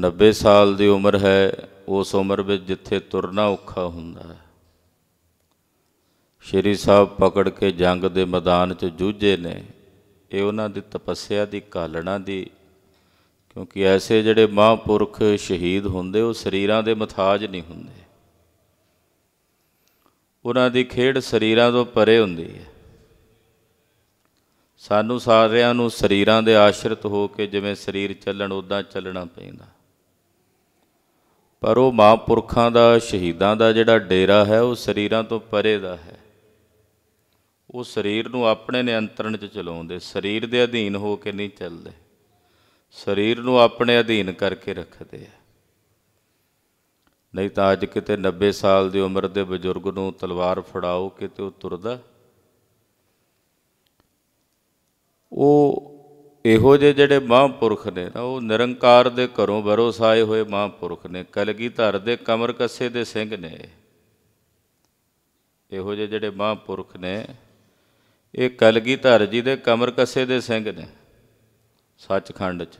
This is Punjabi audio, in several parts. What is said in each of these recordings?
90 ਸਾਲ ਦੀ ਉਮਰ ਹੈ ਉਸ ਉਮਰ ਵਿੱਚ ਜਿੱਥੇ ਤੁਰਨਾ ਔਖਾ ਹੁੰਦਾ ਹੈ ਸ਼੍ਰੀ ਸਾਹਿਬ ਪਕੜ ਕੇ ਜੰਗ ਦੇ ਮੈਦਾਨ 'ਚ ਜੂਝੇ ਨੇ ਇਹ ਉਹਨਾਂ ਦੀ ਤਪੱਸਿਆ ਦੀ ਕਾਲਣਾ ਦੀ ਕਿਉਂਕਿ ਐਸੇ ਜਿਹੜੇ ਮਹਾਂਪੁਰਖ ਸ਼ਹੀਦ ਹੁੰਦੇ ਉਹ ਸਰੀਰਾਂ ਦੇ ਮਥਾਜ ਨਹੀਂ ਹੁੰਦੇ ਉਹਨਾਂ ਦੀ ਖੇਡ ਸਰੀਰਾਂ ਤੋਂ ਪਰੇ ਹੁੰਦੀ ਹੈ ਸਾਨੂੰ ਸਾਰਿਆਂ ਨੂੰ ਸਰੀਰਾਂ ਦੇ ਆਸ਼ਰਿਤ ਹੋ ਕੇ ਜਿਵੇਂ ਸਰੀਰ ਚੱਲਣ ਉਦਾਂ ਚੱਲਣਾ ਪੈਂਦਾ ਪਰ ਉਹ ਮਹਾਪੁਰਖਾਂ ਦਾ ਸ਼ਹੀਦਾਂ ਦਾ ਜਿਹੜਾ ਡੇਰਾ ਹੈ ਉਹ ਸਰੀਰਾਂ ਤੋਂ ਪਰੇ ਦਾ ਹੈ ਉਹ ਸਰੀਰ ਨੂੰ ਆਪਣੇ ਨਿਯੰਤਰਣ 'ਚ ਚਲਾਉਂਦੇ ਸਰੀਰ ਦੇ ਅਧੀਨ ਹੋ ਕੇ ਨਹੀਂ ਚੱਲਦੇ ਸਰੀਰ ਨੂੰ ਆਪਣੇ ਅਧੀਨ ਕਰਕੇ ਰੱਖਦੇ ਆ ਨਹੀਂ ਤਾਂ ਅੱਜ ਕਿਤੇ 90 ਸਾਲ ਦੀ ਉਮਰ ਦੇ ਬਜ਼ੁਰਗ ਨੂੰ ਤਲਵਾਰ ਫੜਾਓ ਕਿਤੇ ਉਹ ਤੁਰਦਾ ਉਹ ਇਹੋ ਜਿਹੇ ਜਿਹੜੇ ਮਹਾਂਪੁਰਖ ਨੇ ਨਾ ਉਹ ਨਿਰੰਕਾਰ ਦੇ ਘਰੋਂ ਬਰੋਸਾਏ ਹੋਏ ਮਹਾਂਪੁਰਖ ਨੇ ਕਲਗੀਧਰ ਦੇ ਕਮਰ ਕੱਸੇ ਦੇ ਸਿੰਘ ਨੇ ਇਹੋ ਜਿਹੇ ਜਿਹੜੇ ਮਹਾਂਪੁਰਖ ਨੇ ਇਹ ਕਲਗੀਧਰ ਜੀ ਦੇ ਕਮਰ ਕੱਸੇ ਦੇ ਸਿੰਘ ਨੇ ਸੱਚਖੰਡ 'ਚ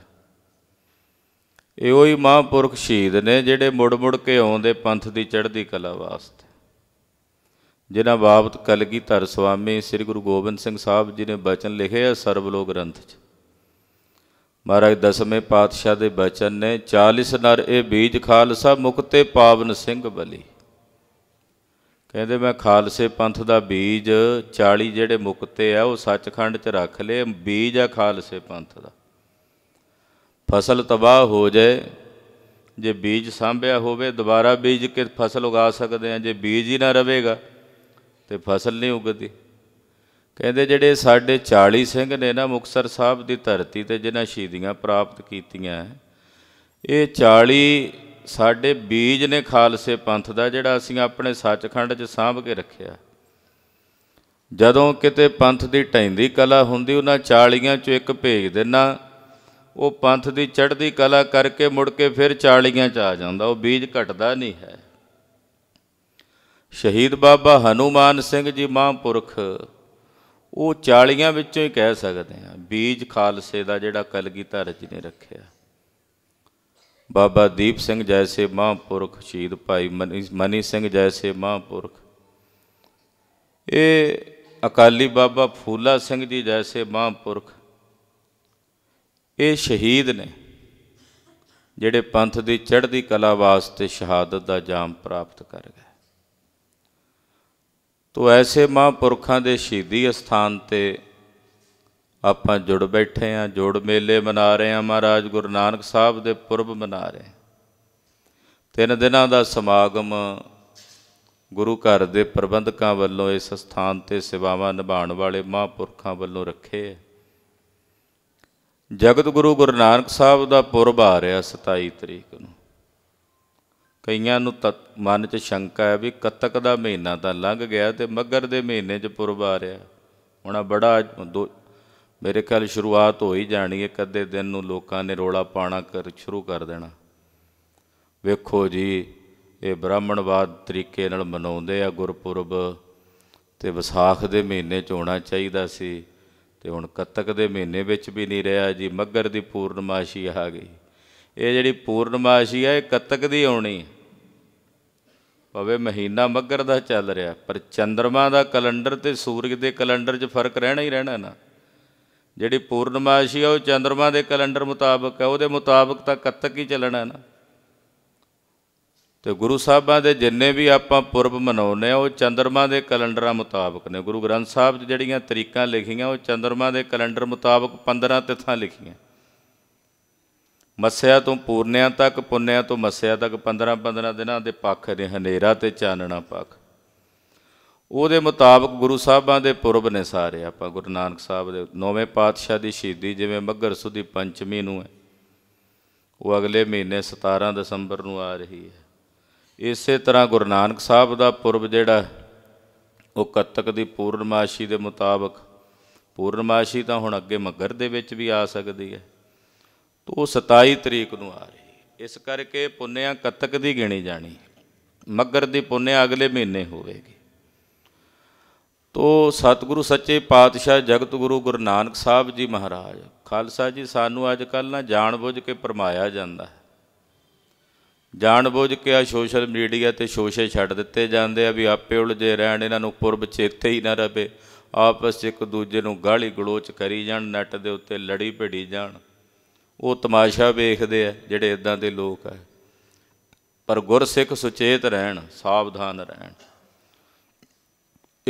ਇਹੋ ਹੀ ਮਹਾਂਪੁਰਖ ਸ਼ਹੀਦ ਨੇ ਜਿਹੜੇ ਮੁੜ ਮੁੜ ਕੇ ਆਉਂਦੇ ਪੰਥ ਦੀ ਚੜ੍ਹਦੀ ਕਲਾ ਵਾਸਤੇ ਜਿਨ੍ਹਾਂ ਬਾਬਤ ਕਲਗੀਧਰ ਸੁਆਮੀ ਸ੍ਰੀ ਗੁਰੂ ਗੋਬਿੰਦ ਸਿੰਘ ਸਾਹਿਬ ਜੀ ਨੇ ਬਚਨ ਲਿਖੇ ਆ ਲੋਕ ਗ੍ਰੰਥ 'ਚ ਮਹਾਰਾਜ ਦਸਵੇਂ ਪਾਤਸ਼ਾਹ ਦੇ ਬਚਨ ਨੇ 40 ਨਰ ਇਹ ਬੀਜ ਖਾਲਸਾ ਮੁਕਤੇ ਪਾਵਨ ਸਿੰਘ ਬਲੀ ਕਹਿੰਦੇ ਮੈਂ ਖਾਲਸੇ ਪੰਥ ਦਾ ਬੀਜ 40 ਜਿਹੜੇ ਮੁਕਤੇ ਆ ਉਹ ਸੱਚਖੰਡ 'ਚ ਰੱਖ ਲਏ ਬੀਜ ਆ ਖਾਲਸੇ ਪੰਥ ਦਾ ਫਸਲ ਤਬਾਹ ਹੋ ਜਾਏ ਜੇ ਬੀਜ ਸਾਂਭਿਆ ਹੋਵੇ ਦੁਬਾਰਾ ਬੀਜ ਕੇ ਫਸਲ ਉਗਾ ਸਕਦੇ ਆ ਜੇ ਬੀਜ ਹੀ ਨਾ ਰਹੇਗਾ ਤੇ ਫਸਲ ਨਹੀਂ ਉਗਦੀ ਕਹਿੰਦੇ ਜਿਹੜੇ ਸਾਡੇ 40 ਸਿੰਘ ਨੇ ਨਾ ਮੁਕਸਰ ਸਾਹਿਬ ਦੀ ਧਰਤੀ ਤੇ ਜਿਨ੍ਹਾਂ ਸ਼ਹੀਦੀਆਂ ਪ੍ਰਾਪਤ ਕੀਤੀਆਂ ਇਹ 40 ਸਾਡੇ ਬੀਜ ਨੇ ਖਾਲਸੇ ਪੰਥ ਦਾ ਜਿਹੜਾ ਅਸੀਂ ਆਪਣੇ ਸੱਚਖੰਡ 'ਚ ਸਾਂਭ ਕੇ ਰੱਖਿਆ ਜਦੋਂ ਕਿਤੇ ਪੰਥ ਦੀ ਟੈਂਦੀ ਕਲਾ ਹੁੰਦੀ ਉਹਨਾਂ 40ਾਂ 'ਚੋਂ ਇੱਕ ਭੇਜ ਦੇਣਾ ਉਹ ਪੰਥ ਦੀ ਚੜ੍ਹਦੀ ਕਲਾ ਕਰਕੇ ਮੁੜ ਕੇ ਫਿਰ 40ਾਂ 'ਚ ਆ ਜਾਂਦਾ ਉਹ ਬੀਜ ਘਟਦਾ ਨਹੀਂ ਹੈ ਸ਼ਹੀਦ ਬਾਬਾ ਹਨੂਮਾਨ ਸਿੰਘ ਜੀ ਮਹਾਂਪੁਰਖ ਉਹ 40ਾਂ ਵਿੱਚੋਂ ਹੀ ਕਹਿ ਸਕਦੇ ਆ ਬੀਜ ਖਾਲਸੇ ਦਾ ਜਿਹੜਾ ਕਲਗੀਧਰ ਜੀ ਨੇ ਰੱਖਿਆ ਬਾਬਾ ਦੀਪ ਸਿੰਘ ਜੈਸੇ ਮਹਾਂਪੁਰਖ ਸ਼ਹੀਦ ਭਾਈ ਮਨੀ ਸਿੰਘ ਜੈਸੇ ਮਹਾਂਪੁਰਖ ਇਹ ਅਕਾਲੀ ਬਾਬਾ ਫੂਲਾ ਸਿੰਘ ਜੀ ਜੈਸੇ ਮਹਾਂਪੁਰਖ ਇਹ ਸ਼ਹੀਦ ਨੇ ਜਿਹੜੇ ਪੰਥ ਦੀ ਚੜ੍ਹਦੀ ਕਲਾ ਵਾਸਤੇ ਸ਼ਹਾਦਤ ਦਾ ਜਾਮ ਪ੍ਰਾਪਤ ਕਰ ਗਏ ਤੋ ਐਸੇ ਮਹਾਂਪੁਰਖਾਂ ਦੇ ਸ਼ਹੀਦੀ ਅਸਥਾਨ ਤੇ ਆਪਾਂ ਜੁੜ ਬੈਠੇ ਆਂ ਜੋੜ ਮੇਲੇ ਮਨਾ ਰਹੇ ਆਂ ਮਹਾਰਾਜ ਗੁਰੂ ਨਾਨਕ ਸਾਹਿਬ ਦੇ ਪੁਰਬ ਮਨਾ ਰਹੇ ਤਿੰਨ ਦਿਨਾਂ ਦਾ ਸਮਾਗਮ ਗੁਰੂ ਘਰ ਦੇ ਪ੍ਰਬੰਧਕਾਂ ਵੱਲੋਂ ਇਸ ਸਥਾਨ ਤੇ ਸੇਵਾਵਾਂ ਨਿਭਾਉਣ ਵਾਲੇ ਮਹਾਂਪੁਰਖਾਂ ਵੱਲੋਂ ਰੱਖੇ ਹੈ ਜਗਤ ਗੁਰੂ ਗੁਰੂ ਨਾਨਕ ਸਾਹਿਬ ਦਾ ਪੁਰਬ ਆ ਰਿਹਾ 27 ਤਰੀਕ ਨੂੰ ਕਈਆਂ ਨੂੰ ਮਨ 'ਚ ਸ਼ੰਕਾ ਹੈ ਵੀ ਕੱਤਕ ਦਾ ਮਹੀਨਾ ਤਾਂ ਲੰਘ ਗਿਆ ਤੇ ਮੱਗਰ ਦੇ ਮਹੀਨੇ 'ਚ ਪੁਰਬ ਆ ਰਿਹਾ ਹੁਣ ਆ ਬੜਾ ਦੋ ਮੇਰੇ ਖਿਆਲ ਸ਼ੁਰੂਆਤ ਹੋ ਹੀ ਜਾਣੀ ਹੈ ਕਦੇ ਦਿਨ ਨੂੰ ਲੋਕਾਂ ਨੇ ਰੋਲਾ ਪਾਣਾ ਕਰ ਸ਼ੁਰੂ ਕਰ ਦੇਣਾ ਵੇਖੋ ਜੀ ਇਹ ਬ੍ਰਾਹਮਣਵਾਦ ਤਰੀਕੇ ਨਾਲ ਮਨਾਉਂਦੇ ਆ ਗੁਰਪੁਰਬ ਤੇ ਵਿਸਾਖ ਦੇ ਮਹੀਨੇ 'ਚ ਹੋਣਾ ਚਾਹੀਦਾ ਸੀ ਤੇ ਹੁਣ ਕੱਤਕ ਦੇ ਮਹੀਨੇ ਵਿੱਚ ਵੀ ਨਹੀਂ ਰਿਹਾ ਜੀ ਮੱਗਰ ਦੀ ਪੂਰਨਮਾਸ਼ੀ ਆ ਗਈ ਇਹ ਜਿਹੜੀ ਪੂਰਨਮਾਸ਼ੀ ਹੈ ਇਹ ਕੱਤਕ ਦੀ ਆਉਣੀ ਭਾਵੇਂ ਮਹੀਨਾ ਮੱਗਰ ਦਾ ਚੱਲ ਰਿਹਾ ਪਰ ਚੰਦਰਮਾ ਦਾ ਕੈਲੰਡਰ ਤੇ ਸੂਰਜ ਦੇ ਕੈਲੰਡਰ 'ਚ ਫਰਕ ਰਹਿਣਾ ਹੀ ਰਹਿਣਾ ਨਾ ਜਿਹੜੀ ਪੂਰਨਮਾਸ਼ੀ ਆ ਉਹ ਚੰਦਰਮਾ ਦੇ ਕੈਲੰਡਰ ਮੁਤਾਬਕ ਹੈ ਉਹਦੇ ਮੁਤਾਬਕ ਤਾਂ ਕੱਤਕ ਹੀ ਚੱਲਣਾ ਨਾ ਤੇ ਗੁਰੂ ਸਾਹਿਬਾਂ ਦੇ ਜਿੰਨੇ ਵੀ ਆਪਾਂ ਪੁਰਬ ਮਨਾਉਨੇ ਆ ਉਹ ਚੰਦਰਮਾ ਦੇ ਕੈਲੰਡਰਾਂ ਮੁਤਾਬਕ ਨੇ ਗੁਰੂ ਗ੍ਰੰਥ ਸਾਹਿਬ 'ਚ ਜਿਹੜੀਆਂ ਤਰੀਕਾਂ ਲਿਖੀਆਂ ਉਹ ਚੰਦਰਮਾ ਦੇ ਕੈਲੰਡਰ ਮੁਤਾਬਕ 15 ਤਿਥਾਂ ਲਿਖੀਆਂ ਮੱਸਿਆ ਤੋਂ ਪੂਰਨਿਆਂ ਤੱਕ ਪੁੰਨਿਆਂ ਤੋਂ ਮੱਸਿਆ ਤੱਕ 15 15 ਦਿਨਾਂ ਦੇ ਪੱਖ ਦੇ ਹਨੇਰਾ ਤੇ ਚਾਨਣਾ ਪੱਖ ਉਹਦੇ ਮੁਤਾਬਕ ਗੁਰੂ ਸਾਹਿਬਾਂ ਦੇ ਪੁਰਬ ਨੇ ਸਾਰੇ ਆਪਾਂ ਗੁਰੂ ਨਾਨਕ ਸਾਹਿਬ ਦੇ ਨੌਵੇਂ ਪਾਤਸ਼ਾਹ ਦੀ ਸ਼ਹੀਦੀ ਜਿਵੇਂ ਮੱਘਰ ਸੁਦੀ ਪੰਚਮੀ ਨੂੰ ਹੈ ਉਹ ਅਗਲੇ ਮਹੀਨੇ 17 ਦਸੰਬਰ ਨੂੰ ਆ ਰਹੀ ਹੈ ਇਸੇ ਤਰ੍ਹਾਂ ਗੁਰੂ ਨਾਨਕ ਸਾਹਿਬ ਦਾ ਪੁਰਬ ਜਿਹੜਾ ਉਹ ਕੱਤਕ ਦੀ ਪੂਰਨਮਾਸ਼ੀ ਦੇ ਮੁਤਾਬਕ ਪੂਰਨਮਾਸ਼ੀ ਤਾਂ ਹੁਣ ਅੱਗੇ ਮੱਘਰ ਦੇ ਵਿੱਚ ਵੀ ਆ ਸਕਦੀ ਹੈ ਤੋ ਉਹ 27 ਤਰੀਕ ਨੂੰ ਆ ਰਹੀ ਇਸ ਕਰਕੇ ਪੁੰਨਿਆ ਕਤਕ ਦੀ ਗਿਣੀ ਜਾਣੀ ਮੱਗਰ ਦੀ ਪੁੰਨਿਆ ਅਗਲੇ ਮਹੀਨੇ ਹੋਵੇਗੀ ਤੋ ਸਤਿਗੁਰੂ ਸੱਚੇ ਪਾਤਸ਼ਾਹ ਜਗਤ ਗੁਰੂ ਗੁਰੂ ਨਾਨਕ ਸਾਹਿਬ ਜੀ ਮਹਾਰਾਜ ਖਾਲਸਾ ਜੀ ਸਾਨੂੰ ਅੱਜ ਕੱਲ ਨਾ ਜਾਣਬੁੱਝ ਕੇ ਪਰਮਾਇਆ ਜਾਂਦਾ ਹੈ ਜਾਣਬੁੱਝ ਕੇ ਆ ਸੋਸ਼ਲ ਮੀਡੀਆ ਤੇ ਸ਼ੋਸ਼ੇ ਛੱਡ ਦਿੱਤੇ ਜਾਂਦੇ ਆ ਵੀ ਆਪੇ ਉਲਝੇ ਰਹਿਣ ਇਹਨਾਂ ਨੂੰ ਪੁਰਬ ਚੇਤੇ ਹੀ ਨਾ ਰਵੇ ਆਪਸ ਇੱਕ ਦੂਜੇ ਨੂੰ ਗਾਲੀ ਗਲੋਚ ਕਰੀ ਜਾਣ ਨੈਟ ਦੇ ਉੱਤੇ ਲੜੀ ਭਿੜੀ ਜਾਣ ਉਹ ਤਮਾਸ਼ਾ ਵੇਖਦੇ ਆ ਜਿਹੜੇ ਇਦਾਂ ਦੇ ਲੋਕ ਆ ਪਰ ਗੁਰਸਿੱਖ ਸੁਚੇਤ ਰਹਿਣ ਸਾਵਧਾਨ ਰਹਿਣ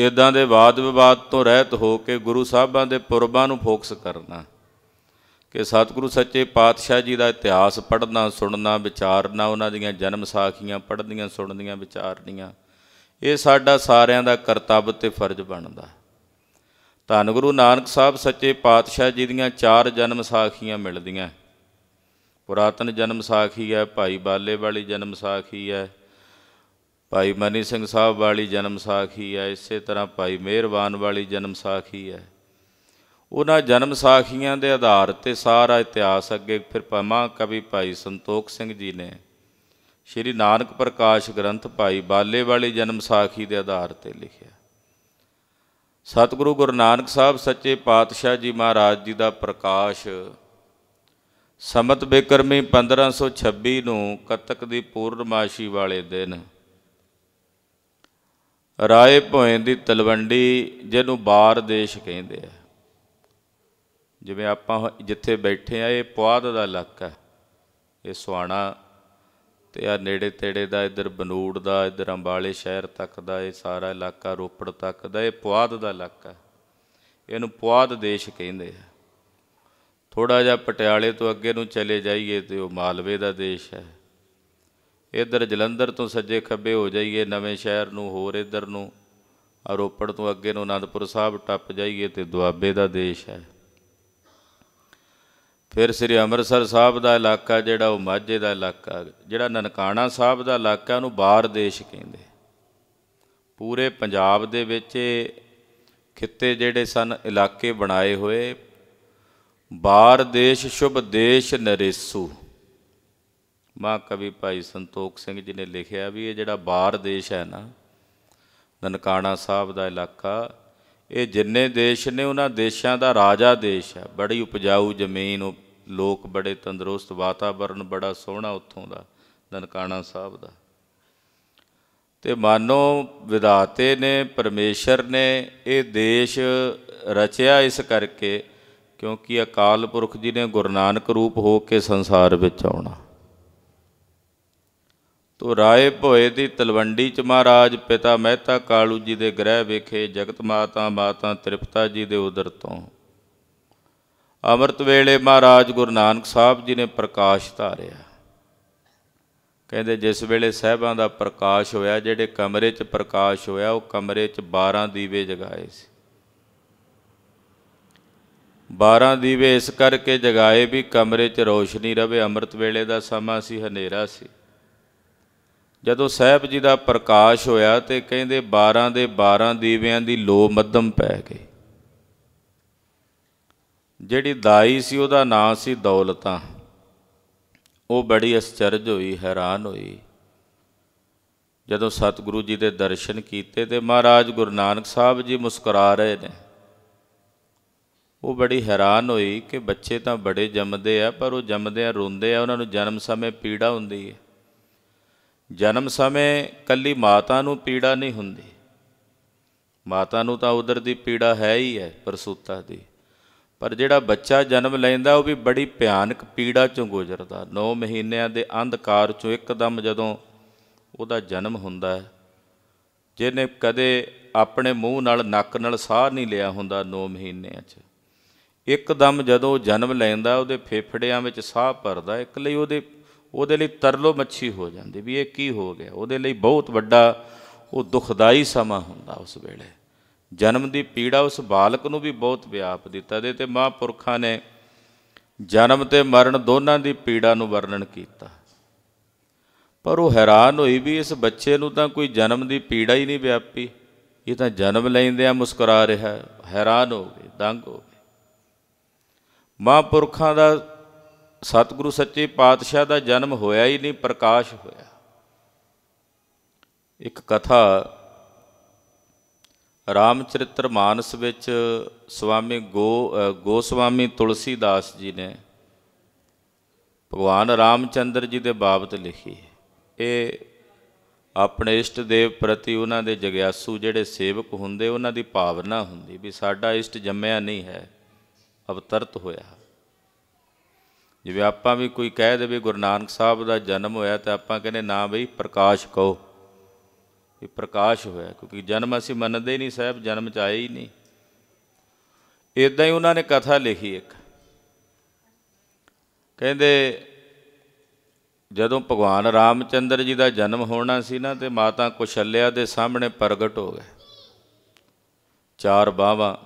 ਇਦਾਂ ਦੇ ਬਾਦ ਵਿਵਾਦ ਤੋਂ ਰਹਿਤ ਹੋ ਕੇ ਗੁਰੂ ਸਾਹਿਬਾਂ ਦੇ ਪੁਰਬਾਂ ਨੂੰ ਫੋਕਸ ਕਰਨਾ ਕਿ ਸਤਿਗੁਰੂ ਸੱਚੇ ਪਾਤਸ਼ਾਹ ਜੀ ਦਾ ਇਤਿਹਾਸ ਪੜ੍ਹਨਾ ਸੁਣਨਾ ਵਿਚਾਰਨਾ ਉਹਨਾਂ ਦੀਆਂ ਜਨਮ ਸਾਖੀਆਂ ਪੜ੍ਹਨੀਆਂ ਸੁਣਨੀਆਂ ਵਿਚਾਰਨੀਆਂ ਇਹ ਸਾਡਾ ਸਾਰਿਆਂ ਦਾ ਕਰਤੱਵ ਤੇ ਫਰਜ਼ ਬਣਦਾ ਧੰਨ ਗੁਰੂ ਨਾਨਕ ਸਾਹਿਬ ਸੱਚੇ ਪਾਤਸ਼ਾਹ ਜੀ ਦੀਆਂ ਚਾਰ ਜਨਮ ਸਾਖੀਆਂ ਮਿਲਦੀਆਂ ਪੁਰਾਤਨ ਜਨਮ ਸਾਖੀ ਹੈ ਭਾਈ ਬਾਲੇ ਵਾਲੀ ਜਨਮ ਸਾਖੀ ਹੈ ਭਾਈ ਮਨੀ ਸਿੰਘ ਸਾਹਿਬ ਵਾਲੀ ਜਨਮ ਸਾਖੀ ਹੈ ਇਸੇ ਤਰ੍ਹਾਂ ਭਾਈ ਮਿਹਰਬਾਨ ਵਾਲੀ ਜਨਮ ਸਾਖੀ ਹੈ ਉਹਨਾਂ ਜਨਮ ਸਾਖੀਆਂ ਦੇ ਆਧਾਰ ਤੇ ਸਾਰਾ ਇਤਿਹਾਸ ਅੱਗੇ ਫਿਰ ਪਮਾ ਕਵੀ ਭਾਈ ਸੰਤੋਖ ਸਿੰਘ ਜੀ ਨੇ ਸ਼੍ਰੀ ਨਾਨਕ ਪ੍ਰਕਾਸ਼ ਗ੍ਰੰਥ ਭਾਈ ਬਾਲੇ ਵਾਲੀ ਜਨਮ ਸਾਖੀ ਦੇ ਆਧਾਰ ਤੇ ਲਿਖਿਆ ਸਤਿਗੁਰੂ ਗੁਰੂ ਨਾਨਕ ਸਾਹਿਬ ਸੱਚੇ ਪਾਤਸ਼ਾਹ ਜੀ ਮਹਾਰਾਜ ਜੀ ਦਾ ਪ੍ਰਕਾਸ਼ ਸਮਤ ਬੇਕਰਮੀ 1526 ਨੂੰ ਕਤਕ ਦੀ ਪੂਰਨਮਾਸ਼ੀ ਵਾਲੇ ਦਿਨ ਰਾਏ ਭੋਏ ਦੀ ਤਲਵੰਡੀ ਜਿਹਨੂੰ ਬਾਰ ਦੇਸ਼ ਕਹਿੰਦੇ ਆ ਜਿਵੇਂ ਆਪਾਂ ਜਿੱਥੇ ਬੈਠੇ ਆ ਇਹ ਪੁਆਧ ਦਾ ਇਲਾਕਾ ਇਹ ਸੁਆਣਾ ਤੇ ਆ ਨੇੜੇ ਤੇੜੇ ਦਾ ਇਧਰ ਬਨੂੜ ਦਾ ਇਧਰ ਅੰਬਾਲੇ ਸ਼ਹਿਰ ਤੱਕ ਦਾ ਇਹ ਸਾਰਾ ਇਲਾਕਾ ਰੋਪੜ ਤੱਕ ਦਾ ਇਹ ਪੁਆਧ ਦਾ ਇਲਾਕਾ ਇਹਨੂੰ ਪੁਆਧ ਦੇਸ਼ ਕਹਿੰਦੇ ਆ ਥੋੜਾ ਜਿਹਾ ਪਟਿਆਲੇ ਤੋਂ ਅੱਗੇ ਨੂੰ ਚਲੇ ਜਾਈਏ ਤੇ ਉਹ ਮਾਲਵੇ ਦਾ ਦੇਸ਼ ਹੈ ਇੱਧਰ ਜਲੰਧਰ ਤੋਂ ਸੱਜੇ ਖੱਬੇ ਹੋ ਜਾਈਏ ਨਵੇਂ ਸ਼ਹਿਰ ਨੂੰ ਹੋਰ ਇੱਧਰ ਨੂੰ ਅਰੋਪੜ ਤੋਂ ਅੱਗੇ ਨੂੰ ਅਨੰਦਪੁਰ ਸਾਹਿਬ ਟੱਪ ਜਾਈਏ ਤੇ ਦੁਆਬੇ ਦਾ ਦੇਸ਼ ਹੈ ਫਿਰ ਸ੍ਰੀ ਅੰਮ੍ਰਿਤਸਰ ਸਾਹਿਬ ਦਾ ਇਲਾਕਾ ਜਿਹੜਾ ਉਹ ਮਾਝੇ ਦਾ ਇਲਾਕਾ ਜਿਹੜਾ ਨਨਕਾਣਾ ਸਾਹਿਬ ਦਾ ਇਲਾਕਾ ਉਹਨੂੰ ਬਾਹਰ ਦੇਸ਼ ਕਹਿੰਦੇ ਪੂਰੇ ਪੰਜਾਬ ਦੇ ਵਿੱਚ ਖਿੱਤੇ ਜਿਹੜੇ ਸਨ ਇਲਾਕੇ ਬਣਾਏ ਹੋਏ ਬਾਰ ਦੇਸ਼ ਸ਼ੁਭ ਦੇਸ਼ ਨਰੇਸੂ ਮਾ ਕਵੀ ਭਾਈ ਸੰਤੋਖ ਸਿੰਘ ਜੀ ਨੇ ਲਿਖਿਆ ਵੀ ਇਹ ਜਿਹੜਾ ਬਾਰ ਦੇਸ਼ ਹੈ ਨਾ ਨਨਕਾਣਾ ਸਾਹਿਬ ਦਾ ਇਲਾਕਾ ਇਹ ਜਿੰਨੇ ਦੇਸ਼ ਨੇ ਉਹਨਾਂ ਦੇਸ਼ਾਂ ਦਾ ਰਾਜਾ ਦੇਸ਼ ਹੈ ਬੜੀ ਉਪਜਾਊ ਜ਼ਮੀਨ ਲੋਕ ਬੜੇ ਤੰਦਰੁਸਤ ਵਾਤਾਵਰਣ ਬੜਾ ਸੋਹਣਾ ਉੱਥੋਂ ਦਾ ਨਨਕਾਣਾ ਸਾਹਿਬ ਦਾ ਤੇ ਮਾਨੋ ਵਿਦਾਤੇ ਨੇ ਪਰਮੇਸ਼ਰ ਨੇ ਇਹ ਦੇਸ਼ ਰਚਿਆ ਇਸ ਕਰਕੇ ਕਿਉਂਕਿ ਅਕਾਲ ਪੁਰਖ ਜੀ ਨੇ ਗੁਰੂ ਨਾਨਕ ਰੂਪ ਹੋ ਕੇ ਸੰਸਾਰ ਵਿੱਚ ਆਉਣਾ ਤੋ ਰਾਏ ਭੋਏ ਦੀ ਤਲਵੰਡੀ ਚ ਮਹਾਰਾਜ ਪਿਤਾ ਮਹਿਤਾ ਕਾਲੂ ਜੀ ਦੇ ਗ੍ਰਹਿ ਵੇਖੇ ਜਗਤ ਮਾਤਾ ਮਾਤਾ ਤ੍ਰਿਪਤਾ ਜੀ ਦੇ ਉਦਰ ਤੋਂ ਅੰਮ੍ਰਿਤ ਵੇਲੇ ਮਹਾਰਾਜ ਗੁਰੂ ਨਾਨਕ ਸਾਹਿਬ ਜੀ ਨੇ ਪ੍ਰਕਾਸ਼ ਧਾਰਿਆ ਕਹਿੰਦੇ ਜਿਸ ਵੇਲੇ ਸਹਿਬਾਂ ਦਾ ਪ੍ਰਕਾਸ਼ ਹੋਇਆ ਜਿਹੜੇ ਕਮਰੇ 'ਚ ਪ੍ਰਕਾਸ਼ ਹੋਇਆ ਉਹ ਕਮਰੇ 'ਚ 12 ਦੀਵੇ ਜਗਾਏ ਸੀ 12 ਦੀਵੇ ਇਸ ਕਰਕੇ ਜਗਾਏ ਵੀ ਕਮਰੇ 'ਚ ਰੋਸ਼ਨੀ ਰਵੇ ਅੰਮ੍ਰਿਤ ਵੇਲੇ ਦਾ ਸਮਾਂ ਸੀ ਹਨੇਰਾ ਸੀ ਜਦੋਂ ਸਹਿਬ ਜੀ ਦਾ ਪ੍ਰਕਾਸ਼ ਹੋਇਆ ਤੇ ਕਹਿੰਦੇ 12 ਦੇ 12 ਦੀਵਿਆਂ ਦੀ ਲੋ ਮੱਧਮ ਪੈ ਗਈ ਜਿਹੜੀ ਦਾਈ ਸੀ ਉਹਦਾ ਨਾਂ ਸੀ ਦੌਲਤਾ ਉਹ ਬੜੀ ਅਸਚਰਜ ਹੋਈ ਹੈਰਾਨ ਹੋਈ ਜਦੋਂ ਸਤਿਗੁਰੂ ਜੀ ਦੇ ਦਰਸ਼ਨ ਕੀਤੇ ਤੇ ਮਹਾਰਾਜ ਗੁਰੂ ਨਾਨਕ ਸਾਹਿਬ ਜੀ ਮੁਸਕਰਾ ਰਹੇ ਨੇ ਉਹ ਬੜੀ ਹੈਰਾਨ ਹੋਈ ਕਿ ਬੱਚੇ ਤਾਂ ਬੜੇ ਜੰਮਦੇ ਆ ਪਰ ਉਹ ਜੰਮਦੇ ਆ ਰੋਂਦੇ ਆ ਉਹਨਾਂ ਨੂੰ ਜਨਮ ਸਮੇਂ ਪੀੜਾ ਹੁੰਦੀ ਹੈ ਜਨਮ ਸਮੇਂ ਕੱਲੀ ਮਾਤਾ ਨੂੰ ਪੀੜਾ ਨਹੀਂ ਹੁੰਦੀ ਮਾਤਾ ਨੂੰ ਤਾਂ ਉਦਰ ਦੀ ਪੀੜਾ ਹੈ ਹੀ ਹੈ ਪ੍ਰਸੂਤਾ ਦੀ ਪਰ ਜਿਹੜਾ ਬੱਚਾ ਜਨਮ ਲੈਂਦਾ ਉਹ ਵੀ ਬੜੀ ਭਿਆਨਕ ਪੀੜਾ ਚੋਂ ਗੁਜ਼ਰਦਾ 9 ਮਹੀਨਿਆਂ ਦੇ ਅੰਧਕਾਰ ਚੋਂ ਇੱਕਦਮ ਜਦੋਂ ਉਹਦਾ ਜਨਮ ਹੁੰਦਾ ਹੈ ਜਿਹਨੇ ਕਦੇ ਆਪਣੇ ਮੂੰਹ ਨਾਲ ਨੱਕ ਨਾਲ ਸਾਹ ਨਹੀਂ ਲਿਆ ਹੁੰਦਾ 9 ਮਹੀਨਿਆਂ 'ਚ ਇੱਕਦਮ ਜਦੋਂ ਜਨਮ ਲੈਂਦਾ ਉਹਦੇ ਫੇਫੜਿਆਂ ਵਿੱਚ ਸਾਹ ਭਰਦਾ ਇੱਕ ਲਈ ਉਹਦੇ ਉਹਦੇ ਲਈ ਤਰਲੋ ਮੱਛੀ ਹੋ ਜਾਂਦੀ ਵੀ ਇਹ ਕੀ ਹੋ ਗਿਆ ਉਹਦੇ ਲਈ ਬਹੁਤ ਵੱਡਾ ਉਹ ਦੁਖਦਾਈ ਸਮਾਂ ਹੁੰਦਾ ਉਸ ਵੇਲੇ ਜਨਮ ਦੀ ਪੀੜਾ ਉਸ ਬਾਲਕ ਨੂੰ ਵੀ ਬਹੁਤ ਵਿਆਪ ਦਿੱਤਾ ਦੇ ਤੇ ਮਹਾਂਪੁਰਖਾਂ ਨੇ ਜਨਮ ਤੇ ਮਰਨ ਦੋਨਾਂ ਦੀ ਪੀੜਾ ਨੂੰ ਵਰਣਨ ਕੀਤਾ ਪਰ ਉਹ ਹੈਰਾਨ ਹੋਈ ਵੀ ਇਸ ਬੱਚੇ ਨੂੰ ਤਾਂ ਕੋਈ ਜਨਮ ਦੀ ਪੀੜਾ ਹੀ ਨਹੀਂ ਵਿਆਪੀ ਇਹ ਤਾਂ ਜਨਮ ਲੈਂਦਿਆਂ ਮੁਸਕਰਾ ਰਿਹਾ ਹੈਰਾਨ ਹੋ ਗਏ ਦੰਗ ਹੋ ਮਹਾਂਪੁਰਖਾਂ ਦਾ ਸਤਿਗੁਰੂ ਸੱਚੇ ਪਾਤਸ਼ਾਹ ਦਾ ਜਨਮ ਹੋਇਆ ਹੀ ਨਹੀਂ ਪ੍ਰਕਾਸ਼ ਹੋਇਆ ਇੱਕ ਕਥਾ ਰਾਮਚਰਿਤ੍ਰ ਮਾਨਸ ਵਿੱਚ ਸੁਆਮੀ ਗੋ ਗੋਸਵਾਮੀ ਤੁਲਸੀਦਾਸ ਜੀ ਨੇ ਭਗਵਾਨ ਰਾਮਚੰਦਰ ਜੀ ਦੇ ਬਾਬਤ ਲਿਖੀ ਹੈ ਇਹ ਆਪਣੇ ਇਸ਼ਟ ਦੇਵ ਪ੍ਰਤੀ ਉਹਨਾਂ ਦੇ ਜਗਿਆਸੂ ਜਿਹੜੇ ਸੇਵਕ ਹੁੰਦੇ ਉਹਨਾਂ ਦੀ ਭਾਵਨਾ ਹੁੰਦੀ ਵੀ ਸਾਡਾ ਇਸ਼ਟ ਜੰਮਿਆ ਨਹੀਂ ਹੈ ਅਵਤਰਤ ਹੋਇਆ ਜਿਵੇਂ ਆਪਾਂ ਵੀ ਕੋਈ ਕਹਿ ਦੇਵੇ ਗੁਰੂ ਨਾਨਕ ਸਾਹਿਬ ਦਾ ਜਨਮ ਹੋਇਆ ਤਾਂ ਆਪਾਂ ਕਹਿੰਦੇ ਨਾ ਬਈ ਪ੍ਰਕਾਸ਼ ਕਹੋ ਇਹ ਪ੍ਰਕਾਸ਼ ਹੋਇਆ ਕਿਉਂਕਿ ਜਨਮ ਅਸੀਂ ਮੰਨਦੇ ਨਹੀਂ ਸਾਹਿਬ ਜਨਮ ਚ ਆਇਆ ਹੀ ਨਹੀਂ ਇਦਾਂ ਹੀ ਉਹਨਾਂ ਨੇ ਕਥਾ ਲਿਖੀ ਇੱਕ ਕਹਿੰਦੇ ਜਦੋਂ ਭਗਵਾਨ ਰਾਮਚੰਦਰ ਜੀ ਦਾ ਜਨਮ ਹੋਣਾ ਸੀ ਨਾ ਤੇ ਮਾਤਾ ਕੁਸ਼ਲਿਆ ਦੇ ਸਾਹਮਣੇ ਪ੍ਰਗਟ ਹੋ ਗਏ ਚਾਰ ਬਾਵਾ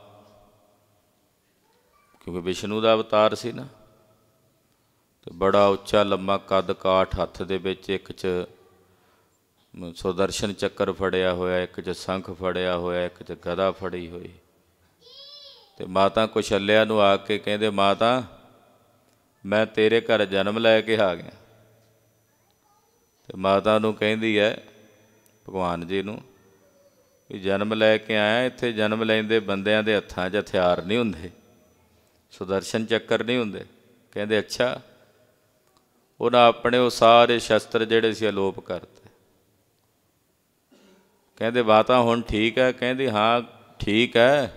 ਕਿਉਂਕਿ ਵਿਸ਼ਨੂੰ ਦਾ ਅਵਤਾਰ ਸੀ ਨਾ ਤੇ ਬੜਾ ਉੱਚਾ ਲੰਮਾ ਕੱਦ ਕਾਠ ਹੱਥ ਦੇ ਵਿੱਚ ਇੱਕ 'ਚ ਸੁਦਰਸ਼ਨ ਚੱਕਰ ਫੜਿਆ ਹੋਇਆ ਇੱਕ 'ਚ ਸੰਖ ਫੜਿਆ ਹੋਇਆ ਇੱਕ 'ਚ ਗਦਾ ਫੜੀ ਹੋਈ ਤੇ ਮਾਤਾ ਕੁਸ਼ਲਿਆ ਨੂੰ ਆ ਕੇ ਕਹਿੰਦੇ ਮਾਤਾ ਮੈਂ ਤੇਰੇ ਘਰ ਜਨਮ ਲੈ ਕੇ ਆ ਗਿਆ ਤੇ ਮਾਤਾ ਨੂੰ ਕਹਿੰਦੀ ਹੈ ਭਗਵਾਨ ਜੀ ਨੂੰ ਵੀ ਜਨਮ ਲੈ ਕੇ ਆਇਆ ਇੱਥੇ ਜਨਮ ਲੈਂਦੇ ਬੰਦਿਆਂ ਦੇ ਹੱਥਾਂ 'ਚ ਹਥਿਆਰ ਨਹੀਂ ਹੁੰਦੇ ਸੁਦਰਸ਼ਨ ਚੱਕਰ ਨਹੀਂ ਹੁੰਦੇ ਕਹਿੰਦੇ ਅੱਛਾ ਉਹਨਾਂ ਆਪਣੇ ਉਹ ਸਾਰੇ ਸ਼ਸਤਰ ਜਿਹੜੇ ਸੀ ਅਲੋਪ ਕਰਤੇ ਕਹਿੰਦੇ ਬਾਤਾਂ ਹੁਣ ਠੀਕ ਹੈ ਕਹਿੰਦੀ ਹਾਂ ਠੀਕ ਹੈ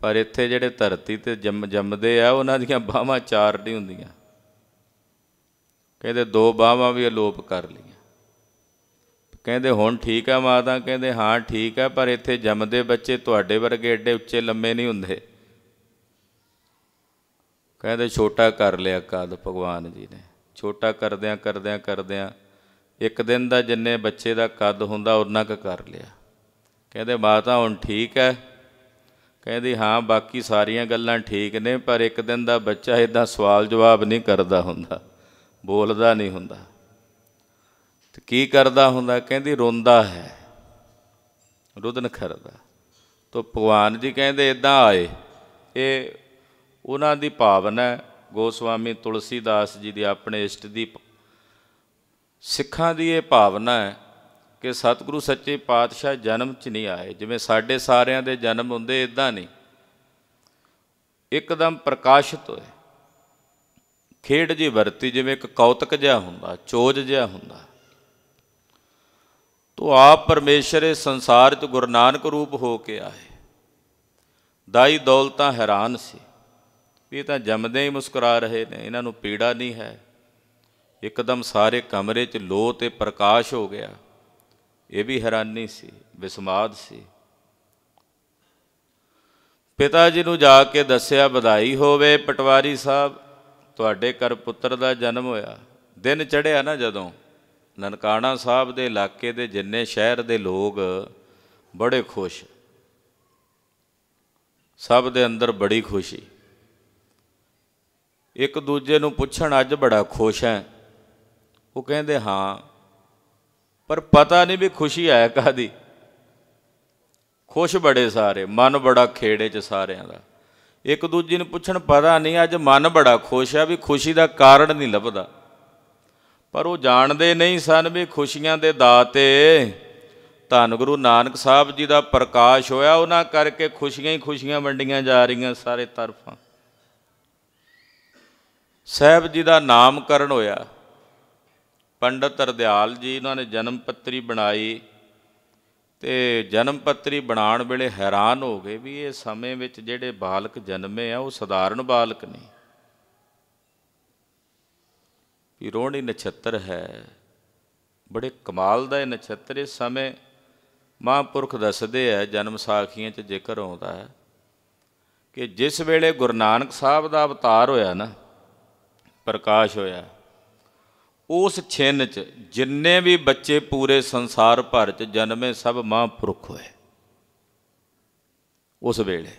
ਪਰ ਇੱਥੇ ਜਿਹੜੇ ਧਰਤੀ ਤੇ ਜੰਮ ਜੰਮਦੇ ਆ ਉਹਨਾਂ ਦੀਆਂ ਬਾਹਾਂ ਚਾਰ ਨਹੀਂ ਹੁੰਦੀਆਂ ਕਹਿੰਦੇ ਦੋ ਬਾਹਾਂ ਵੀ ਅਲੋਪ ਕਰ ਲਈਆਂ ਕਹਿੰਦੇ ਹੁਣ ਠੀਕ ਆ ਮਾਤਾ ਕਹਿੰਦੇ ਹਾਂ ਠੀਕ ਆ ਪਰ ਇੱਥੇ ਜੰਮਦੇ ਬੱਚੇ ਤੁਹਾਡੇ ਵਰਗੇ ਐਡੇ ਉੱਚੇ ਲੰਮੇ ਨਹੀਂ ਹੁੰਦੇ ਕਹਿੰਦੇ ਛੋਟਾ ਕਰ ਲਿਆ ਕਦ ਭਗਵਾਨ ਜੀ ਨੇ ਛੋਟਾ ਕਰਦਿਆਂ ਕਰਦਿਆਂ ਕਰਦਿਆਂ ਇੱਕ ਦਿਨ ਦਾ ਜਿੰਨੇ ਬੱਚੇ ਦਾ ਕੱਦ ਹੁੰਦਾ ਉਹਨਾਂ ਕ ਕਰ ਲਿਆ ਕਹਿੰਦੇ ਮਾਤਾ ਹੁਣ ਠੀਕ ਹੈ ਕਹਿੰਦੀ ਹਾਂ ਬਾਕੀ ਸਾਰੀਆਂ ਗੱਲਾਂ ਠੀਕ ਨੇ ਪਰ ਇੱਕ ਦਿਨ ਦਾ ਬੱਚਾ ਇਦਾਂ ਸਵਾਲ ਜਵਾਬ ਨਹੀਂ ਕਰਦਾ ਹੁੰਦਾ ਬੋਲਦਾ ਨਹੀਂ ਹੁੰਦਾ ਤੇ ਕੀ ਕਰਦਾ ਹੁੰਦਾ ਕਹਿੰਦੀ ਰੋਂਦਾ ਹੈ ਰੁਦਨ ਖਰਦਾ ਤੋ ਭਗਵਾਨ ਜੀ ਕਹਿੰਦੇ ਇਦਾਂ ਆਏ ਇਹ ਉਹਨਾਂ ਦੀ ਭਾਵਨਾ ਗੋਸਵਾਮੀ ਤੁਲਸੀਦਾਸ ਜੀ ਦੇ ਆਪਣੇ ਇਸ਼ਟ ਦੀ ਸਿੱਖਾਂ ਦੀ ਇਹ ਭਾਵਨਾ ਹੈ ਕਿ ਸਤਿਗੁਰੂ ਸੱਚੇ ਪਾਤਸ਼ਾਹ ਜਨਮ 'ਚ ਨਹੀਂ ਆਏ ਜਿਵੇਂ ਸਾਡੇ ਸਾਰਿਆਂ ਦੇ ਜਨਮ ਹੁੰਦੇ ਇਦਾਂ ਨਹੀਂ ਇੱਕਦਮ ਪ੍ਰਕਾਸ਼ਿਤ ਹੋਏ ਖੇਡ ਜੀ ਵਰਤੀ ਜਿਵੇਂ ਇੱਕ ਕੌਤਕ ਜਿਹਾ ਹੁੰਦਾ ਚੋਜ ਜਿਹਾ ਹੁੰਦਾ ਤੋ ਆਪ ਪਰਮੇਸ਼ਰ ਇਸ ਸੰਸਾਰ 'ਚ ਗੁਰੂ ਨਾਨਕ ਰੂਪ ਹੋ ਕੇ ਆਏ ਦਾਈ ਦੌਲਤਾਂ ਹੈਰਾਨ ਸੀ ਇਹ ਤਾਂ ਜੰਮਦੇ ਹੀ ਮੁਸਕਰਾ ਰਹੇ ਨੇ ਇਹਨਾਂ ਨੂੰ ਪੀੜਾ ਨਹੀਂ ਹੈ ਇੱਕਦਮ ਸਾਰੇ ਕਮਰੇ 'ਚ ਲੋ ਤੇ ਪ੍ਰਕਾਸ਼ ਹੋ ਗਿਆ ਇਹ ਵੀ ਹੈਰਾਨੀ ਸੀ ਵਿਸਮਾਦ ਸੀ ਪਿਤਾ ਜੀ ਨੂੰ ਜਾ ਕੇ ਦੱਸਿਆ ਵਧਾਈ ਹੋਵੇ ਪਟਵਾਰੀ ਸਾਹਿਬ ਤੁਹਾਡੇ ਕਰ ਪੁੱਤਰ ਦਾ ਜਨਮ ਹੋਇਆ ਦਿਨ ਚੜਿਆ ਨਾ ਜਦੋਂ ਨਨਕਾਣਾ ਸਾਹਿਬ ਦੇ ਇਲਾਕੇ ਦੇ ਜਿੰਨੇ ਸ਼ਹਿਰ ਦੇ ਲੋਕ ਬੜੇ ਖੁਸ਼ ਸਭ ਦੇ ਅੰਦਰ ਬੜੀ ਖੁਸ਼ੀ ਇੱਕ ਦੂਜੇ ਨੂੰ ਪੁੱਛਣ ਅੱਜ ਬੜਾ ਖੁਸ਼ ਹੈ ਉਹ ਕਹਿੰਦੇ ਹਾਂ ਪਰ ਪਤਾ ਨਹੀਂ ਵੀ ਖੁਸ਼ੀ ਆਇਆ ਕਾਦੀ ਖੁਸ਼ ਬੜੇ ਸਾਰੇ ਮਨ ਬੜਾ ਖੇੜੇ ਚ ਸਾਰਿਆਂ ਦਾ ਇੱਕ ਦੂਜੇ ਨੂੰ ਪੁੱਛਣ ਪਤਾ ਨਹੀਂ ਅੱਜ ਮਨ ਬੜਾ ਖੁਸ਼ ਆ ਵੀ ਖੁਸ਼ੀ ਦਾ ਕਾਰਨ ਨਹੀਂ ਲੱਭਦਾ ਪਰ ਉਹ ਜਾਣਦੇ ਨਹੀਂ ਸਨ ਵੀ ਖੁਸ਼ੀਆਂ ਦੇ ਦਾਤੇ ਧੰਨ ਗੁਰੂ ਨਾਨਕ ਸਾਹਿਬ ਜੀ ਦਾ ਪ੍ਰਕਾਸ਼ ਹੋਇਆ ਉਹਨਾਂ ਕਰਕੇ ਖੁਸ਼ੀਆਂ ਹੀ ਖੁਸ਼ੀਆਂ ਵੰਡੀਆਂ ਜਾ ਰਹੀਆਂ ਸਾਰੇ ਤਰਫਾਂ ਸਾਹਿਬ ਜੀ ਦਾ ਨਾਮਕਰਨ ਹੋਇਆ ਪੰਡਤ ਅਰਦਿਆਲ ਜੀ ਉਹਨਾਂ ਨੇ ਜਨਮ ਪੱਤਰੀ ਬਣਾਈ ਤੇ ਜਨਮ ਪੱਤਰੀ ਬਣਾਉਣ ਵੇਲੇ ਹੈਰਾਨ ਹੋ ਗਏ ਵੀ ਇਹ ਸਮੇਂ ਵਿੱਚ ਜਿਹੜੇ ਬਾਲਕ ਜਨਮੇ ਆ ਉਹ ਸਧਾਰਨ ਬਾਲਕ ਨਹੀਂ ਵੀ ਰੋਣੀ ਨਛੱਤਰ ਹੈ ਬੜੇ ਕਮਾਲ ਦਾ ਇਹ ਨਛੱਤਰ ਇਸ ਸਮੇਂ ਮਹਾਪੁਰਖ ਦੱਸਦੇ ਆ ਜਨਮ ਸਾਖੀਆਂ 'ਚ ਜ਼ਿਕਰ ਆਉਂਦਾ ਹੈ ਕਿ ਜਿਸ ਵੇਲੇ ਗੁਰੂ ਨਾਨਕ ਸਾਹਿਬ ਦਾ ਅਵਤਾਰ ਹੋਇਆ ਨਾ ਪ੍ਰਕਾਸ਼ ਹੋਇਆ ਉਸ ਛਿੰਨ ਚ ਜਿੰਨੇ ਵੀ ਬੱਚੇ ਪੂਰੇ ਸੰਸਾਰ ਭਰ ਚ ਜਨਮੇ ਸਭ ਮਹਾਂਪੁਰਖ ਹੋਏ ਉਸ ਵੇਲੇ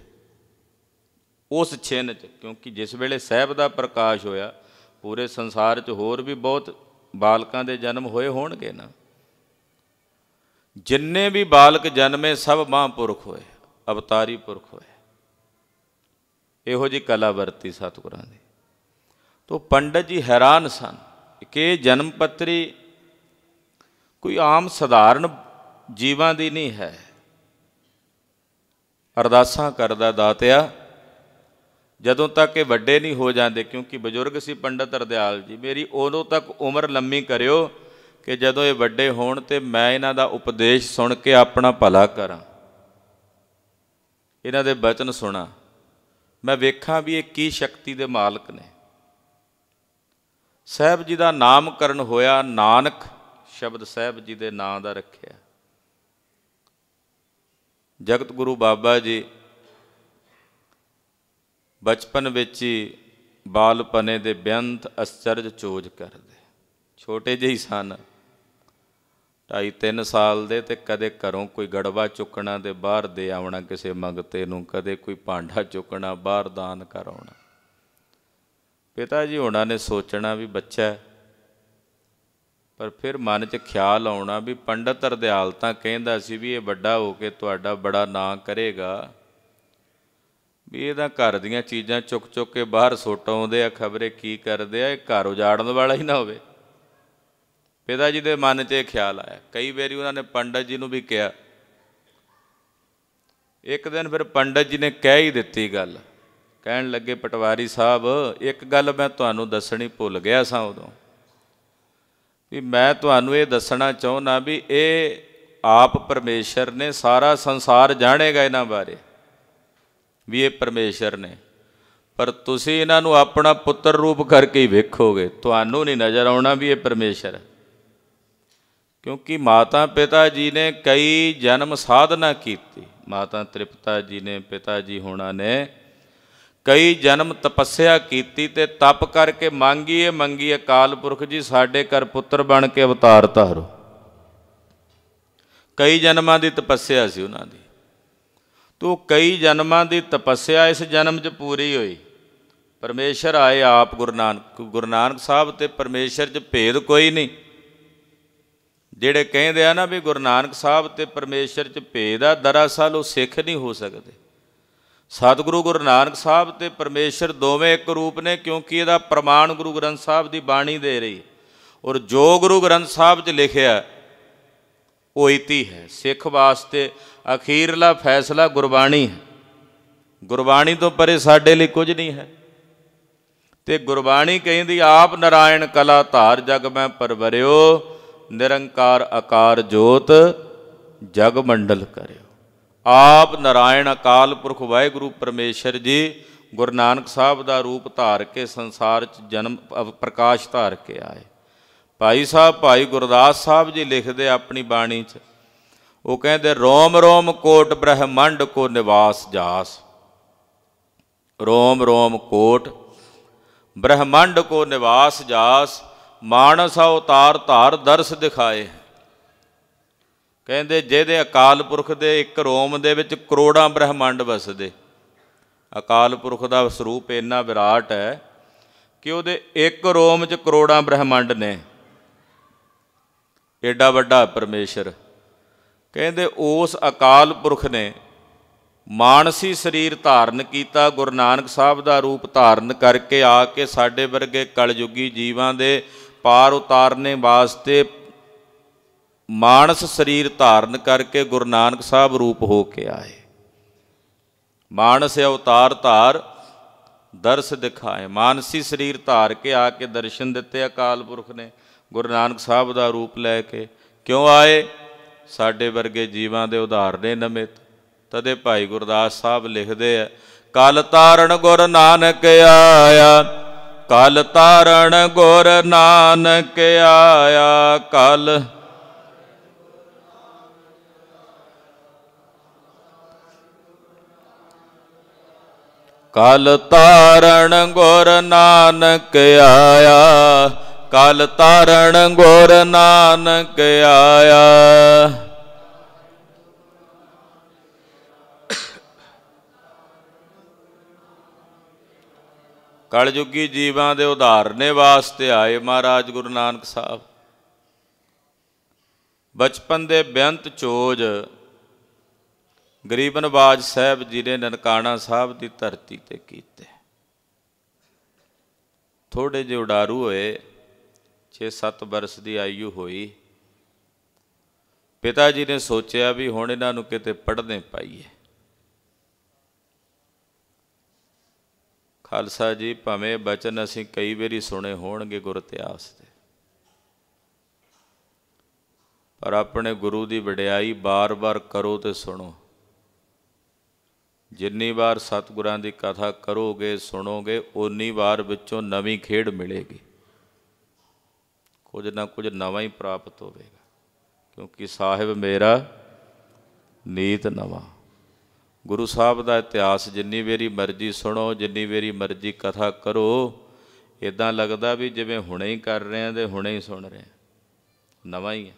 ਉਸ ਛਿੰਨ ਚ ਕਿਉਂਕਿ ਜਿਸ ਵੇਲੇ ਸਹਿਬ ਦਾ ਪ੍ਰਕਾਸ਼ ਹੋਇਆ ਪੂਰੇ ਸੰਸਾਰ ਚ ਹੋਰ ਵੀ ਬਹੁਤ ਬਾਲਕਾਂ ਦੇ ਜਨਮ ਹੋਏ ਹੋਣਗੇ ਨਾ ਜਿੰਨੇ ਵੀ ਬਾਲਕ ਜਨਮੇ ਸਭ ਮਹਾਂਪੁਰਖ ਹੋਏ ਅਵਤਾਰੀ ਪੁਰਖ ਹੋਏ ਇਹੋ ਜੀ ਕਲਾ ਵਰਤੀ ਸਤਿਗੁਰਾਂ ਦੀ ਤੋ ਪੰਡਤ ਜੀ ਹੈਰਾਨ ਸਨ ਕਿ ਇਹ ਜਨਮ ਪੱਤਰੀ ਕੋਈ ਆਮ ਸਧਾਰਨ ਜੀਵਾਂ ਦੀ ਨਹੀਂ ਹੈ ਅਰਦਾਸਾਂ ਕਰਦਾ ਦਾਤਿਆ ਜਦੋਂ ਤੱਕ ਇਹ ਵੱਡੇ ਨਹੀਂ ਹੋ ਜਾਂਦੇ ਕਿਉਂਕਿ ਬਜ਼ੁਰਗ ਸੀ ਪੰਡਤ ਅਰਦਿਆਲ ਜੀ ਮੇਰੀ ਉਦੋਂ ਤੱਕ ਉਮਰ ਲੰਮੀ ਕਰਿਓ ਕਿ ਜਦੋਂ ਇਹ ਵੱਡੇ ਹੋਣ ਤੇ ਮੈਂ ਇਹਨਾਂ ਦਾ ਉਪਦੇਸ਼ ਸੁਣ ਕੇ ਆਪਣਾ ਭਲਾ ਕਰਾਂ ਇਹਨਾਂ ਦੇ ਬਚਨ ਸੁਣਾ ਮੈਂ ਵੇਖਾਂ ਵੀ ਇਹ ਕੀ ਸ਼ਕਤੀ ਦੇ ਮਾਲਕ ਨੇ ਸਾਹਿਬ ਜੀ ਦਾ ਨਾਮਕਰਨ ਹੋਇਆ ਨਾਨਕ ਸ਼ਬਦ ਸਾਹਿਬ ਜੀ ਦੇ ਨਾਂ ਦਾ ਰੱਖਿਆ ਜਗਤ ਗੁਰੂ ਬਾਬਾ ਜੀ ਬਚਪਨ ਵਿੱਚ ਹੀ ਬਾਲਪਨੇ ਦੇ ਬਿਆੰਤ ਅਚਰਜ ਚੋਜ ਕਰਦੇ ਛੋਟੇ ਜਿਹੇ ਸਨ 2 3 ਸਾਲ ਦੇ ਤੇ ਕਦੇ ਘਰੋਂ ਕੋਈ ਗੜਵਾ ਚੁੱਕਣਾ ਤੇ ਬਾਹਰ ਦੇ ਆਉਣਾ ਕਿਸੇ ਮੰਗਤੇ ਨੂੰ ਕਦੇ ਕੋਈ ਭਾਂਡਾ ਚੁੱਕਣਾ ਬਾਹਰ ਦਾਨ ਕਰਾਉਣਾ ਪਿਤਾ ਜੀ ਹੋਣਾ ਨੇ ਸੋਚਣਾ ਵੀ ਬੱਚਾ ਪਰ ਫਿਰ ਮਨ 'ਚ ਖਿਆਲ ਆਉਣਾ ਵੀ ਪੰਡਤ ਅਰਦਿਆਲ ਤਾਂ ਕਹਿੰਦਾ ਸੀ ਵੀ ਇਹ ਵੱਡਾ ਹੋ ਕੇ ਤੁਹਾਡਾ ਬੜਾ ਨਾਂ ਕਰੇਗਾ ਵੀ ਇਹਦਾ ਘਰ ਦੀਆਂ ਚੀਜ਼ਾਂ ਚੁੱਕ ਚੁੱਕ ਕੇ ਬਾਹਰ ਸੁੱਟ ਆਉਂਦੇ ਆ ਖਬਰੇ ਕੀ ਕਰਦੇ ਆ ਇਹ ਘਰ ਉਜਾੜਨ ਵਾਲਾ ਹੀ ਨਾ ਹੋਵੇ ਪਿਤਾ ਜੀ ਦੇ ਮਨ 'ਚ ਇਹ ਖਿਆਲ ਆਇਆ ਕਈ ਵਾਰੀ ਉਹਨਾਂ ਨੇ ਪੰਡਤ ਜੀ ਨੂੰ ਵੀ ਕਿਹਾ ਇੱਕ ਦਿਨ ਫਿਰ ਪੰਡਤ ਜੀ ਨੇ ਕਹਿ ਹੀ ਦਿੱਤੀ ਗੱਲ ਕਹਿਣ ਲੱਗੇ ਪਟਵਾਰੀ ਸਾਹਿਬ ਇੱਕ ਗੱਲ ਮੈਂ ਤੁਹਾਨੂੰ ਦੱਸਣੀ ਭੁੱਲ ਗਿਆ ਸਾਂ ਉਦੋਂ ਵੀ ਮੈਂ ਤੁਹਾਨੂੰ ਇਹ ਦੱਸਣਾ ਚਾਹੁੰਦਾ ਵੀ ਇਹ ਆਪ ਪਰਮੇਸ਼ਰ ਨੇ ਸਾਰਾ ਸੰਸਾਰ ਜਾਣੇਗਾ ਇਹਨਾਂ ਬਾਰੇ ਵੀ ਇਹ ਪਰਮੇਸ਼ਰ ਨੇ ਪਰ ਤੁਸੀਂ ਇਹਨਾਂ ਨੂੰ ਆਪਣਾ ਪੁੱਤਰ ਰੂਪ ਕਰਕੇ ਹੀ ਵੇਖੋਗੇ ਤੁਹਾਨੂੰ ਨਹੀਂ ਨਜ਼ਰ ਆਉਣਾ ਵੀ ਇਹ ਪਰਮੇਸ਼ਰ ਹੈ ਕਿਉਂਕਿ ਮਾਤਾ ਪਿਤਾ ਜੀ ਨੇ ਕਈ ਜਨਮ ਸਾਧਨਾ ਕੀਤੀ ਮਾਤਾ ਤ੍ਰਿਪਤਾ ਜੀ ਨੇ ਪਿਤਾ ਜੀ ਹੋਣਾ ਨੇ ਕਈ ਜਨਮ ਤਪੱਸਿਆ ਕੀਤੀ ਤੇ ਤਪ ਕਰਕੇ ਮੰਗੀਏ ਮੰਗੀ ਅਕਾਲ ਪੁਰਖ ਜੀ ਸਾਡੇ ਘਰ ਪੁੱਤਰ ਬਣ ਕੇ ਅਵਤਾਰ ਧਾਰੋ ਕਈ ਜਨਮਾਂ ਦੀ ਤਪੱਸਿਆ ਸੀ ਉਹਨਾਂ ਦੀ ਤੋ ਕਈ ਜਨਮਾਂ ਦੀ ਤਪੱਸਿਆ ਇਸ ਜਨਮ 'ਚ ਪੂਰੀ ਹੋਈ ਪਰਮੇਸ਼ਰ ਆਏ ਆਪ ਗੁਰੂ ਨਾਨਕ ਗੁਰੂ ਨਾਨਕ ਸਾਹਿਬ ਤੇ ਪਰਮੇਸ਼ਰ 'ਚ ਭੇਦ ਕੋਈ ਨਹੀਂ ਜਿਹੜੇ ਕਹਿੰਦੇ ਆ ਨਾ ਵੀ ਗੁਰੂ ਨਾਨਕ ਸਾਹਿਬ ਤੇ ਪਰਮੇਸ਼ਰ 'ਚ ਭੇਦ ਆ ਦਰਅਸਲ ਉਹ ਸਿੱਖ ਨਹੀਂ ਹੋ ਸਕਦੇ ਸਤਿਗੁਰੂ ਗੁਰੂ ਨਾਨਕ ਸਾਹਿਬ ਤੇ ਪਰਮੇਸ਼ਰ ਦੋਵੇਂ ਇੱਕ ਰੂਪ ਨੇ ਕਿਉਂਕਿ ਇਹਦਾ ਪ੍ਰਮਾਣ ਗੁਰੂ ਗ੍ਰੰਥ ਸਾਹਿਬ ਦੀ ਬਾਣੀ ਦੇ ਰਹੀ ਔਰ ਜੋ ਗੁਰੂ ਗ੍ਰੰਥ ਸਾਹਿਬ 'ਚ ਲਿਖਿਆ ਉਹ ਇਤੀ ਹੈ ਸਿੱਖ ਵਾਸਤੇ ਅਖੀਰਲਾ ਫੈਸਲਾ ਗੁਰਬਾਣੀ ਹੈ ਗੁਰਬਾਣੀ ਤੋਂ ਪਰੇ ਸਾਡੇ ਲਈ ਕੁਝ ਨਹੀਂ ਹੈ ਤੇ ਗੁਰਬਾਣੀ ਕਹਿੰਦੀ ਆਪ ਨਰਾਇਣ ਕਲਾ ਧਾਰ ਜਗ ਮੈਂ ਪਰਵਰਿਓ ਨਿਰੰਕਾਰ ਆਕਾਰ ਜੋਤ ਜਗ ਮੰਡਲ ਕਰਿਓ ਆਪ ਨਾਰਾਇਣ ਅਕਾਲ ਪੁਰਖ ਵਾਹਿਗੁਰੂ ਪਰਮੇਸ਼ਰ ਜੀ ਗੁਰੂ ਨਾਨਕ ਸਾਹਿਬ ਦਾ ਰੂਪ ਧਾਰ ਕੇ ਸੰਸਾਰ 'ਚ ਜਨਮ ਪ੍ਰਕਾਸ਼ ਧਾਰ ਕੇ ਆਏ ਭਾਈ ਸਾਹਿਬ ਭਾਈ ਗੁਰਦਾਸ ਸਾਹਿਬ ਜੀ ਲਿਖਦੇ ਆਪਣੀ ਬਾਣੀ 'ਚ ਉਹ ਕਹਿੰਦੇ ਰੋਮ ਰੋਮ ਕੋਟ ਬ੍ਰਹਮੰਡ ਕੋ ਨਿਵਾਸ ਜਾਸ ਰੋਮ ਰੋਮ ਕੋਟ ਬ੍ਰਹਮੰਡ ਕੋ ਨਿਵਾਸ ਜਾਸ ਮਾਨਸ ਅਵਤਾਰ ਧਾਰ ਦਰਸ ਦਿਖਾਏ ਕਹਿੰਦੇ ਜਿਹਦੇ ਅਕਾਲ ਪੁਰਖ ਦੇ ਇੱਕ ਰੋਮ ਦੇ ਵਿੱਚ ਕਰੋੜਾਂ ਬ੍ਰਹਿਮੰਡ ਵਸਦੇ ਅਕਾਲ ਪੁਰਖ ਦਾ ਸਰੂਪ ਇੰਨਾ ਵਿਰਾਟ ਹੈ ਕਿ ਉਹਦੇ ਇੱਕ ਰੋਮ 'ਚ ਕਰੋੜਾਂ ਬ੍ਰਹਿਮੰਡ ਨੇ ਏਡਾ ਵੱਡਾ ਪਰਮੇਸ਼ਰ ਕਹਿੰਦੇ ਉਸ ਅਕਾਲ ਪੁਰਖ ਨੇ ਮਾਨਸੀ ਸਰੀਰ ਧਾਰਨ ਕੀਤਾ ਗੁਰੂ ਨਾਨਕ ਸਾਹਿਬ ਦਾ ਰੂਪ ਧਾਰਨ ਕਰਕੇ ਆ ਕੇ ਸਾਡੇ ਵਰਗੇ ਕਲਯੁਗੀ ਜੀਵਾਂ ਦੇ ਪਾਰ ਉਤਾਰਨੇ ਵਾਸਤੇ ਮਾਨਸ ਸਰੀਰ ਧਾਰਨ ਕਰਕੇ ਗੁਰੂ ਨਾਨਕ ਸਾਹਿਬ ਰੂਪ ਹੋ ਕੇ ਆਏ ਮਾਨਸ ਅਵਤਾਰ ਧਾਰ ਦਰਸ ਦਿਖਾਏ ਮਾਨਸੀ ਸਰੀਰ ਧਾਰ ਕੇ ਆ ਕੇ ਦਰਸ਼ਨ ਦਿੱਤੇ ਅਕਾਲ ਪੁਰਖ ਨੇ ਗੁਰੂ ਨਾਨਕ ਸਾਹਿਬ ਦਾ ਰੂਪ ਲੈ ਕੇ ਕਿਉਂ ਆਏ ਸਾਡੇ ਵਰਗੇ ਜੀਵਾਂ ਦੇ ਉਧਾਰ ਨੇ ਨਮਿਤ ਤਦੇ ਭਾਈ ਗੁਰਦਾਸ ਸਾਹਿਬ ਲਿਖਦੇ ਆ ਕਲ ਤਾਰਣ ਗੁਰ ਨਾਨਕ ਆਇਆ ਕਲ ਤਾਰਣ ਗੁਰ ਨਾਨਕ ਆਇਆ ਕਲ ਕਲ ਤਾਰਣ ਗੁਰ ਨਾਨਕ ਆਇਆ ਕਲ ਤਾਰਣ ਗੁਰ ਨਾਨਕ ਆਇਆ ਕਲਯੁਗੀ ਜੀਵਾਂ ਦੇ ਉਧਾਰਨੇ ਵਾਸਤੇ ਆਏ ਮਹਾਰਾਜ ਗੁਰੂ ਨਾਨਕ ਸਾਹਿਬ ਬਚਪਨ ਦੇ ਬੇਅੰਤ ਚੋਜ ਗਰੀਬ ਨਵਾਜ ਸਾਹਿਬ ਜੀ ਨੇ ਨਨਕਾਣਾ ਸਾਹਿਬ ਦੀ ਧਰਤੀ ਤੇ ਕੀਤੇ ਥੋੜੇ ਜਿਹਾ ਉਡਾਰੂ ਹੋਏ 6-7 ਬਰਸ ਦੀ ਆਯੂ ਹੋਈ ਪਿਤਾ ਜੀ ਨੇ ਸੋਚਿਆ ਵੀ ਹੁਣ ਇਹਨਾਂ ਨੂੰ ਕਿਤੇ ਪੜ੍ਹਨੇ ਪਾਈਏ ਖਾਲਸਾ ਜੀ ਭਾਵੇਂ ਬਚਨ ਅਸੀਂ ਕਈ ਵਾਰੀ ਸੁਣੇ ਹੋਣਗੇ ਗੁਰ ਇਤਿਹਾਸ ਦੇ ਪਰ ਆਪਣੇ ਗੁਰੂ ਦੀ ਵਡਿਆਈ ਬਾਰ-ਬਾਰ ਕਰੋ ਤੇ ਸੁਣੋ ਜਿੰਨੀ ਵਾਰ ਸਤਿਗੁਰਾਂ ਦੀ ਕਥਾ ਕਰੋਗੇ ਸੁਣੋਗੇ ਓਨੀ ਵਾਰ ਵਿੱਚੋਂ ਨਵੀਂ ਖੇਡ ਮਿਲੇਗੀ ਕੁਝ ਨਾ ਕੁਝ ਨਵਾਂ ਹੀ ਪ੍ਰਾਪਤ ਹੋਵੇਗਾ ਕਿਉਂਕਿ ਸਾਹਿਬ ਮੇਰਾ ਨੀਤ ਨਵਾਂ ਗੁਰੂ ਸਾਹਿਬ ਦਾ ਇਤਿਹਾਸ ਜਿੰਨੀ ਵੇਰੀ ਮਰਜ਼ੀ ਸੁਣੋ ਜਿੰਨੀ ਵੇਰੀ ਮਰਜ਼ੀ ਕਥਾ ਕਰੋ ਇਦਾਂ ਲੱਗਦਾ ਵੀ ਜਿਵੇਂ ਹੁਣੇ ਹੀ ਕਰ ਰਹੇ ਆ ਤੇ ਹੁਣੇ ਹੀ ਸੁਣ ਰਹੇ ਆਂ ਨਵਾਂ ਹੀ ਹੈ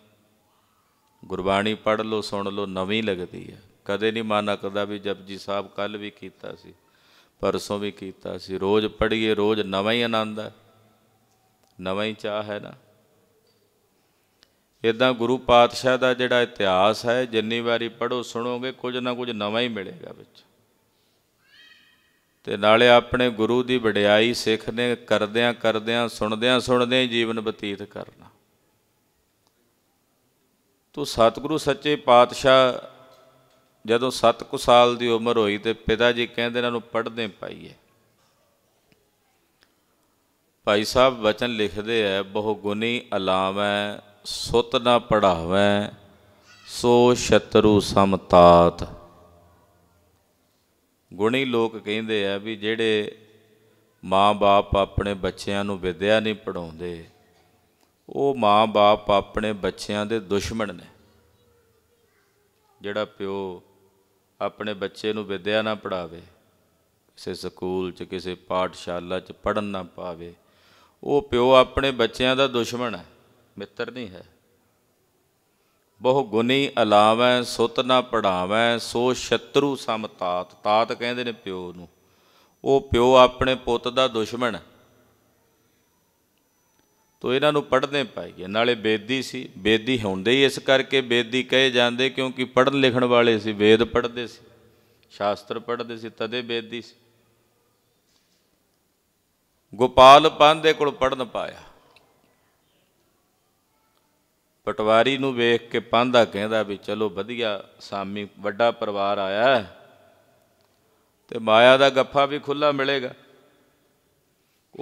ਗੁਰਬਾਣੀ ਪੜ੍ਹ ਲਓ ਸੁਣ ਲਓ ਨਵੀਂ ਲੱਗਦੀ ਹੈ ਕਦੇ ਨਹੀਂ ਮਾਨਾ ਕਰਦਾ ਵੀ ਜਪਜੀ ਸਾਹਿਬ ਕੱਲ ਵੀ ਕੀਤਾ ਸੀ ਪਰਸੋਂ ਵੀ ਕੀਤਾ ਸੀ ਰੋਜ਼ ਪੜ੍ਹੀਏ ਰੋਜ਼ ਨਵਾਂ ਹੀ ਆਨੰਦ ਹੈ ਨਵਾਂ ਹੀ ਚਾਹ ਹੈ ਨਾ ਇਦਾਂ ਗੁਰੂ ਪਾਤਸ਼ਾਹ ਦਾ ਜਿਹੜਾ ਇਤਿਹਾਸ ਹੈ ਜਿੰਨੀ ਵਾਰੀ ਪੜੋ ਸੁਣੋਗੇ ਕੁਝ ਨਾ ਕੁਝ ਨਵਾਂ ਹੀ ਮਿਲੇਗਾ ਵਿੱਚ ਤੇ ਨਾਲੇ ਆਪਣੇ ਗੁਰੂ ਦੀ ਵਡਿਆਈ ਸਿੱਖ ਨੇ ਕਰਦਿਆਂ ਕਰਦਿਆਂ ਸੁਣਦਿਆਂ ਸੁਣਦਿਆਂ ਜੀਵਨ ਬਤੀਤ ਕਰਨਾ ਤੋ ਸਤਿਗੁਰੂ ਸੱਚੇ ਪਾਤਸ਼ਾਹ ਜਦੋਂ 7 ਕੁ ਸਾਲ ਦੀ ਉਮਰ ਹੋਈ ਤੇ ਪਿਤਾ ਜੀ ਕਹਿੰਦੇ ਇਹਨਾਂ ਨੂੰ ਪੜ੍ਹਦੇ ਪਾਈਏ ਭਾਈ ਸਾਹਿਬ ਬਚਨ ਲਿਖਦੇ ਐ ਬਹੁ ਗੁਨੀ ਅਲਾਵੈ ਸੁਤ ਨਾ ਪੜਾਵੈ ਸੋ ਸ਼ਤਰੂ ਸਮਤਾਤ ਗੁਣੀ ਲੋਕ ਕਹਿੰਦੇ ਆ ਵੀ ਜਿਹੜੇ ਮਾਂ-ਬਾਪ ਆਪਣੇ ਬੱਚਿਆਂ ਨੂੰ ਵਿਦਿਆ ਨਹੀਂ ਪੜਾਉਂਦੇ ਉਹ ਮਾਂ-ਬਾਪ ਆਪਣੇ ਬੱਚਿਆਂ ਦੇ ਦੁਸ਼ਮਣ ਨੇ ਜਿਹੜਾ ਪਿਓ ਆਪਣੇ ਬੱਚੇ ਨੂੰ ਵਿਦਿਆ ਨਾ ਪੜਾਵੇ ਕਿਸੇ ਸਕੂਲ 'ਚ ਕਿਸੇ ਪਾਠਸ਼ਾਲਾ 'ਚ ਪੜਨ ਨਾ ਪਾਵੇ ਉਹ ਪਿਓ ਆਪਣੇ ਬੱਚਿਆਂ ਦਾ ਦੁਸ਼ਮਣ ਹੈ ਮਿੱਤਰ ਨਹੀਂ ਹੈ ਬਹੁ ਗੁਨੀ ਅਲਾਵੈ ਸੁਤ ਨਾ ਪੜਾਵੈ ਸੋ ਸ਼ਤਰੂ ਸਮਤਾਤ ਤਾਤ ਕਹਿੰਦੇ ਨੇ ਪਿਓ ਨੂੰ ਉਹ ਪਿਓ ਆਪਣੇ ਪੁੱਤ ਦਾ ਦੁਸ਼ਮਣ ਹੈ ਤੋ ਇਹਨਾਂ ਨੂੰ ਪੜ੍ਹਨੇ ਪਾਈਏ ਨਾਲੇ ਬੇਦੀ ਸੀ ਬੇਦੀ ਹੁੰਦੇ ਹੀ ਇਸ ਕਰਕੇ ਬੇਦੀ ਕਹੇ ਜਾਂਦੇ ਕਿਉਂਕਿ ਪੜ੍ਹਨ ਲਿਖਣ ਵਾਲੇ ਸੀ ਵੇਦ ਪੜ੍ਹਦੇ ਸੀ ਸ਼ਾਸਤਰ ਪੜ੍ਹਦੇ ਸੀ ਤਦੇ ਬੇਦੀ ਸੀ ਗੋਪਾਲ ਪਾਂਦੇ ਕੋਲ ਪੜਨ ਪਾਇਆ ਪਟਵਾਰੀ ਨੂੰ ਵੇਖ ਕੇ ਪਾਂਦਾ ਕਹਿੰਦਾ ਵੀ ਚਲੋ ਵਧੀਆ ਸਾਮੀ ਵੱਡਾ ਪਰਿਵਾਰ ਆਇਆ ਤੇ ਮਾਇਆ ਦਾ ਗੱਫਾ ਵੀ ਖੁੱਲਾ ਮਿਲੇਗਾ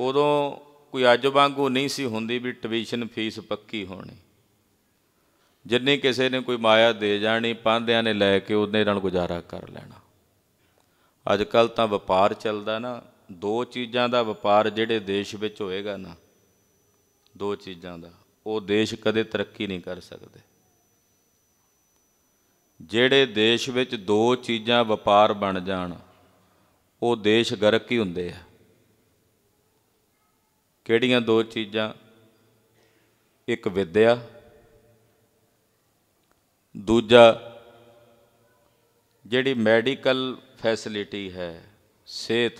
ਉਦੋਂ ਕੋਈ ਅੱਜ ਵਾਂਗੂ ਨਹੀਂ ਸੀ ਹੁੰਦੀ ਵੀ ਟਿਊਸ਼ਨ ਫੀਸ ਪੱਕੀ ਹੋਣੀ ਜਿੰਨੀ ਕਿਸੇ ਨੇ ਕੋਈ ਮਾਇਆ ਦੇ ਜਾਣੀ ਪਾਂਦਿਆਂ ਨੇ ਲੈ ਕੇ ਉਹਨੇ ਨਾਲ ਗੁਜ਼ਾਰਾ ਕਰ ਲੈਣਾ ਅੱਜ ਕੱਲ ਤਾਂ ਵਪਾਰ ਚੱਲਦਾ ਨਾ ਦੋ ਚੀਜ਼ਾਂ ਦਾ ਵਪਾਰ ਜਿਹੜੇ ਦੇਸ਼ ਵਿੱਚ ਹੋਏਗਾ ਨਾ ਦੋ ਚੀਜ਼ਾਂ ਦਾ ਉਹ ਦੇਸ਼ ਕਦੇ ਤਰੱਕੀ ਨਹੀਂ ਕਰ ਸਕਦੇ ਜਿਹੜੇ ਦੇਸ਼ ਵਿੱਚ ਦੋ ਚੀਜ਼ਾਂ ਵਪਾਰ ਬਣ ਜਾਣ ਉਹ ਦੇਸ਼ ਗਰਕ ਹੀ ਹੁੰਦੇ ਆ ਕਿਹੜੀਆਂ ਦੋ ਚੀਜ਼ਾਂ ਇੱਕ ਵਿਦਿਆ ਦੂਜਾ ਜਿਹੜੀ ਮੈਡੀਕਲ ਫੈਸਿਲਿਟੀ ਹੈ ਸਿਹਤ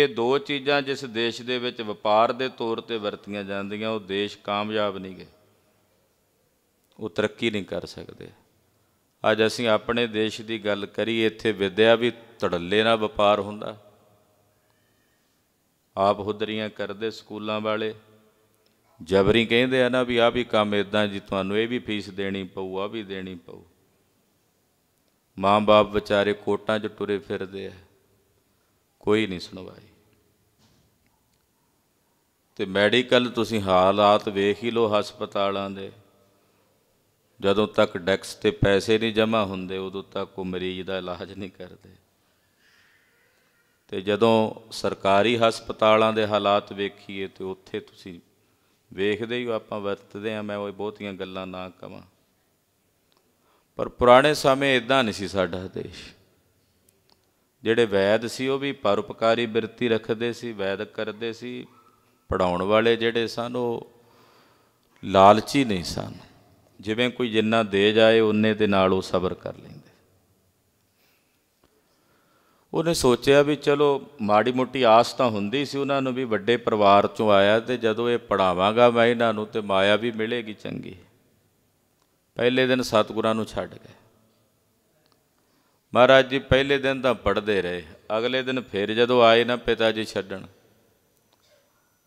ਇਹ ਦੋ ਚੀਜ਼ਾਂ ਜਿਸ ਦੇਸ਼ ਦੇ ਵਿੱਚ ਵਪਾਰ ਦੇ ਤੌਰ ਤੇ ਵਰਤੀਆਂ ਜਾਂਦੀਆਂ ਉਹ ਦੇਸ਼ ਕਾਮਯਾਬ ਨਹੀਂ ਗਏ ਉਹ ਤਰੱਕੀ ਨਹੀਂ ਕਰ ਸਕਦੇ ਅੱਜ ਅਸੀਂ ਆਪਣੇ ਦੇਸ਼ ਦੀ ਗੱਲ ਕਰੀਏ ਇੱਥੇ ਵਿਦਿਆ ਵੀ ਤੜੱਲੇ ਨਾਲ ਵਪਾਰ ਹੁੰਦਾ ਆਪ ਹੁਦਰੀਆਂ ਕਰਦੇ ਸਕੂਲਾਂ ਵਾਲੇ ਜਬਰੀ ਕਹਿੰਦੇ ਆ ਨਾ ਵੀ ਆ ਵੀ ਕੰਮ ਇਦਾਂ ਜੀ ਤੁਹਾਨੂੰ ਇਹ ਵੀ ਫੀਸ ਦੇਣੀ ਪਊ ਆ ਵੀ ਦੇਣੀ ਪਊ ਮਾਂ-ਬਾਪ ਵਿਚਾਰੇ ਕੋਟਾਂ 'ਚ ਟੁਰੇ ਫਿਰਦੇ ਆ ਕੋਈ ਨਹੀਂ ਸੁਣਵਾਈ ਤੇ ਮੈਡੀਕਲ ਤੁਸੀਂ ਹਾਲਾਤ ਵੇਖ ਹੀ ਲੋ ਹਸਪਤਾਲਾਂ ਦੇ ਜਦੋਂ ਤੱਕ ਡੈਕਸ ਤੇ ਪੈਸੇ ਨਹੀਂ ਜਮ੍ਹਾਂ ਹੁੰਦੇ ਉਦੋਂ ਤੱਕ ਉਹ ਮਰੀਜ਼ ਦਾ ਇਲਾਜ ਨਹੀਂ ਕਰਦੇ ਤੇ ਜਦੋਂ ਸਰਕਾਰੀ ਹਸਪਤਾਲਾਂ ਦੇ ਹਾਲਾਤ ਵੇਖੀਏ ਤੇ ਉੱਥੇ ਤੁਸੀਂ ਵੇਖਦੇ ਹੀ ਆਪਾਂ ਵਰਤਦੇ ਆ ਮੈਂ ਉਹ ਬਹੁਤੀਆਂ ਗੱਲਾਂ ਨਾ ਕਵਾਂ ਪਰ ਪੁਰਾਣੇ ਸਮੇਂ ਇਦਾਂ ਨਹੀਂ ਸੀ ਸਾਡਾ ਦੇਸ਼ ਜਿਹੜੇ ਵੈਦ ਸੀ ਉਹ ਵੀ ਪਰਉਪਕਾਰੀ ਬਿਰਤੀ ਰੱਖਦੇ ਸੀ ਵੈਦ ਕਰਦੇ ਸੀ ਪੜਾਉਣ ਵਾਲੇ ਜਿਹੜੇ ਸਨ ਉਹ ਲਾਲਚੀ ਨਹੀਂ ਸਨ ਜਿਵੇਂ ਕੋਈ ਜਿੰਨਾ ਦੇ ਜਾਏ ਉਹਨੇ ਦੇ ਨਾਲ ਉਹ ਸਬਰ ਕਰ ਲੈਂਦਾ ਉਹਨੇ ਸੋਚਿਆ ਵੀ ਚਲੋ ਮਾੜੀ ਮੋਟੀ ਆਸ ਤਾਂ ਹੁੰਦੀ ਸੀ ਉਹਨਾਂ ਨੂੰ ਵੀ ਵੱਡੇ ਪਰਿਵਾਰ ਚੋਂ ਆਇਆ ਤੇ ਜਦੋਂ ਇਹ ਪੜਾਵਾਂਗਾ ਮੈਂ ਇਹਨਾਂ ਨੂੰ ਤੇ ਮਾਇਆ ਵੀ ਮਿਲੇਗੀ ਚੰਗੀ ਪਹਿਲੇ ਦਿਨ ਸਤਗੁਰਾਂ ਨੂੰ ਛੱਡ ਗਏ ਮਹਾਰਾਜ ਜੀ ਪਹਿਲੇ ਦਿਨ ਤਾਂ ਪੜਦੇ ਰਹੇ ਅਗਲੇ ਦਿਨ ਫਿਰ ਜਦੋਂ ਆਏ ਨਾ ਪਿਤਾ ਜੀ ਛੱਡਣ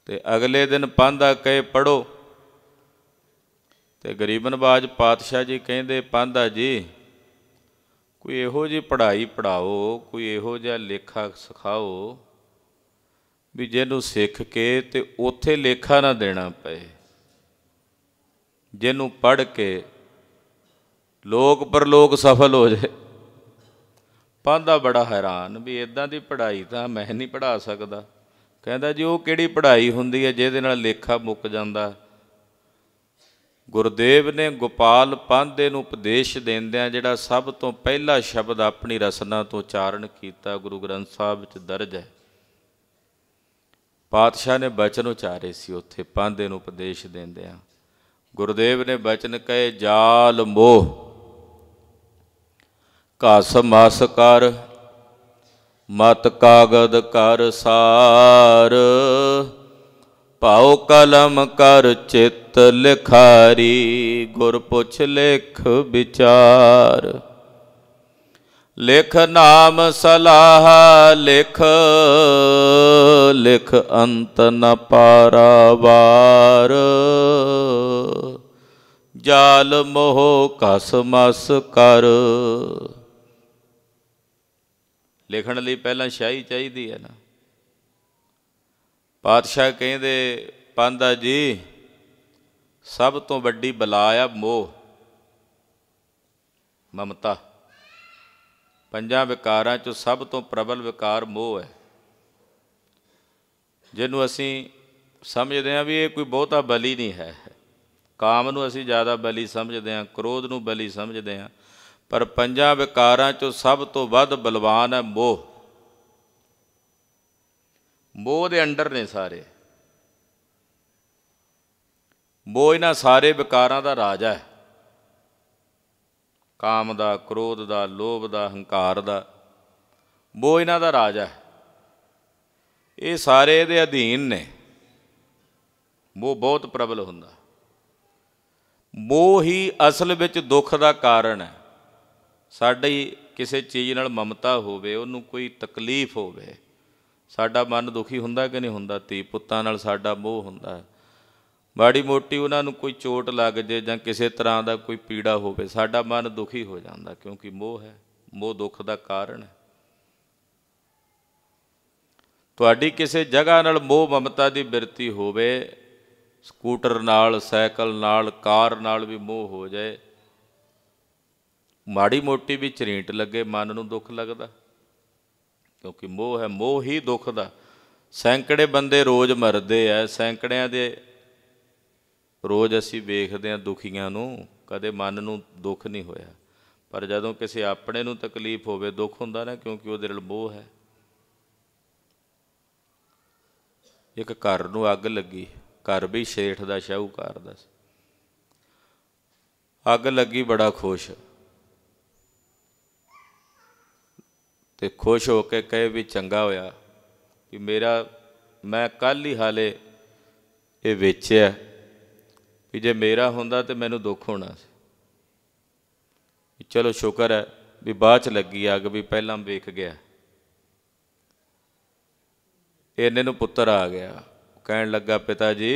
ਤੇ ਅਗਲੇ ਦਿਨ ਪੰਧਾ ਕਹੇ ਪੜੋ ਤੇ ਗਰੀਬਨ ਬਾਜ ਪਾਤਸ਼ਾਹ ਜੀ ਕਹਿੰਦੇ ਪੰਧਾ ਜੀ ਕੋਈ ਇਹੋ ਜਿਹੀ ਪੜ੍ਹਾਈ ਪੜਾਓ ਕੋਈ ਇਹੋ ਜਿਹਾ ਲੇਖਾ ਸਿਖਾਓ ਵੀ ਜਿਹਨੂੰ ਸਿੱਖ ਕੇ ਤੇ ਉਥੇ ਲੇਖਾ ਨਾ ਦੇਣਾ ਪਏ ਜਿਹਨੂੰ ਪੜ੍ਹ ਕੇ ਲੋਕ ਪਰਲੋਕ ਸਫਲ ਹੋ ਜਾਏ ਪਾਂਦਾ ਬੜਾ ਹੈਰਾਨ ਵੀ ਇਦਾਂ ਦੀ ਪੜ੍ਹਾਈ ਤਾਂ ਮੈਂ ਨਹੀਂ ਪੜ੍ਹਾ ਸਕਦਾ ਕਹਿੰਦਾ ਜੀ ਉਹ ਕਿਹੜੀ ਪੜ੍ਹਾਈ ਹੁੰਦੀ ਹੈ ਜਿਹਦੇ ਨਾਲ ਲੇਖਾ ਮੁੱਕ ਜਾਂਦਾ ਗੁਰਦੇਵ ਨੇ ਗੋਪਾਲ ਪਾਂਧੇ ਨੂੰ ਉਪਦੇਸ਼ ਦਿੰਦਿਆਂ ਜਿਹੜਾ ਸਭ ਤੋਂ ਪਹਿਲਾ ਸ਼ਬਦ ਆਪਣੀ ਰਸਨਾ ਤੋਂ ਉਚਾਰਨ ਕੀਤਾ ਗੁਰੂ ਗ੍ਰੰਥ ਸਾਹਿਬ ਵਿੱਚ ਦਰਜ ਹੈ ਪਾਤਸ਼ਾਹ ਨੇ ਬਚਨ ਉਚਾਰੇ ਸੀ ਉੱਥੇ ਪਾਂਧੇ ਨੂੰ ਉਪਦੇਸ਼ ਦਿੰਦਿਆਂ ਗੁਰਦੇਵ ਨੇ ਬਚਨ ਕਹੇ ਜਾਲ ਮੋਹ ਘਾਸ ਮਾਸ ਕਰ ਮਤ ਕਾਗਦ ਕਰ ਸਾਰ ਭਾਉ ਕਲਮ ਕਰ ਚਿੱਤ ਲਿਖਾਰੀ ਗੁਰ ਪੁੱਛ ਲੇਖ ਵਿਚਾਰ ਲਿਖ ਨਾਮ ਸਲਾਹ ਲਿਖ ਲਿਖ ਅੰਤ ਨ ਪਾਰਾਵਾਰ ਜਾਲ ਮੋਹ ਕਸ ਮਸ ਕਰ ਲਿਖਣ ਲਈ ਪਹਿਲਾਂ ਸ਼ਾਹੀ ਚਾਹੀਦੀ ਹੈ ਨਾ ਪਾਤਸ਼ਾਹ ਕਹਿੰਦੇ ਪੰਦਾ ਜੀ ਸਭ ਤੋਂ ਵੱਡੀ ਬਲਾ ਆ ਮੋਹ ਮਮਤਾ ਪੰਜਾਂ ਵਿਕਾਰਾਂ ਚੋਂ ਸਭ ਤੋਂ ਪ੍ਰਬਲ ਵਿਕਾਰ ਮੋਹ ਹੈ ਜਿਹਨੂੰ ਅਸੀਂ ਸਮਝਦੇ ਹਾਂ ਵੀ ਇਹ ਕੋਈ ਬਹੁਤਾ ਬਲੀ ਨਹੀਂ ਹੈ ਕਾਮ ਨੂੰ ਅਸੀਂ ਜ਼ਿਆਦਾ ਬਲੀ ਸਮਝਦੇ ਹਾਂ ਕ੍ਰੋਧ ਨੂੰ ਬਲੀ ਸਮਝਦੇ ਹਾਂ ਪਰ ਪੰਜਾਂ ਵਿਕਾਰਾਂ ਚੋਂ ਸਭ ਤੋਂ ਵੱਧ ਬਲਵਾਨ ਹੈ ਮੋਹ ਮੋਹ ਦੇ ਅੰਡਰ ਨੇ ਸਾਰੇ ਮੋਹ ਇਹਨਾਂ ਸਾਰੇ ਵਿਕਾਰਾਂ ਦਾ ਰਾਜਾ ਹੈ ਕਾਮ ਦਾ ਕ੍ਰੋਧ ਦਾ ਲੋਭ ਦਾ ਹੰਕਾਰ ਦਾ ਮੋਹ ਇਹਨਾਂ ਦਾ ਰਾਜਾ ਹੈ ਇਹ ਸਾਰੇ ਇਹਦੇ ਅਧੀਨ ਨੇ ਮੋਹ ਬਹੁਤ ਪ੍ਰਬਲ ਹੁੰਦਾ ਮੋਹ ਹੀ ਅਸਲ ਵਿੱਚ ਦੁੱਖ ਦਾ ਕਾਰਨ ਹੈ ਸਾਡੀ ਕਿਸੇ ਚੀਜ਼ ਨਾਲ ਮਮਤਾ ਹੋਵੇ ਉਹਨੂੰ ਕੋਈ ਤਕਲੀਫ ਹੋਵੇ ਸਾਡਾ ਮਨ ਦੁਖੀ ਹੁੰਦਾ ਕਿ ਨਹੀਂ ਹੁੰਦਾ ਤੀ ਪੁੱਤਾਂ ਨਾਲ ਸਾਡਾ ਮੋਹ ਹੁੰਦਾ ਹੈ ਬਾੜੀ ਮੋਟੀ ਉਹਨਾਂ ਨੂੰ ਕੋਈ ਚੋਟ ਲੱਗ ਜੇ ਜਾਂ ਕਿਸੇ ਤਰ੍ਹਾਂ ਦਾ ਕੋਈ ਪੀੜਾ ਹੋਵੇ ਸਾਡਾ ਮਨ ਦੁਖੀ ਹੋ ਜਾਂਦਾ ਕਿਉਂਕਿ ਮੋਹ ਹੈ ਮੋਹ ਦੁੱਖ ਦਾ ਕਾਰਨ ਹੈ ਤੁਹਾਡੀ ਕਿਸੇ ਜਗ੍ਹਾ ਨਾਲ ਮੋਹ ਮਮਤਾ ਦੀ ਬਿਰਤੀ ਹੋਵੇ ਸਕੂਟਰ ਨਾਲ ਸਾਈਕਲ ਨਾਲ ਕਾਰ ਨਾਲ ਵੀ ਮੋਹ ਹੋ ਜਾਏ ਮਾੜੀ ਮੋਟੀ ਵੀ ਚਰੀਂਟ ਲੱਗੇ ਮਨ ਨੂੰ ਦੁੱਖ ਲੱਗਦਾ ਕਿਉਂਕਿ ਮੋਹ ਹੈ ਮੋਹ ਹੀ ਦੁੱਖ ਦਾ ਸੈਂਕੜੇ ਬੰਦੇ ਰੋਜ਼ ਮਰਦੇ ਐ ਸੈਂਕੜਿਆਂ ਦੇ ਰੋਜ਼ ਅਸੀਂ ਵੇਖਦੇ ਆ ਦੁਖੀਆਂ ਨੂੰ ਕਦੇ ਮਨ ਨੂੰ ਦੁੱਖ ਨਹੀਂ ਹੋਇਆ ਪਰ ਜਦੋਂ ਕਿਸੇ ਆਪਣੇ ਨੂੰ ਤਕਲੀਫ ਹੋਵੇ ਦੁੱਖ ਹੁੰਦਾ ਨਾ ਕਿਉਂਕਿ ਉਹਦੇ ਨਾਲ ਮੋਹ ਹੈ ਇੱਕ ਘਰ ਨੂੰ ਅੱਗ ਲੱਗੀ ਘਰ ਵੀ ਸ਼ੇਠ ਦਾ ਸ਼ਾਹੂਕਾਰ ਦਾ ਅੱਗ ਲੱਗੀ ਬੜਾ ਖੁਸ਼ ਤੇ ਖੁਸ਼ ਹੋ ਕੇ ਕਹੇ ਵੀ ਚੰਗਾ ਹੋਇਆ ਕਿ ਮੇਰਾ ਮੈਂ ਕੱਲ ਹੀ ਹਾਲੇ ਇਹ ਵੇਚਿਆ ਵੀ ਜੇ ਮੇਰਾ ਹੁੰਦਾ ਤੇ ਮੈਨੂੰ ਦੁੱਖ ਹੋਣਾ ਸੀ ਚਲੋ ਸ਼ੁਕਰ ਹੈ ਵੀ ਬਾਅਦ ਚ ਲੱਗੀ ਅੱਗ ਵੀ ਪਹਿਲਾਂ ਵੇਖ ਗਿਆ ਇਹਨੇ ਨੂੰ ਪੁੱਤਰ ਆ ਗਿਆ ਕਹਿਣ ਲੱਗਾ ਪਿਤਾ ਜੀ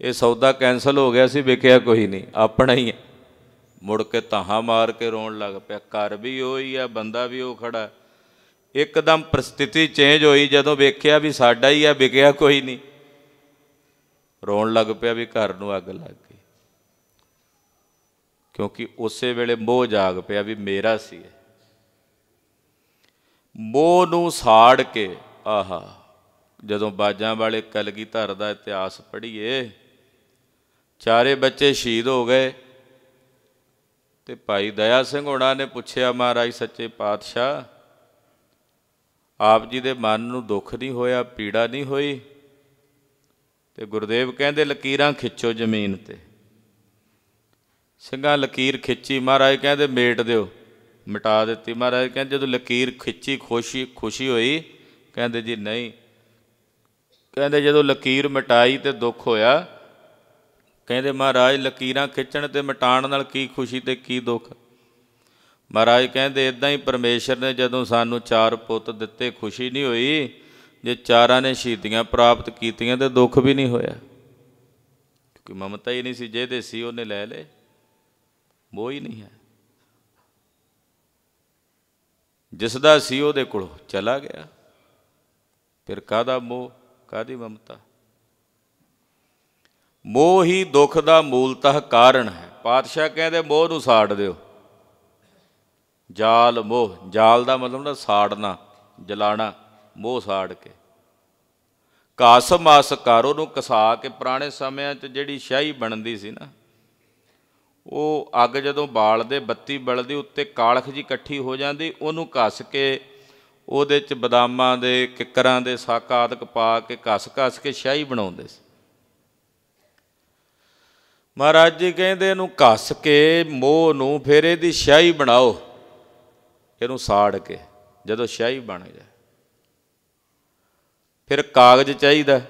ਇਹ ਸੌਦਾ ਕੈਨਸਲ ਹੋ ਗਿਆ ਸੀ ਵੇਖਿਆ ਕੋਈ ਨਹੀਂ ਆਪਣਾ ਹੀ ਹੈ ਮੁੜ ਕੇ ਤਹਾ ਮਾਰ ਕੇ ਰੋਣ ਲੱਗ ਪਿਆ ਘਰ ਵੀ ਉਹੀ ਆ ਬੰਦਾ ਵੀ ਉਹ ਖੜਾ ਇੱਕਦਮ ਪ੍ਰਸਥਿਤੀ ਚੇਂਜ ਹੋਈ ਜਦੋਂ ਵੇਖਿਆ ਵੀ ਸਾਡਾ ਹੀ ਆ ਵਿਕਿਆ ਕੋਈ ਨਹੀਂ ਰੋਣ ਲੱਗ ਪਿਆ ਵੀ ਘਰ ਨੂੰ ਅੱਗ ਲੱਗ ਗਈ ਕਿਉਂਕਿ ਉਸੇ ਵੇਲੇ ਮੋਹ ਜਾਗ ਪਿਆ ਵੀ ਮੇਰਾ ਸੀ ਮੋਹ ਨੂੰ ਸਾੜ ਕੇ ਆਹਾ ਜਦੋਂ ਬਾਜਾਂ ਵਾਲੇ ਕਲਗੀਧਰ ਦਾ ਇਤਿਹਾਸ ਪੜ੍ਹੀਏ ਚਾਰੇ ਬੱਚੇ ਸ਼ਹੀਦ ਹੋ ਗਏ ਤੇ ਭਾਈ ਦਇਆ ਸਿੰਘ ਹੋਣਾ ਨੇ ਪੁੱਛਿਆ ਮਹਾਰਾਜ ਸੱਚੇ ਪਾਤਸ਼ਾਹ ਆਪ ਜੀ ਦੇ ਮਨ ਨੂੰ ਦੁੱਖ ਨਹੀਂ ਹੋਇਆ ਪੀੜਾ ਨਹੀਂ ਹੋਈ ਤੇ ਗੁਰਦੇਵ ਕਹਿੰਦੇ ਲਕੀਰਾਂ ਖਿੱਚੋ ਜ਼ਮੀਨ ਤੇ ਸਿੰਘਾਂ ਲਕੀਰ ਖਿੱਚੀ ਮਹਾਰਾਜ ਕਹਿੰਦੇ ਮੇਟ ਦਿਓ ਮਿਟਾ ਦਿੱਤੀ ਮਹਾਰਾਜ ਕਹਿੰਦੇ ਜਦੋਂ ਲਕੀਰ ਖਿੱਚੀ ਖੁਸ਼ੀ ਖੁਸ਼ੀ ਹੋਈ ਕਹਿੰਦੇ ਜੀ ਨਹੀਂ ਕਹਿੰਦੇ ਜਦੋਂ ਲਕੀਰ ਮਿਟਾਈ ਤੇ ਦੁੱਖ ਹੋਇਆ ਕਹਿੰਦੇ ਮਹਾਰਾਜ ਲਕੀਰਾਂ ਖਿੱਚਣ ਤੇ ਮਟਾਣ ਨਾਲ ਕੀ ਖੁਸ਼ੀ ਤੇ ਕੀ ਦੁੱਖ ਮਹਾਰਾਜ ਕਹਿੰਦੇ ਇਦਾਂ ਹੀ ਪਰਮੇਸ਼ਰ ਨੇ ਜਦੋਂ ਸਾਨੂੰ ਚਾਰ ਪੁੱਤ ਦਿੱਤੇ ਖੁਸ਼ੀ ਨਹੀਂ ਹੋਈ ਜੇ ਚਾਰਾਂ ਨੇ ਸ਼ੀਤੀਆਂ ਪ੍ਰਾਪਤ ਕੀਤੀਆਂ ਤੇ ਦੁੱਖ ਵੀ ਨਹੀਂ ਹੋਇਆ ਕਿਉਂਕਿ ਮਮਤਾ ਹੀ ਨਹੀਂ ਸੀ ਜਿਹਦੇ ਸੀ ਉਹਨੇ ਲੈ ਲੇ ਮੋਹ ਹੀ ਨਹੀਂ ਹੈ ਜਿਸ ਦਾ ਸੀ ਉਹਦੇ ਕੋਲ ਚਲਾ ਗਿਆ ਫਿਰ ਕਾਦਾ ਮੋਹ ਕਾਦੀ ਮਮਤਾ ਮੋਹ ਹੀ ਦੁੱਖ ਦਾ ਤਹ ਕਾਰਨ ਹੈ ਪਾਤਸ਼ਾਹ ਕਹਿੰਦੇ ਮੋਹ ਨੂੰ ਸਾੜ ਦਿਓ ਜਾਲ ਮੋਹ ਜਾਲ ਦਾ ਮਤਲਬ ਨਾ ਸਾੜਨਾ ਜਲਾਣਾ ਮੋਹ ਸਾੜ ਕੇ ਕਾਸ ਮਾਸ ਕਾਰੋ ਨੂੰ ਕਸਾ ਕੇ ਪੁਰਾਣੇ ਸਮਿਆਂ 'ਚ ਜਿਹੜੀ ਸ਼ਾਹੀ ਬਣਦੀ ਸੀ ਨਾ ਉਹ ਅੱਗ ਜਦੋਂ ਬਾਲਦੇ ਬੱਤੀ ਬਲਦੀ ਉੱਤੇ ਕਾਲਖ ਜੀ ਇਕੱਠੀ ਹੋ ਜਾਂਦੀ ਉਹਨੂੰ ਕੱਸ ਕੇ ਉਹਦੇ 'ਚ ਬਦਾਮਾਂ ਦੇ ਕਿਕਰਾਂ ਦੇ ਸਾਕਾਦਕ ਆਦਿਕ ਪਾ ਕੇ ਕੱਸ-ਕੱਸ ਕੇ ਸ਼ਾਹੀ ਬਣਾਉਂਦੇ ਸੀ ਮਹਾਰਾਜ ਜੀ ਕਹਿੰਦੇ ਇਹਨੂੰ ਘਸ ਕੇ ਮੋਹ ਨੂੰ ਫਿਰ ਇਹਦੀ ਸ਼ਾਹੀ ਬਣਾਓ ਇਹਨੂੰ ਸਾੜ ਕੇ ਜਦੋਂ ਸ਼ਾਹੀ ਬਣ ਜਾਏ ਫਿਰ ਕਾਗਜ਼ ਚਾਹੀਦਾ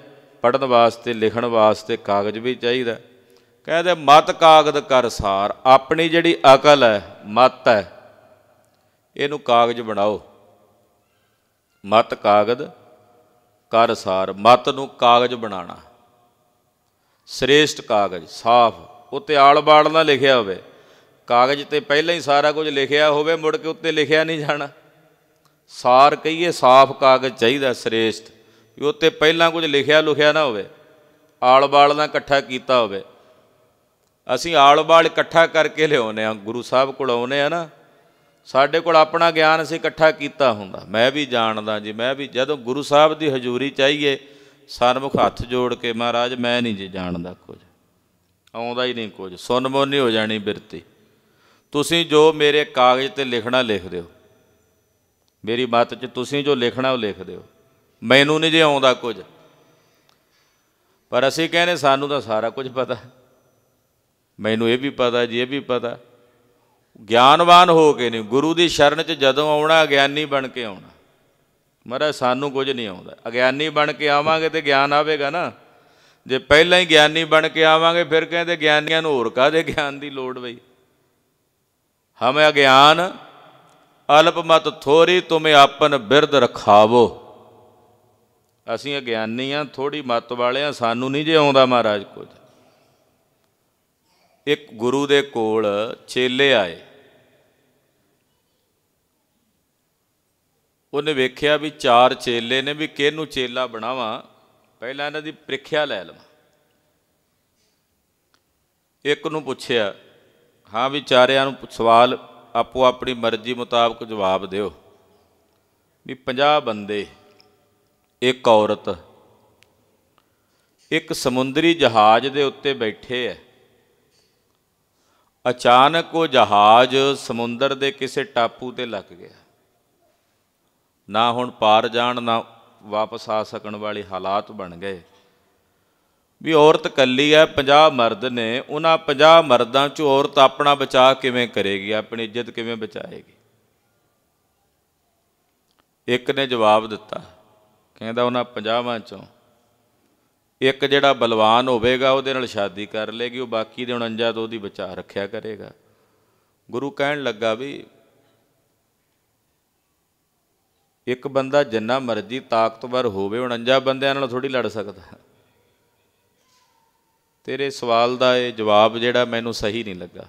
ਪੜਨ ਵਾਸਤੇ ਲਿਖਣ ਵਾਸਤੇ ਕਾਗਜ਼ ਵੀ ਚਾਹੀਦਾ ਕਹਿੰਦੇ ਮਤ ਕਾਗਜ਼ ਕਰ ਸਾਰ ਆਪਣੀ ਜਿਹੜੀ ਅਕਲ ਹੈ ਮਤ ਹੈ ਇਹਨੂੰ ਕਾਗਜ਼ ਬਣਾਓ ਮਤ ਕਾਗਜ਼ ਕਰ ਸਾਰ ਮਤ ਨੂੰ ਕਾਗਜ਼ ਬਣਾਣਾ ਸ੍ਰੇਸ਼ਟ ਕਾਗਜ਼ ਸਾਫ਼ ਉੱਤੇ ਆਲ-ਬਾੜ ਨਾਲ ਲਿਖਿਆ ਹੋਵੇ ਕਾਗਜ਼ ਤੇ ਪਹਿਲਾਂ ਹੀ ਸਾਰਾ ਕੁਝ ਲਿਖਿਆ ਹੋਵੇ ਮੁੜ ਕੇ ਉੱਤੇ ਲਿਖਿਆ ਨਹੀਂ ਜਾਣਾ ਸਾਰ ਕਹੀਏ ਸਾਫ਼ ਕਾਗਜ਼ ਚਾਹੀਦਾ ਸ੍ਰੇਸ਼ਟ ਵੀ ਉੱਤੇ ਪਹਿਲਾਂ ਕੁਝ ਲਿਖਿਆ ਲੁਖਿਆ ਨਾ ਹੋਵੇ ਆਲ ਬਾੜ ਨਾਲ ਇਕੱਠਾ ਕੀਤਾ ਹੋਵੇ ਅਸੀਂ ਆਲ ਬਾੜ ਇਕੱਠਾ ਕਰਕੇ ਲਿਆਉਨੇ ਆ ਗੁਰੂ ਸਾਹਿਬ ਕੋਲ ਆਉਨੇ ਆ ਨਾ ਸਾਡੇ ਕੋਲ ਆਪਣਾ ਗਿਆਨ ਅਸੀਂ ਇਕੱਠਾ ਕੀਤਾ ਹੁੰਦਾ ਮੈਂ ਵੀ ਜਾਣਦਾ ਜੀ ਮੈਂ ਵੀ ਜਦੋਂ ਗੁਰੂ ਸਾਹਿਬ ਦੀ ਹਜ਼ੂਰੀ ਚਾਹੀਏ ਸਰਮੁਖ ਹੱਥ ਜੋੜ ਕੇ ਮਹਾਰਾਜ ਮੈਂ ਨਹੀਂ ਜੀ ਜਾਣਦਾ ਕੁਝ ਆਉਂਦਾ ਹੀ ਨਹੀਂ ਕੁਝ ਸੁਨਮੋਨੀ ਹੋ ਜਾਣੀ ਬਿਰਤੀ ਤੁਸੀਂ ਜੋ ਮੇਰੇ ਕਾਗਜ਼ ਤੇ ਲਿਖਣਾ ਲਿਖ ਦਿਓ ਮੇਰੀ ਮੱਤ 'ਚ ਤੁਸੀਂ ਜੋ ਲਿਖਣਾ ਉਹ ਲਿਖ ਦਿਓ ਮੈਨੂੰ ਨਹੀਂ ਜੇ ਆਉਂਦਾ ਕੁਝ ਪਰ ਅਸੀਂ ਕਹਿੰਦੇ ਸਾਨੂੰ ਤਾਂ ਸਾਰਾ ਕੁਝ ਪਤਾ ਮੈਨੂੰ ਇਹ ਵੀ ਪਤਾ ਜੀ ਇਹ ਵੀ ਪਤਾ ਗਿਆਨਵਾਨ ਹੋ ਕੇ ਨਹੀਂ ਗੁਰੂ ਦੀ ਸ਼ਰਨ 'ਚ ਜਦੋਂ ਆਉਣਾ ਗਿਆਨੀ ਬਣ ਕੇ ਆਉਣਾ ਮਹਾਰਾਜ ਸਾਨੂੰ ਕੁਝ ਨਹੀਂ ਆਉਂਦਾ ਅਗਿਆਨੀ ਬਣ ਕੇ ਆਵਾਂਗੇ ਤੇ ਗਿਆਨ ਆਵੇਗਾ ਨਾ ਜੇ ਪਹਿਲਾਂ ਹੀ ਗਿਆਨੀ ਬਣ ਕੇ ਆਵਾਂਗੇ ਫਿਰ ਕਹਿੰਦੇ ਗਿਆਨੀਆਂ ਨੂੰ ਹੋਰ ਕਾਦੇ ਗਿਆਨ ਦੀ ਲੋੜ ਬਈ ਹਮੇ ਅਗਿਆਨ ਅਲਪ ਮਤ ਥੋਰੀ ਤੁਮੇ ਆਪਨ ਬਿਰਧ ਰਖਾਵੋ ਅਸੀਂ ਅਗਿਆਨੀ ਆ ਥੋੜੀ ਮਤ ਵਾਲੇ ਆ ਸਾਨੂੰ ਨਹੀਂ ਜੇ ਆਉਂਦਾ ਮਹਾਰਾਜ ਕੁਝ ਇੱਕ ਗੁਰੂ ਦੇ ਕੋਲ ਚੇਲੇ ਆਏ ਉਹਨੇ ਵੇਖਿਆ ਵੀ ਚਾਰ ਚੇਲੇ ਨੇ ਵੀ ਕਿਹਨੂੰ ਚੇਲਾ ਬਣਾਵਾਂ ਪਹਿਲਾਂ ਇਹਨਾਂ ਦੀ ਪ੍ਰੀਖਿਆ ਲੈ ਲਵਾਂ ਇੱਕ ਨੂੰ ਪੁੱਛਿਆ ਹਾਂ ਵੀ ਚਾਰਿਆਂ ਨੂੰ ਸਵਾਲ ਆਪੋ ਆਪਣੀ ਮਰਜ਼ੀ ਮੁਤਾਬਕ ਜਵਾਬ ਦਿਓ ਵੀ 50 ਬੰਦੇ ਇੱਕ ਔਰਤ ਇੱਕ ਸਮੁੰਦਰੀ ਜਹਾਜ਼ ਦੇ ਉੱਤੇ ਬੈਠੇ ਐ ਅਚਾਨਕ ਉਹ ਜਹਾਜ਼ ਸਮੁੰਦਰ ਦੇ ਕਿਸੇ ਟਾਪੂ ਤੇ ਲੱਗ ਗਿਆ ਨਾ ਹੁਣ ਪਾਰ ਜਾਣ ਨਾ ਵਾਪਸ ਆ ਸਕਣ ਵਾਲੇ ਹਾਲਾਤ ਬਣ ਗਏ ਵੀ ਔਰਤ ਕੱਲੀ ਐ 50 ਮਰਦ ਨੇ ਉਹਨਾਂ 50 ਮਰਦਾਂ ਚੋਂ ਔਰਤ ਆਪਣਾ ਬਚਾ ਕਿਵੇਂ ਕਰੇਗੀ ਆਪਣੀ ਇੱਜ਼ਤ ਕਿਵੇਂ ਬਚਾਏਗੀ ਇੱਕ ਨੇ ਜਵਾਬ ਦਿੱਤਾ ਕਹਿੰਦਾ ਉਹਨਾਂ 50ਾਂ ਚੋਂ ਇੱਕ ਜਿਹੜਾ ਬਲਵਾਨ ਹੋਵੇਗਾ ਉਹਦੇ ਨਾਲ ਸ਼ਾਦੀ ਕਰ ਲੇਗੀ ਉਹ ਬਾਕੀ ਦੇ 49 ਤੋਂ ਉਹਦੀ ਬਚਾ ਰੱਖਿਆ ਕਰੇਗਾ ਗੁਰੂ ਕਹਿਣ ਲੱਗਾ ਵੀ ਇੱਕ ਬੰਦਾ ਜਿੰਨਾ ਮਰਜ਼ੀ ਤਾਕਤਵਰ ਹੋਵੇ 49 ਬੰਦਿਆਂ ਨਾਲ ਥੋੜੀ ਲੜ ਸਕਦਾ ਤੇਰੇ ਸਵਾਲ ਦਾ ਇਹ ਜਵਾਬ ਜਿਹੜਾ ਮੈਨੂੰ ਸਹੀ ਨਹੀਂ ਲੱਗਾ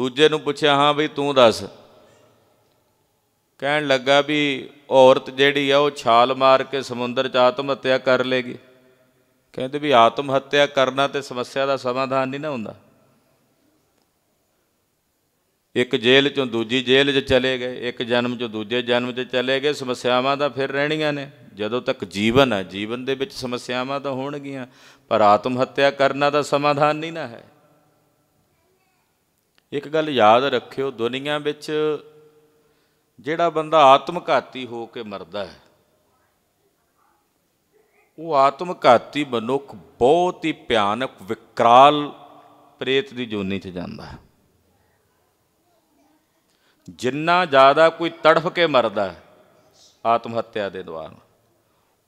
ਦੂਜੇ ਨੂੰ ਪੁੱਛਿਆ ਹਾਂ ਵੀ ਤੂੰ ਦੱਸ ਕਹਿਣ ਲੱਗਾ ਵੀ ਔਰਤ ਜਿਹੜੀ ਆ ਉਹ ਛਾਲ ਮਾਰ ਕੇ ਸਮੁੰਦਰ 'ਚ ਆਤਮ ਹੱਤਿਆ ਕਰ ਲੇਗੀ ਕਹਿੰਦੇ ਵੀ ਆਤਮ ਹੱਤਿਆ ਕਰਨਾ ਤੇ ਸਮੱਸਿਆ ਦਾ ਸਮਾਧਾਨ ਨਹੀਂ ਨਾ ਹੁੰਦਾ ਇੱਕ ਜੇਲ੍ਹ ਚੋਂ ਦੂਜੀ ਜੇਲ੍ਹ 'ਚ ਚਲੇ ਗਏ ਇੱਕ ਜਨਮ 'ਚੋਂ ਦੂਜੇ ਜਨਮ 'ਚ ਚਲੇ ਗਏ ਸਮੱਸਿਆਵਾਂ ਤਾਂ ਫਿਰ ਰਹਿਣੀਆਂ ਨੇ ਜਦੋਂ ਤੱਕ ਜੀਵਨ ਹੈ ਜੀਵਨ ਦੇ ਵਿੱਚ ਸਮੱਸਿਆਵਾਂ ਤਾਂ ਹੋਣਗੀਆਂ ਪਰ ਆਤਮ ਹੱਤਿਆ ਕਰਨਾ ਦਾ ਸਮਾਧਾਨ ਨਹੀਂ ਨਾ ਹੈ ਇੱਕ ਗੱਲ ਯਾਦ ਰੱਖਿਓ ਦੁਨੀਆ ਵਿੱਚ ਜਿਹੜਾ ਬੰਦਾ ਆਤਮ ਘਾਤੀ ਹੋ ਕੇ ਮਰਦਾ ਹੈ ਉਹ ਆਤਮ ਘਾਤੀ ਮਨੁੱਖ ਬਹੁਤ ਹੀ ਭਿਆਨਕ ਵਿਕਰਾਲ ਪ੍ਰੇਤ ਦੀ ਜੋਨੀ 'ਚ ਜਾਂਦਾ ਹੈ ਜਿੰਨਾ ਜ਼ਿਆਦਾ ਕੋਈ ਤੜਫ ਕੇ ਮਰਦਾ ਹੈ ਆਤਮ ਹੱਤਿਆ ਦੇ ਦੁਆਰ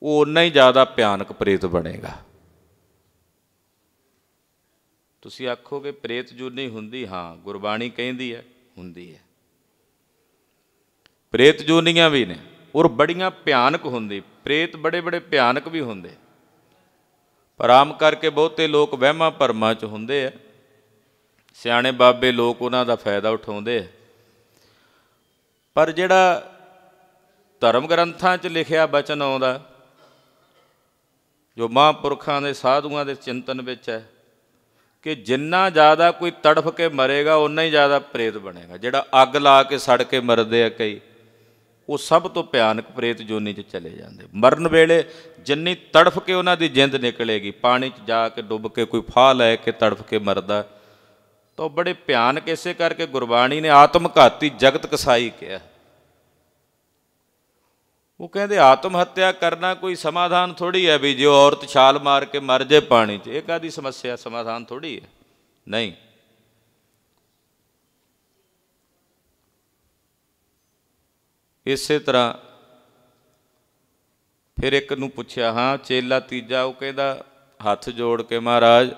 ਉਹ ਉਨਾ ਹੀ ਜ਼ਿਆਦਾ ਭਿਆਨਕ ਪ੍ਰੇਤ ਬਣੇਗਾ ਤੁਸੀਂ ਆਖੋਗੇ ਪ੍ਰੇਤ ਜੂ ਨਹੀਂ ਹੁੰਦੀ ਹਾਂ ਗੁਰਬਾਣੀ ਕਹਿੰਦੀ ਹੈ ਹੁੰਦੀ ਹੈ ਪ੍ਰੇਤ ਜੂਨੀਆਂ ਵੀ ਨੇ ਔਰ ਬੜੀਆਂ ਭਿਆਨਕ ਹੁੰਦੀ ਪ੍ਰੇਤ ਬੜੇ ਬੜੇ ਭਿਆਨਕ ਵੀ ਹੁੰਦੇ ਪਰ ਆਮ ਕਰਕੇ ਬਹੁਤੇ ਲੋਕ ਵਹਿਮਾਂ ਭਰਮਾਂ 'ਚ ਹੁੰਦੇ ਆ ਸਿਆਣੇ ਬਾਬੇ ਲੋਕ ਉਹਨਾਂ ਦਾ ਫਾਇਦਾ ਉਠਾਉਂਦੇ ਆ ਪਰ ਜਿਹੜਾ ਧਰਮ ਗ੍ਰੰਥਾਂ 'ਚ ਲਿਖਿਆ ਬਚਨ ਆਉਂਦਾ ਜੋ ਮਹਾਂਪੁਰਖਾਂ ਦੇ ਸਾਧੂਆਂ ਦੇ ਚਿੰਤਨ ਵਿੱਚ ਹੈ ਕਿ ਜਿੰਨਾ ਜ਼ਿਆਦਾ ਕੋਈ ਤੜਫ ਕੇ ਮਰੇਗਾ ਉਨਾ ਹੀ ਜ਼ਿਆਦਾ ਪ੍ਰੇਤ ਬਣੇਗਾ ਜਿਹੜਾ ਅੱਗ ਲਾ ਕੇ ਸੜ ਕੇ ਮਰਦੇ ਆ ਕਈ ਉਹ ਸਭ ਤੋਂ ਭਿਆਨਕ ਪ੍ਰੇਤ ਜੋਨੀ 'ਚ ਚਲੇ ਜਾਂਦੇ ਮਰਨ ਵੇਲੇ ਜਿੰਨੀ ਤੜਫ ਕੇ ਉਹਨਾਂ ਦੀ ਜਿੰਦ ਨਿਕਲੇਗੀ ਪਾਣੀ 'ਚ ਜਾ ਕੇ ਡੁੱਬ ਕੇ ਕੋਈ ਫਾਹ ਲੈ ਕੇ ਤੜਫ ਕੇ ਮਰਦਾ ਤੋ ਬੜੇ ਭਿਆਨ इसे ਕਰਕੇ ਗੁਰਬਾਣੀ ਨੇ ਆਤਮਘਾਤੀ ਜਗਤ ਕਸਾਈ ਕਿਹਾ ਉਹ ਕਹਿੰਦੇ ਆਤਮ ਹੱਤਿਆ ਕਰਨਾ ਕੋਈ ਸਮਾਧਾਨ ਥੋੜੀ ਹੈ ਵੀ ਜੇ ਔਰਤ ਛਾਲ ਮਾਰ ਕੇ ਮਰ ਜੇ ਪਾਣੀ 'ਚ ਇਹ ਕਾਦੀ ਸਮੱਸਿਆ ਸਮਾਧਾਨ ਥੋੜੀ ਹੈ ਨਹੀਂ ਇਸੇ ਤਰ੍ਹਾਂ ਫਿਰ ਇੱਕ ਨੂੰ ਪੁੱਛਿਆ ਹਾਂ ਚੇਲਾ ਤੀਜਾ ਉਹ ਕਹਿੰਦਾ ਹੱਥ ਜੋੜ ਕੇ ਮਹਾਰਾਜ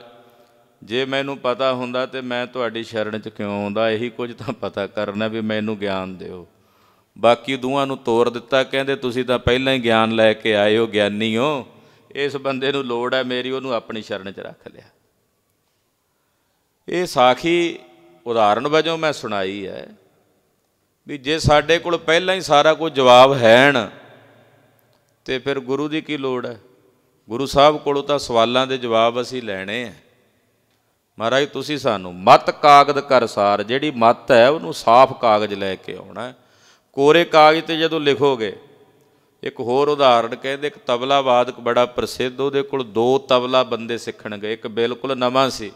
ਜੇ ਮੈਨੂੰ ਪਤਾ ਹੁੰਦਾ ਤੇ ਮੈਂ ਤੁਹਾਡੀ ਸ਼ਰਣ 'ਚ ਕਿਉਂ ਆਉਂਦਾ ਇਹੀ ਕੁਝ ਤਾਂ ਪਤਾ ਕਰਨਾ ਵੀ ਮੈਨੂੰ ਗਿਆਨ ਦਿਓ ਬਾਕੀ ਦੋਹਾਂ ਨੂੰ ਤੋੜ ਦਿੱਤਾ ਕਹਿੰਦੇ ਤੁਸੀਂ ਤਾਂ ਪਹਿਲਾਂ ਹੀ ਗਿਆਨ ਲੈ ਕੇ ਆਏ ਹੋ ਗਿਆਨੀ ਹੋ ਇਸ ਬੰਦੇ ਨੂੰ ਲੋੜ ਹੈ ਮੇਰੀ ਉਹਨੂੰ ਆਪਣੀ ਸ਼ਰਣ 'ਚ ਰੱਖ ਲਿਆ ਇਹ ਸਾਖੀ ਉਦਾਹਰਣ ਵਜੋਂ ਮੈਂ ਸੁਣਾਈ ਹੈ ਵੀ ਜੇ ਸਾਡੇ ਕੋਲ ਪਹਿਲਾਂ ਹੀ ਸਾਰਾ ਕੁਝ ਜਵਾਬ ਹੈਣ ਤੇ ਫਿਰ ਗੁਰੂ ਦੀ ਕੀ ਲੋੜ ਹੈ ਗੁਰੂ ਸਾਹਿਬ ਕੋਲੋਂ ਤਾਂ ਸਵਾਲਾਂ ਦੇ ਜਵਾਬ ਅਸੀਂ ਲੈਣੇ ਆ ਮਹਾਰਾਜ ਤੁਸੀਂ ਸਾਨੂੰ ਮਤ ਕਾਗਦ ਕਰ ਸਾਰ ਜਿਹੜੀ ਮਤ ਹੈ ਉਹਨੂੰ ਸਾਫ਼ ਕਾਗਜ਼ ਲੈ ਕੇ ਆਉਣਾ ਕੋਰੇ ਕਾਗਜ਼ ਤੇ ਜਦੋਂ ਲਿਖੋਗੇ ਇੱਕ ਹੋਰ ਉਦਾਹਰਣ ਕਹਿੰਦੇ ਇੱਕ ਤਬਲਾ ਵਾਦਕ ਬੜਾ ਪ੍ਰਸਿੱਧ ਉਹਦੇ ਕੋਲ ਦੋ ਤਬਲਾ ਬੰਦੇ ਸਿੱਖਣ ਗਏ ਇੱਕ ਬਿਲਕੁਲ ਨਵਾਂ ਸੀ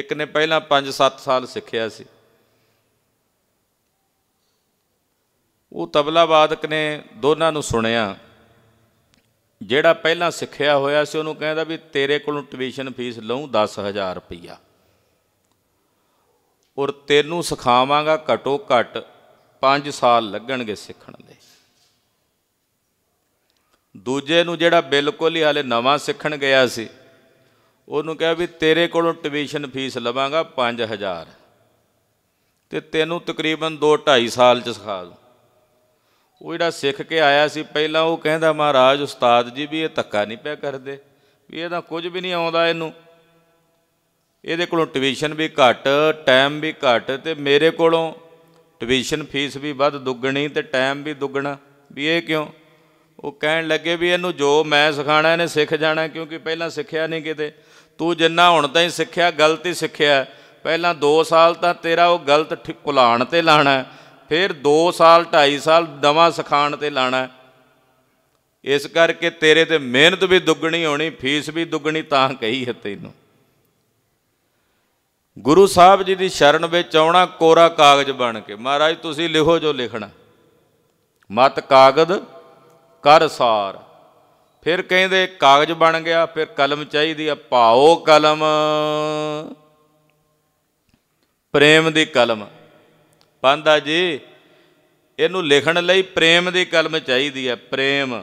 ਇੱਕ ਨੇ ਪਹਿਲਾਂ 5-7 ਸਾਲ ਸਿੱਖਿਆ ਸੀ ਉਹ ਤਬਲਾ ਵਾਦਕ ਨੇ ਦੋਨਾਂ ਨੂੰ ਸੁਣਿਆ ਜਿਹੜਾ ਪਹਿਲਾਂ ਸਿੱਖਿਆ ਹੋਇਆ ਸੀ ਉਹਨੂੰ ਕਹਿੰਦਾ ਵੀ ਤੇਰੇ ਕੋਲੋਂ ਟਿਊਸ਼ਨ ਫੀਸ ਲਊ 10000 ਰੁਪਈਆ ਔਰ ਤੈਨੂੰ ਸਿਖਾਵਾਂਗਾ ਘਟੋ ਘਟ 5 ਸਾਲ ਲੱਗਣਗੇ ਸਿੱਖਣ ਦੇ ਦੂਜੇ ਨੂੰ ਜਿਹੜਾ ਬਿਲਕੁਲ ਹੀ ਹਾਲੇ ਨਵਾਂ ਸਿੱਖਣ ਗਿਆ ਸੀ ਉਹਨੂੰ ਕਿਹਾ ਵੀ ਤੇਰੇ ਕੋਲੋਂ ਟਿਊਸ਼ਨ ਫੀਸ ਲਵਾਂਗਾ 5000 ਤੇ ਤੈਨੂੰ ਤਕਰੀਬਨ 2 2.5 ਸਾਲ ਚ ਸਿਖਾ ਦੂੰ ਉਹ ਜਿਹੜਾ ਸਿੱਖ ਕੇ ਆਇਆ ਸੀ ਪਹਿਲਾਂ ਉਹ ਕਹਿੰਦਾ ਮਹਾਰਾਜ ਉਸਤਾਦ ਜੀ ਵੀ ਇਹ ਤੱਕਾ ਨਹੀਂ ਪਿਆ ਕਰਦੇ ਵੀ ਇਹਦਾ ਕੁਝ ਵੀ ਨਹੀਂ ਆਉਂਦਾ ਇਹਨੂੰ ਇਹਦੇ ਕੋਲੋਂ ਟਿਊਸ਼ਨ ਵੀ ਘੱਟ ਟਾਈਮ ਵੀ ਘੱਟ ਤੇ ਮੇਰੇ ਕੋਲੋਂ ਟਿਊਸ਼ਨ ਫੀਸ ਵੀ ਵੱਧ ਦੁੱਗਣੀ ਤੇ ਟਾਈਮ ਵੀ ਦੁੱਗਣਾ ਵੀ ਇਹ ਕਿਉਂ ਉਹ ਕਹਿਣ ਲੱਗੇ ਵੀ ਇਹਨੂੰ ਜੋ ਮੈਂ ਸਿਖਾਣਾ ਇਹਨੇ ਸਿੱਖ ਜਾਣਾ ਕਿਉਂਕਿ ਪਹਿਲਾਂ ਸਿੱਖਿਆ ਨਹੀਂ ਕਿਤੇ ਤੂੰ ਜਿੰਨਾ ਹੁਣ ਤਾਈਂ ਸਿੱਖਿਆ ਗਲਤ ਹੀ ਸਿੱਖਿਆ ਪਹਿਲਾਂ 2 ਸਾਲ ਤਾਂ ਤੇਰਾ ਉਹ ਗਲਤ ਠਿਕੁਲਾਣ ਤੇ ਲਾਣਾ ਫਿਰ 2 ਸਾਲ 2.5 ਸਾਲ ਨਵਾਂ ਸਿਖਾਣ ਤੇ ਲਾਣਾ ਇਸ ਕਰਕੇ ਤੇਰੇ ਤੇ ਮਿਹਨਤ ਵੀ ਦੁੱਗਣੀ ਹੋਣੀ ਫੀਸ ਵੀ ਦੁੱਗਣੀ ਤਾਂ ਕਹੀ ਹੈ ਤੈਨੂੰ ਗੁਰੂ ਸਾਹਿਬ ਜੀ ਦੀ ਸ਼ਰਨ ਵਿੱਚ ਆਉਣਾ ਕੋਰਾ ਕਾਗਜ਼ ਬਣ ਕੇ ਮਹਾਰਾਜ ਤੁਸੀਂ ਲਿਖੋ ਜੋ ਲਿਖਣਾ ਮਤ ਕਾਗਦ ਕਰ ਸਾਰ ਫਿਰ ਕਹਿੰਦੇ ਕਾਗਜ਼ ਬਣ ਗਿਆ ਫਿਰ ਕਲਮ ਚਾਹੀਦੀ ਆ ਭਾਓ ਕਲਮ ਪ੍ਰੇਮ ਦੀ ਕਲਮ ਪੰਦਾ ਜੀ ਇਹਨੂੰ ਲਿਖਣ ਲਈ ਪ੍ਰੇਮ ਦੀ ਕਲਮ ਚਾਹੀਦੀ ਹੈ ਪ੍ਰੇਮ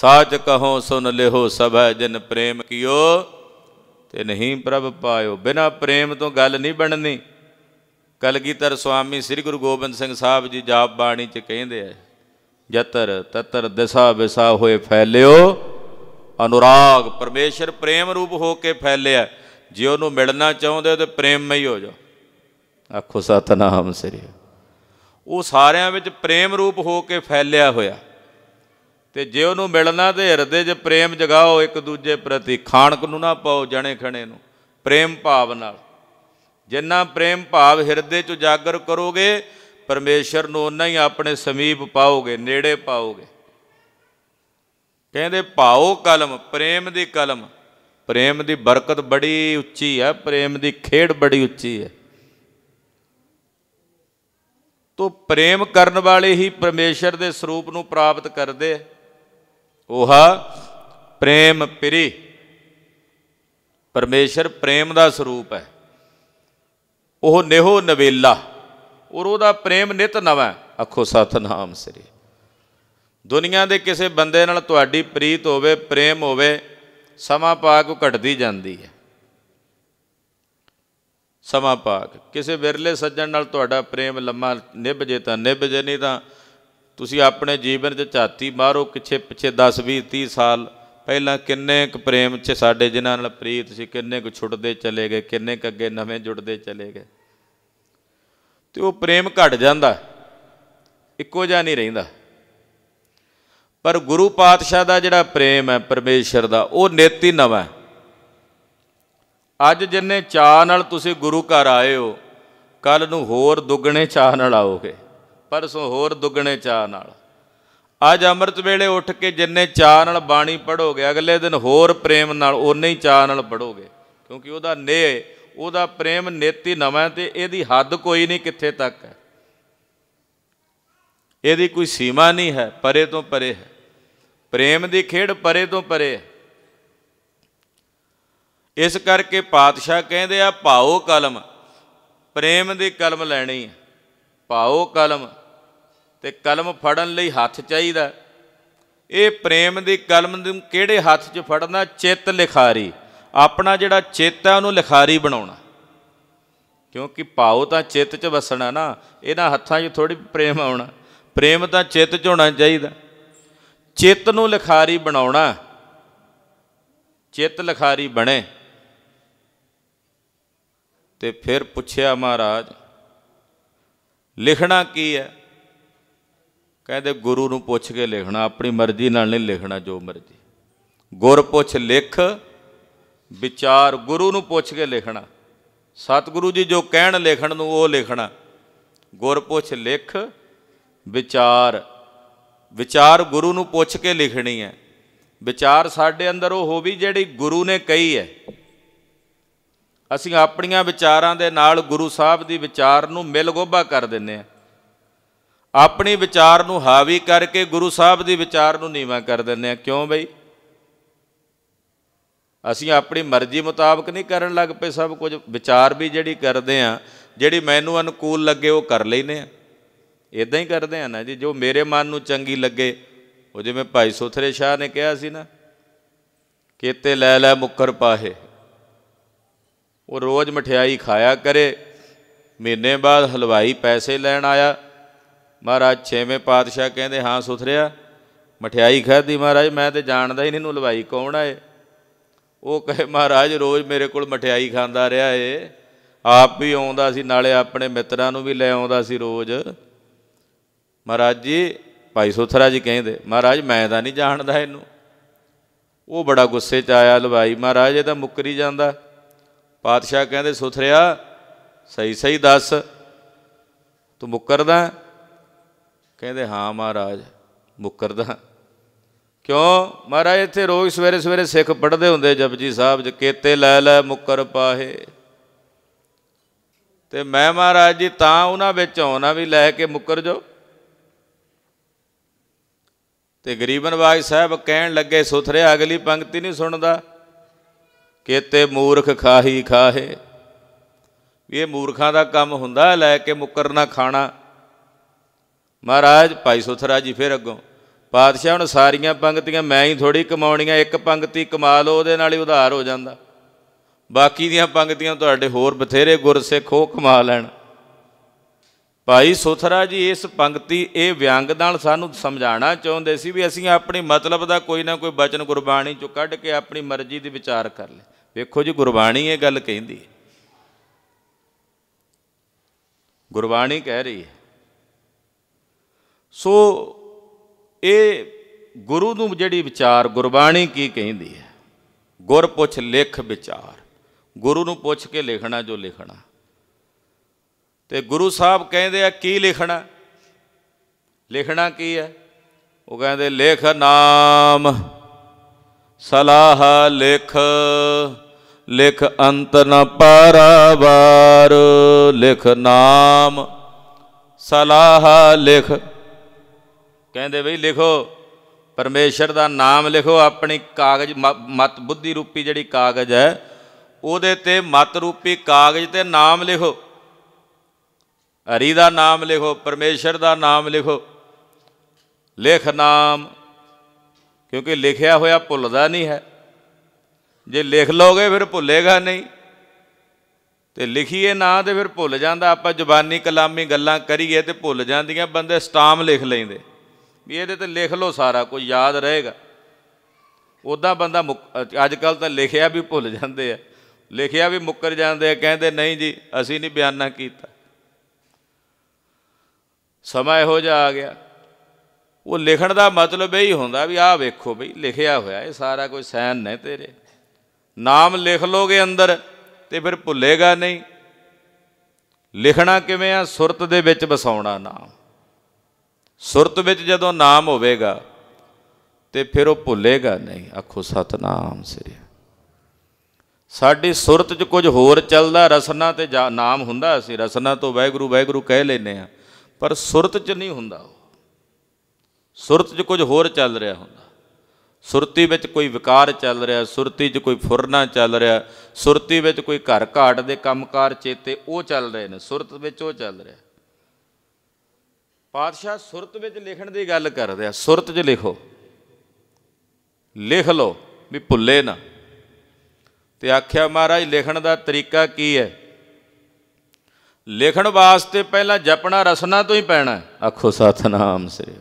ਸਾਚ ਕਹੋ ਸੁਨ ਲਿਹੋ ਸਭੈ ਜਿਨ ਪ੍ਰੇਮ ਕੀਓ ਤੇ ਨਹੀਂ ਪ੍ਰਭ ਪਾਇਓ ਬਿਨਾ ਪ੍ਰੇਮ ਤੋਂ ਗੱਲ ਨਹੀਂ ਬਣਨੀ ਕਲਗੀਧਰ ਸੁਆਮੀ ਸ੍ਰੀ ਗੁਰੂ ਗੋਬਿੰਦ ਸਿੰਘ ਸਾਹਿਬ ਜੀ ਜਾਪ ਬਾਣੀ ਚ ਕਹਿੰਦੇ ਆ ਜਤਰ ਤਤਰ ਦਿਸ਼ਾ ਵਿਸਾ ਹੋਏ ਫੈਲਿਓ ਅਨੁਰਾਗ ਪਰਮੇਸ਼ਰ ਪ੍ਰੇਮ ਰੂਪ ਹੋ ਕੇ ਫੈਲਿਆ ਜੇ ਉਹਨੂੰ ਮਿਲਣਾ ਚਾਹੁੰਦੇ ਤੇ ਪ੍ਰੇਮ ਮਈ ਹੋ ਜਾ ਆਖੋ ਸਤਨਾਮ ਸ੍ਰੀ ਉਹ ਸਾਰਿਆਂ ਵਿੱਚ ਪ੍ਰੇਮ ਰੂਪ ਹੋ ਕੇ ਫੈਲਿਆ ਹੋਇਆ ਤੇ ਜੇ ਉਹਨੂੰ ਮਿਲਣਾ ਤੇ ਹਿਰਦੇ 'ਚ ਪ੍ਰੇਮ ਜਗਾਓ ਇੱਕ ਦੂਜੇ ਪ੍ਰਤੀ ਖਾਣਕ ਨੂੰ ਨਾ ਪਾਓ ਜਣੇ ਖਣੇ ਨੂੰ ਪ੍ਰੇਮ ਭਾਵ ਨਾਲ ਜਿੰਨਾ ਪ੍ਰੇਮ ਭਾਵ ਹਿਰਦੇ 'ਚ ਜਾਗਰ ਕਰੋਗੇ ਪਰਮੇਸ਼ਰ ਨੂੰ ਉਨਾ ਹੀ ਆਪਣੇ ਸਮੀਪ ਪਾਓਗੇ ਨੇੜੇ ਪਾਓਗੇ ਕਹਿੰਦੇ ਭਾਓ ਕਲਮ ਪ੍ਰੇਮ ਦੀ ਕਲਮ ਪ੍ਰੇਮ ਦੀ ਬਰਕਤ ਬੜੀ ਉੱਚੀ ਹੈ ਪ੍ਰੇਮ ਦੀ ਖੇੜ ਬੜੀ ਉੱਚੀ ਹੈ ਤੋ ਪ੍ਰੇਮ ਕਰਨ ਵਾਲੇ ਹੀ ਪਰਮੇਸ਼ਰ ਦੇ ਸਰੂਪ ਨੂੰ ਪ੍ਰਾਪਤ ਕਰਦੇ ਆ ਉਹਾ ਪ੍ਰੇਮ ਪਿਰੀ ਪਰਮੇਸ਼ਰ ਪ੍ਰੇਮ ਦਾ ਸਰੂਪ ਹੈ ਉਹ ਨਿਹੋ ਨਵੇਲਾ ਔਰ ਉਹਦਾ ਪ੍ਰੇਮ ਨਿਤ ਨਵਾਂ ਅਖੋ ਸਤਨਾਮ ਸ੍ਰੀ ਦੁਨੀਆ ਦੇ ਕਿਸੇ ਬੰਦੇ ਨਾਲ ਤੁਹਾਡੀ ਪ੍ਰੀਤ ਹੋਵੇ ਪ੍ਰੇਮ ਹੋਵੇ ਸਮਾਂ ਪਾਕ ਘਟਦੀ ਜਾਂਦੀ ਹੈ ਸਮਾਂ ਪਾਕ ਕਿਸੇ ਵਿਰਲੇ ਸੱਜਣ ਨਾਲ ਤੁਹਾਡਾ ਪ੍ਰੇਮ ਲੰਮਾ ਨਿਭ ਜੇ ਤਾਂ ਨਿਭ ਜੇ ਨਹੀਂ ਤਾਂ ਤੁਸੀਂ ਆਪਣੇ ਜੀਵਨ 'ਚ ਝਾਤੀ ਮਾਰੋ ਕਿਛੇ ਪਿੱਛੇ 10 20 30 ਸਾਲ ਪਹਿਲਾਂ ਕਿੰਨੇ ਕੁ ਪ੍ਰੇਮ 'ਚ ਸਾਡੇ ਜਿਨ੍ਹਾਂ ਨਾਲ ਪ੍ਰੀਤ ਸੀ ਕਿੰਨੇ ਕੁ ਛੁੱਟਦੇ ਚਲੇ ਗਏ ਕਿੰਨੇ ਕੁ ਅੱਗੇ ਨਵੇਂ ਜੁੜਦੇ ਚਲੇ ਗਏ ਤੇ ਉਹ ਪ੍ਰੇਮ ਘਟ ਜਾਂਦਾ ਇੱਕੋ ਜਿਹਾ ਨਹੀਂ ਰਹਿੰਦਾ ਪਰ ਗੁਰੂ ਪਾਤਸ਼ਾਹ ਦਾ ਜਿਹੜਾ ਪ੍ਰੇਮ ਹੈ ਪਰਮੇਸ਼ਰ ਦਾ ਉਹ ਨੇਤੀ ਨਵਾਂ ਅੱਜ ਜਿੰਨੇ ਚਾਹ ਨਾਲ ਤੁਸੀਂ ਗੁਰੂ ਘਰ ਆਏ ਹੋ ਕੱਲ ਨੂੰ ਹੋਰ ਦੁੱਗਣੇ ਚਾਹ ਨਾਲ ਆਓਗੇ ਪਰਸੋਂ ਹੋਰ ਦੁੱਗਣੇ ਚਾਹ ਨਾਲ ਅੱਜ ਅੰਮ੍ਰਿਤ ਵੇਲੇ ਉੱਠ ਕੇ ਜਿੰਨੇ ਚਾਹ ਨਾਲ ਬਾਣੀ ਪੜੋਗੇ ਅਗਲੇ ਦਿਨ ਹੋਰ ਪ੍ਰੇਮ ਨਾਲ ਉਨੇ ਹੀ ਚਾਹ ਨਾਲ ਪੜੋਗੇ ਕਿਉਂਕਿ ਉਹਦਾ ਨੇ ਉਹਦਾ ਪ੍ਰੇਮ ਨੇਤੀ ਨਵਾਂ ਤੇ ਇਹਦੀ ਹੱਦ ਕੋਈ ਨਹੀਂ ਕਿੱਥੇ ਤੱਕ ਹੈ ਇਹਦੀ ਕੋਈ ਸੀਮਾ ਨਹੀਂ ਹੈ ਪਰੇ ਤੋਂ ਪਰੇ ਹੈ ਪ੍ਰੇਮ ਦੀ ਖੇਡ ਪਰੇ ਤੋਂ ਪਰੇ ਹੈ ਇਸ ਕਰਕੇ ਪਾਤਸ਼ਾਹ ਕਹਿੰਦੇ ਆ ਭਾਓ ਕਲਮ ਪ੍ਰੇਮ ਦੀ ਕਲਮ ਲੈਣੀ ਹੈ ਪਾਓ ਕਲਮ ਤੇ ਕਲਮ ਫੜਨ ਲਈ ਹੱਥ ਚਾਹੀਦਾ ਇਹ ਪ੍ਰੇਮ ਦੀ ਕਲਮ ਨੂੰ ਕਿਹੜੇ ਹੱਥ 'ਚ ਫੜਨਾ ਚਿੱਤ ਲਿਖਾਰੀ ਆਪਣਾ ਜਿਹੜਾ ਚਿੱਤ ਹੈ ਉਹਨੂੰ ਲਿਖਾਰੀ ਬਣਾਉਣਾ ਕਿਉਂਕਿ ਪਾਉ ਤਾਂ ਚਿੱਤ 'ਚ ਵਸਣਾ ਨਾ ਇਹਨਾਂ ਹੱਥਾਂ 'ਚ ਥੋੜੀ ਪ੍ਰੇਮ ਆਉਣਾ ਪ੍ਰੇਮ ਤਾਂ ਚਿੱਤ 'ਚ ਹੋਣਾ ਚਾਹੀਦਾ ਚਿੱਤ ਨੂੰ ਲਿਖਾਰੀ ਬਣਾਉਣਾ ਚਿੱਤ ਲਿਖਾਰੀ ਬਣੇ ਤੇ ਫਿਰ ਪੁੱਛਿਆ ਮਹਾਰਾਜ ਲਿਖਣਾ ਕੀ ਹੈ ਕਹਿੰਦੇ ਗੁਰੂ ਨੂੰ ਪੁੱਛ ਕੇ ਲਿਖਣਾ ਆਪਣੀ ਮਰਜ਼ੀ ਨਾਲ ਨਹੀਂ ਲਿਖਣਾ ਜੋ ਮਰਜ਼ੀ ਗੁਰ ਪੁੱਛ ਲਿਖ ਵਿਚਾਰ ਗੁਰੂ ਨੂੰ ਪੁੱਛ ਕੇ ਲਿਖਣਾ ਸਤਿਗੁਰੂ ਜੀ ਜੋ ਕਹਿਣ ਲਿਖਣ ਨੂੰ ਉਹ ਲਿਖਣਾ ਗੁਰ ਪੁੱਛ ਲਿਖ ਵਿਚਾਰ ਵਿਚਾਰ ਗੁਰੂ ਨੂੰ ਪੁੱਛ ਕੇ ਲਿਖਣੀ ਹੈ ਵਿਚਾਰ ਸਾਡੇ ਅੰਦਰ ਉਹ ਹੋ ਵੀ ਜਿਹੜੀ ਗੁਰੂ ਨੇ ਕਹੀ ਹੈ ਅਸੀਂ ਆਪਣੀਆਂ ਵਿਚਾਰਾਂ ਦੇ ਨਾਲ ਗੁਰੂ ਸਾਹਿਬ ਦੀ ਵਿਚਾਰ ਨੂੰ ਮਿਲਗੋਭਾ ਕਰ ਦਿੰਨੇ ਆ ਆਪਣੀ ਵਿਚਾਰ ਨੂੰ ਹਾਵੀ ਕਰਕੇ ਗੁਰੂ ਸਾਹਿਬ ਦੀ ਵਿਚਾਰ ਨੂੰ ਨੀਵਾ ਕਰ ਦਿੰਨੇ ਆ ਕਿਉਂ ਬਈ ਅਸੀਂ ਆਪਣੀ ਮਰਜ਼ੀ ਮੁਤਾਬਕ ਨਹੀਂ ਕਰਨ ਲੱਗ ਪਏ ਸਭ ਕੁਝ ਵਿਚਾਰ ਵੀ ਜਿਹੜੀ ਕਰਦੇ ਆ ਜਿਹੜੀ ਮੈਨੂੰ ਅਨੁਕੂਲ ਲੱਗੇ ਉਹ ਕਰ ਲੈਨੇ ਆ ਇਦਾਂ ਹੀ ਕਰਦੇ ਆ ਨਾ ਜੀ ਜੋ ਮੇਰੇ ਮਨ ਨੂੰ ਚੰਗੀ ਲੱਗੇ ਉਹ ਜਿਵੇਂ ਭਾਈ ਸੁਥਰੇ ਸ਼ਾਹ ਨੇ ਕਿਹਾ ਸੀ ਨਾ ਕਿਤੇ ਲੈ ਲੈ ਮੁੱਕਰ ਪਾਹੇ ਉਹ ਰੋਜ਼ ਮਠਿਆਈ ਖਾਇਆ ਕਰੇ ਮਹੀਨੇ ਬਾਅਦ ਹਲਵਾਈ ਪੈਸੇ ਲੈਣ ਆਇਆ ਮਹਾਰਾਜ ਛੇਵੇਂ ਪਾਤਸ਼ਾਹ ਕਹਿੰਦੇ ਹਾਂ ਸੁਥਰਿਆ ਮਠਿਆਈ ਖਾਦੀ ਮਹਾਰਾਜ ਮੈਂ ਤੇ ਜਾਣਦਾ ਹੀ ਨਹੀਂ ਇਹਨੂੰ ਹਲਵਾਈ ਕੌਣ ਆਏ ਉਹ ਕਹੇ ਮਹਾਰਾਜ ਰੋਜ਼ ਮੇਰੇ ਕੋਲ ਮਠਿਆਈ ਖਾਂਦਾ ਰਿਹਾ ਏ ਆਪ ਵੀ ਆਉਂਦਾ ਸੀ ਨਾਲੇ ਆਪਣੇ ਮਿੱਤਰਾਂ ਨੂੰ ਵੀ ਲੈ ਆਉਂਦਾ ਸੀ ਰੋਜ਼ ਮਹਾਰਾਜ ਜੀ ਭਾਈ ਸੁਥਰਾ ਜੀ ਕਹਿੰਦੇ ਮਹਾਰਾਜ ਮੈਂ ਤਾਂ ਨਹੀਂ ਜਾਣਦਾ ਇਹਨੂੰ ਉਹ ਬੜਾ ਗੁੱਸੇ 'ਚ ਆਇਆ ਹਲਵਾਈ ਮਹਾਰਾਜ ਇਹ ਤਾਂ ਮੁੱਕਰੀ ਜਾਂਦਾ ਪਾਤਸ਼ਾਹ ਕਹਿੰਦੇ ਸੁਥਰਿਆ ਸਹੀ ਸਹੀ ਦੱਸ ਤੂੰ ਮੁਕਰਦਾ ਕਹਿੰਦੇ ਹਾਂ ਮਹਾਰਾਜ ਮੁਕਰਦਾ ਕਿਉਂ ਮਹਾਰਾਜ ਇੱਥੇ ਰੋਜ਼ ਸਵੇਰੇ ਸਵੇਰੇ ਸਿੱਖ ਪੜ੍ਹਦੇ ਹੁੰਦੇ ਜਪਜੀ ਸਾਹਿਬ ਜ ਕੇਤੇ ਲੈ ਲੈ ਮੁਕਰ ਪਾਹੇ ਤੇ ਮੈਂ ਮਹਾਰਾਜ ਜੀ ਤਾਂ ਉਹਨਾਂ ਵਿੱਚ ਆਉਣਾ ਵੀ ਲੈ ਕੇ ਮੁਕਰ ਜੋ ਤੇ ਗਰੀਬਨ ਬਾਗ ਸਾਹਿਬ ਕਹਿਣ ਲੱਗੇ ਸੁਥਰੇ ਅਗਲੀ ਪੰਕਤੀ ਨਹੀਂ ਸੁਣਦਾ ਕਿਤੇ ਮੂਰਖ ਖਾਹੀ ਖਾਹੇ ਵੀ ਇਹ ਮੂਰਖਾਂ ਦਾ ਕੰਮ ਹੁੰਦਾ ਲੈ ਕੇ ਮੁਕਰਨਾ ਖਾਣਾ ਮਹਾਰਾਜ ਭਾਈ ਸੁਥਰਾ ਜੀ ਫਿਰ ਅੱਗੋਂ ਪਾਤਸ਼ਾਹ ਹੁਣ ਸਾਰੀਆਂ ਪੰਗਤੀਆਂ ਮੈਂ ਹੀ ਥੋੜੀ ਕਮਾਉਣੀਆਂ ਇੱਕ ਪੰਗਤੀ ਕਮਾ ਲਓ ਉਹਦੇ ਨਾਲ ਹੀ ਉਧਾਰ ਹੋ ਜਾਂਦਾ ਬਾਕੀ ਦੀਆਂ ਪੰਗਤੀਆਂ ਤੁਹਾਡੇ ਹੋਰ ਬਥੇਰੇ ਗੁਰਸਿੱਖ ਉਹ ਕਮਾ ਲੈਣ ਭਾਈ ਸੁਥਰਾ ਜੀ ਇਸ ਪੰਗਤੀ ਇਹ ਵਿਅੰਗ ਨਾਲ ਸਾਨੂੰ ਸਮਝਾਉਣਾ ਚਾਹੁੰਦੇ ਸੀ ਵੀ ਅਸੀਂ ਆਪਣੀ ਮਤਲਬ ਦਾ ਕੋਈ ਨਾ ਕੋਈ ਬਚਨ ਗੁਰਬਾਣੀ ਚੋਂ ਕੱਢ ਕੇ ਆਪਣੀ ਮਰਜ਼ੀ ਦੇ ਵਿਚਾਰ ਕਰ ਲੈ ਵੇਖੋ ਜੀ ਗੁਰਬਾਣੀ ਇਹ ਗੱਲ ਕਹਿੰਦੀ ਹੈ ਗੁਰਬਾਣੀ ਕਹਿ ਰਹੀ ਹੈ ਸੋ ਇਹ ਗੁਰੂ ਨੂੰ ਜਿਹੜੀ ਵਿਚਾਰ ਗੁਰਬਾਣੀ ਕੀ ਕਹਿੰਦੀ ਹੈ ਗੁਰ ਪੁੱਛ ਲਿਖ ਵਿਚਾਰ ਗੁਰੂ ਨੂੰ ਪੁੱਛ ਕੇ ਲਿਖਣਾ ਜੋ ਲਿਖਣਾ ਤੇ ਗੁਰੂ ਸਾਹਿਬ ਕਹਿੰਦੇ ਆ ਕੀ ਲਿਖਣਾ ਲਿਖਣਾ ਕੀ ਹੈ ਉਹ ਕਹਿੰਦੇ ਲਿਖ ਨਾਮ ਸਲਾਹ ਲਿਖ ਲਿਖ ਅੰਤ ਨ ਪਰਵਾਰ ਲਿਖ ਨਾਮ ਸਲਾਹ ਲਿਖ ਕਹਿੰਦੇ ਬਈ ਲਿਖੋ ਪਰਮੇਸ਼ਰ ਦਾ ਨਾਮ ਲਿਖੋ ਆਪਣੀ ਕਾਗਜ਼ ਮਤ ਬੁੱਧੀ ਰੂਪੀ ਜਿਹੜੀ ਕਾਗਜ਼ ਹੈ ਉਹਦੇ ਤੇ ਮਤ ਰੂਪੀ ਕਾਗਜ਼ ਤੇ ਨਾਮ ਲਿਖੋ ਹਰੀ ਦਾ ਨਾਮ ਲਿਖੋ ਪਰਮੇਸ਼ਰ ਦਾ ਨਾਮ ਲਿਖੋ ਲਿਖ ਨਾਮ ਕਿਉਂਕਿ ਲਿਖਿਆ ਹੋਇਆ ਭੁੱਲਦਾ ਨਹੀਂ ਹੈ ਜੇ ਲਿਖ ਲੋਗੇ ਫਿਰ ਭੁੱਲੇਗਾ ਨਹੀਂ ਤੇ ਲਿਖੀਏ ਨਾ ਤੇ ਫਿਰ ਭੁੱਲ ਜਾਂਦਾ ਆਪਾਂ ਜ਼ੁਬਾਨੀ ਕਲਾਮੀ ਗੱਲਾਂ ਕਰੀਏ ਤੇ ਭੁੱਲ ਜਾਂਦੀਆਂ ਬੰਦੇ ਸਟਾਮ ਲਿਖ ਲੈਂਦੇ ਵੀ ਇਹਦੇ ਤੇ ਲਿਖ ਲਓ ਸਾਰਾ ਕੋਈ ਯਾਦ ਰਹੇਗਾ ਉਦਾਂ ਬੰਦਾ ਅੱਜ ਕੱਲ ਤਾਂ ਲਿਖਿਆ ਵੀ ਭੁੱਲ ਜਾਂਦੇ ਆ ਲਿਖਿਆ ਵੀ ਮੁੱਕਰ ਜਾਂਦੇ ਆ ਕਹਿੰਦੇ ਨਹੀਂ ਜੀ ਅਸੀਂ ਨਹੀਂ ਬਿਆਨਾ ਕੀਤਾ ਸਮਾਂ ਇਹੋ ਜਿਹਾ ਆ ਗਿਆ ਉਹ ਲਿਖਣ ਦਾ ਮਤਲਬ ਇਹ ਹੀ ਹੁੰਦਾ ਵੀ ਆਹ ਵੇਖੋ ਬਈ ਲਿਖਿਆ ਹੋਇਆ ਇਹ ਸਾਰਾ ਕੋਈ ਸੈਨ ਨਹੀਂ ਤੇਰੇ ਨਾਮ ਲਿਖ ਲੋਗੇ ਅੰਦਰ ਤੇ ਫਿਰ ਭੁੱਲੇਗਾ ਨਹੀਂ ਲਿਖਣਾ ਕਿਵੇਂ ਆ ਸੁਰਤ ਦੇ ਵਿੱਚ ਵਸਾਉਣਾ ਨਾਮ ਸੁਰਤ ਵਿੱਚ ਜਦੋਂ ਨਾਮ ਹੋਵੇਗਾ ਤੇ ਫਿਰ ਉਹ ਭੁੱਲੇਗਾ ਨਹੀਂ ਆਖੋ ਸਤਨਾਮ ਸ੍ਰੀ ਸਾਡੀ ਸੁਰਤ 'ਚ ਕੁਝ ਹੋਰ ਚੱਲਦਾ ਰਸਨਾ ਤੇ ਨਾਮ ਹੁੰਦਾ ਅਸੀਂ ਰਸਨਾ ਤੋਂ ਵੈਗੁਰੂ ਵੈਗੁਰੂ ਕਹਿ ਲੈਨੇ ਆ ਪਰ ਸੁਰਤ 'ਚ ਨਹੀਂ ਹੁੰਦਾ ਉਹ ਸੁਰਤ 'ਚ ਕੁਝ ਹੋਰ ਚੱਲ ਰਿਹਾ ਹੁੰਦਾ ਸੁਰਤੀ ਵਿੱਚ ਕੋਈ ਵਿਕਾਰ ਚੱਲ ਰਿਹਾ ਸੁਰਤੀ 'ਚ ਕੋਈ ਫੁਰਨਾ ਚੱਲ ਰਿਹਾ ਸੁਰਤੀ ਵਿੱਚ ਕੋਈ ਘਰ ਘਾਟ ਦੇ ਕੰਮਕਾਰ ਚੇਤੇ ਉਹ ਚੱਲ ਰਹੇ ਨੇ ਸੁਰਤ ਵਿੱਚ ਉਹ ਚੱਲ ਰਿਹਾ ਪਾਤਸ਼ਾਹ ਸੁਰਤ ਵਿੱਚ ਲਿਖਣ ਦੀ ਗੱਲ ਕਰ ਰਿਹਾ ਸੁਰਤ 'ਚ ਲਿਖੋ ਲਿਖ ਲਓ ਵੀ ਭੁੱਲੇ ਨਾ ਤੇ ਆਖਿਆ ਮਹਾਰਾਜ ਲਿਖਣ ਦਾ ਤਰੀਕਾ ਕੀ ਹੈ ਲਿਖਣ ਵਾਸਤੇ ਪਹਿਲਾਂ ਜਪਣਾ ਰਸਨਾ ਤੋਂ ਹੀ ਪੈਣਾ ਆਖੋ ਸਤਨਾਮ ਸ੍ਰੀ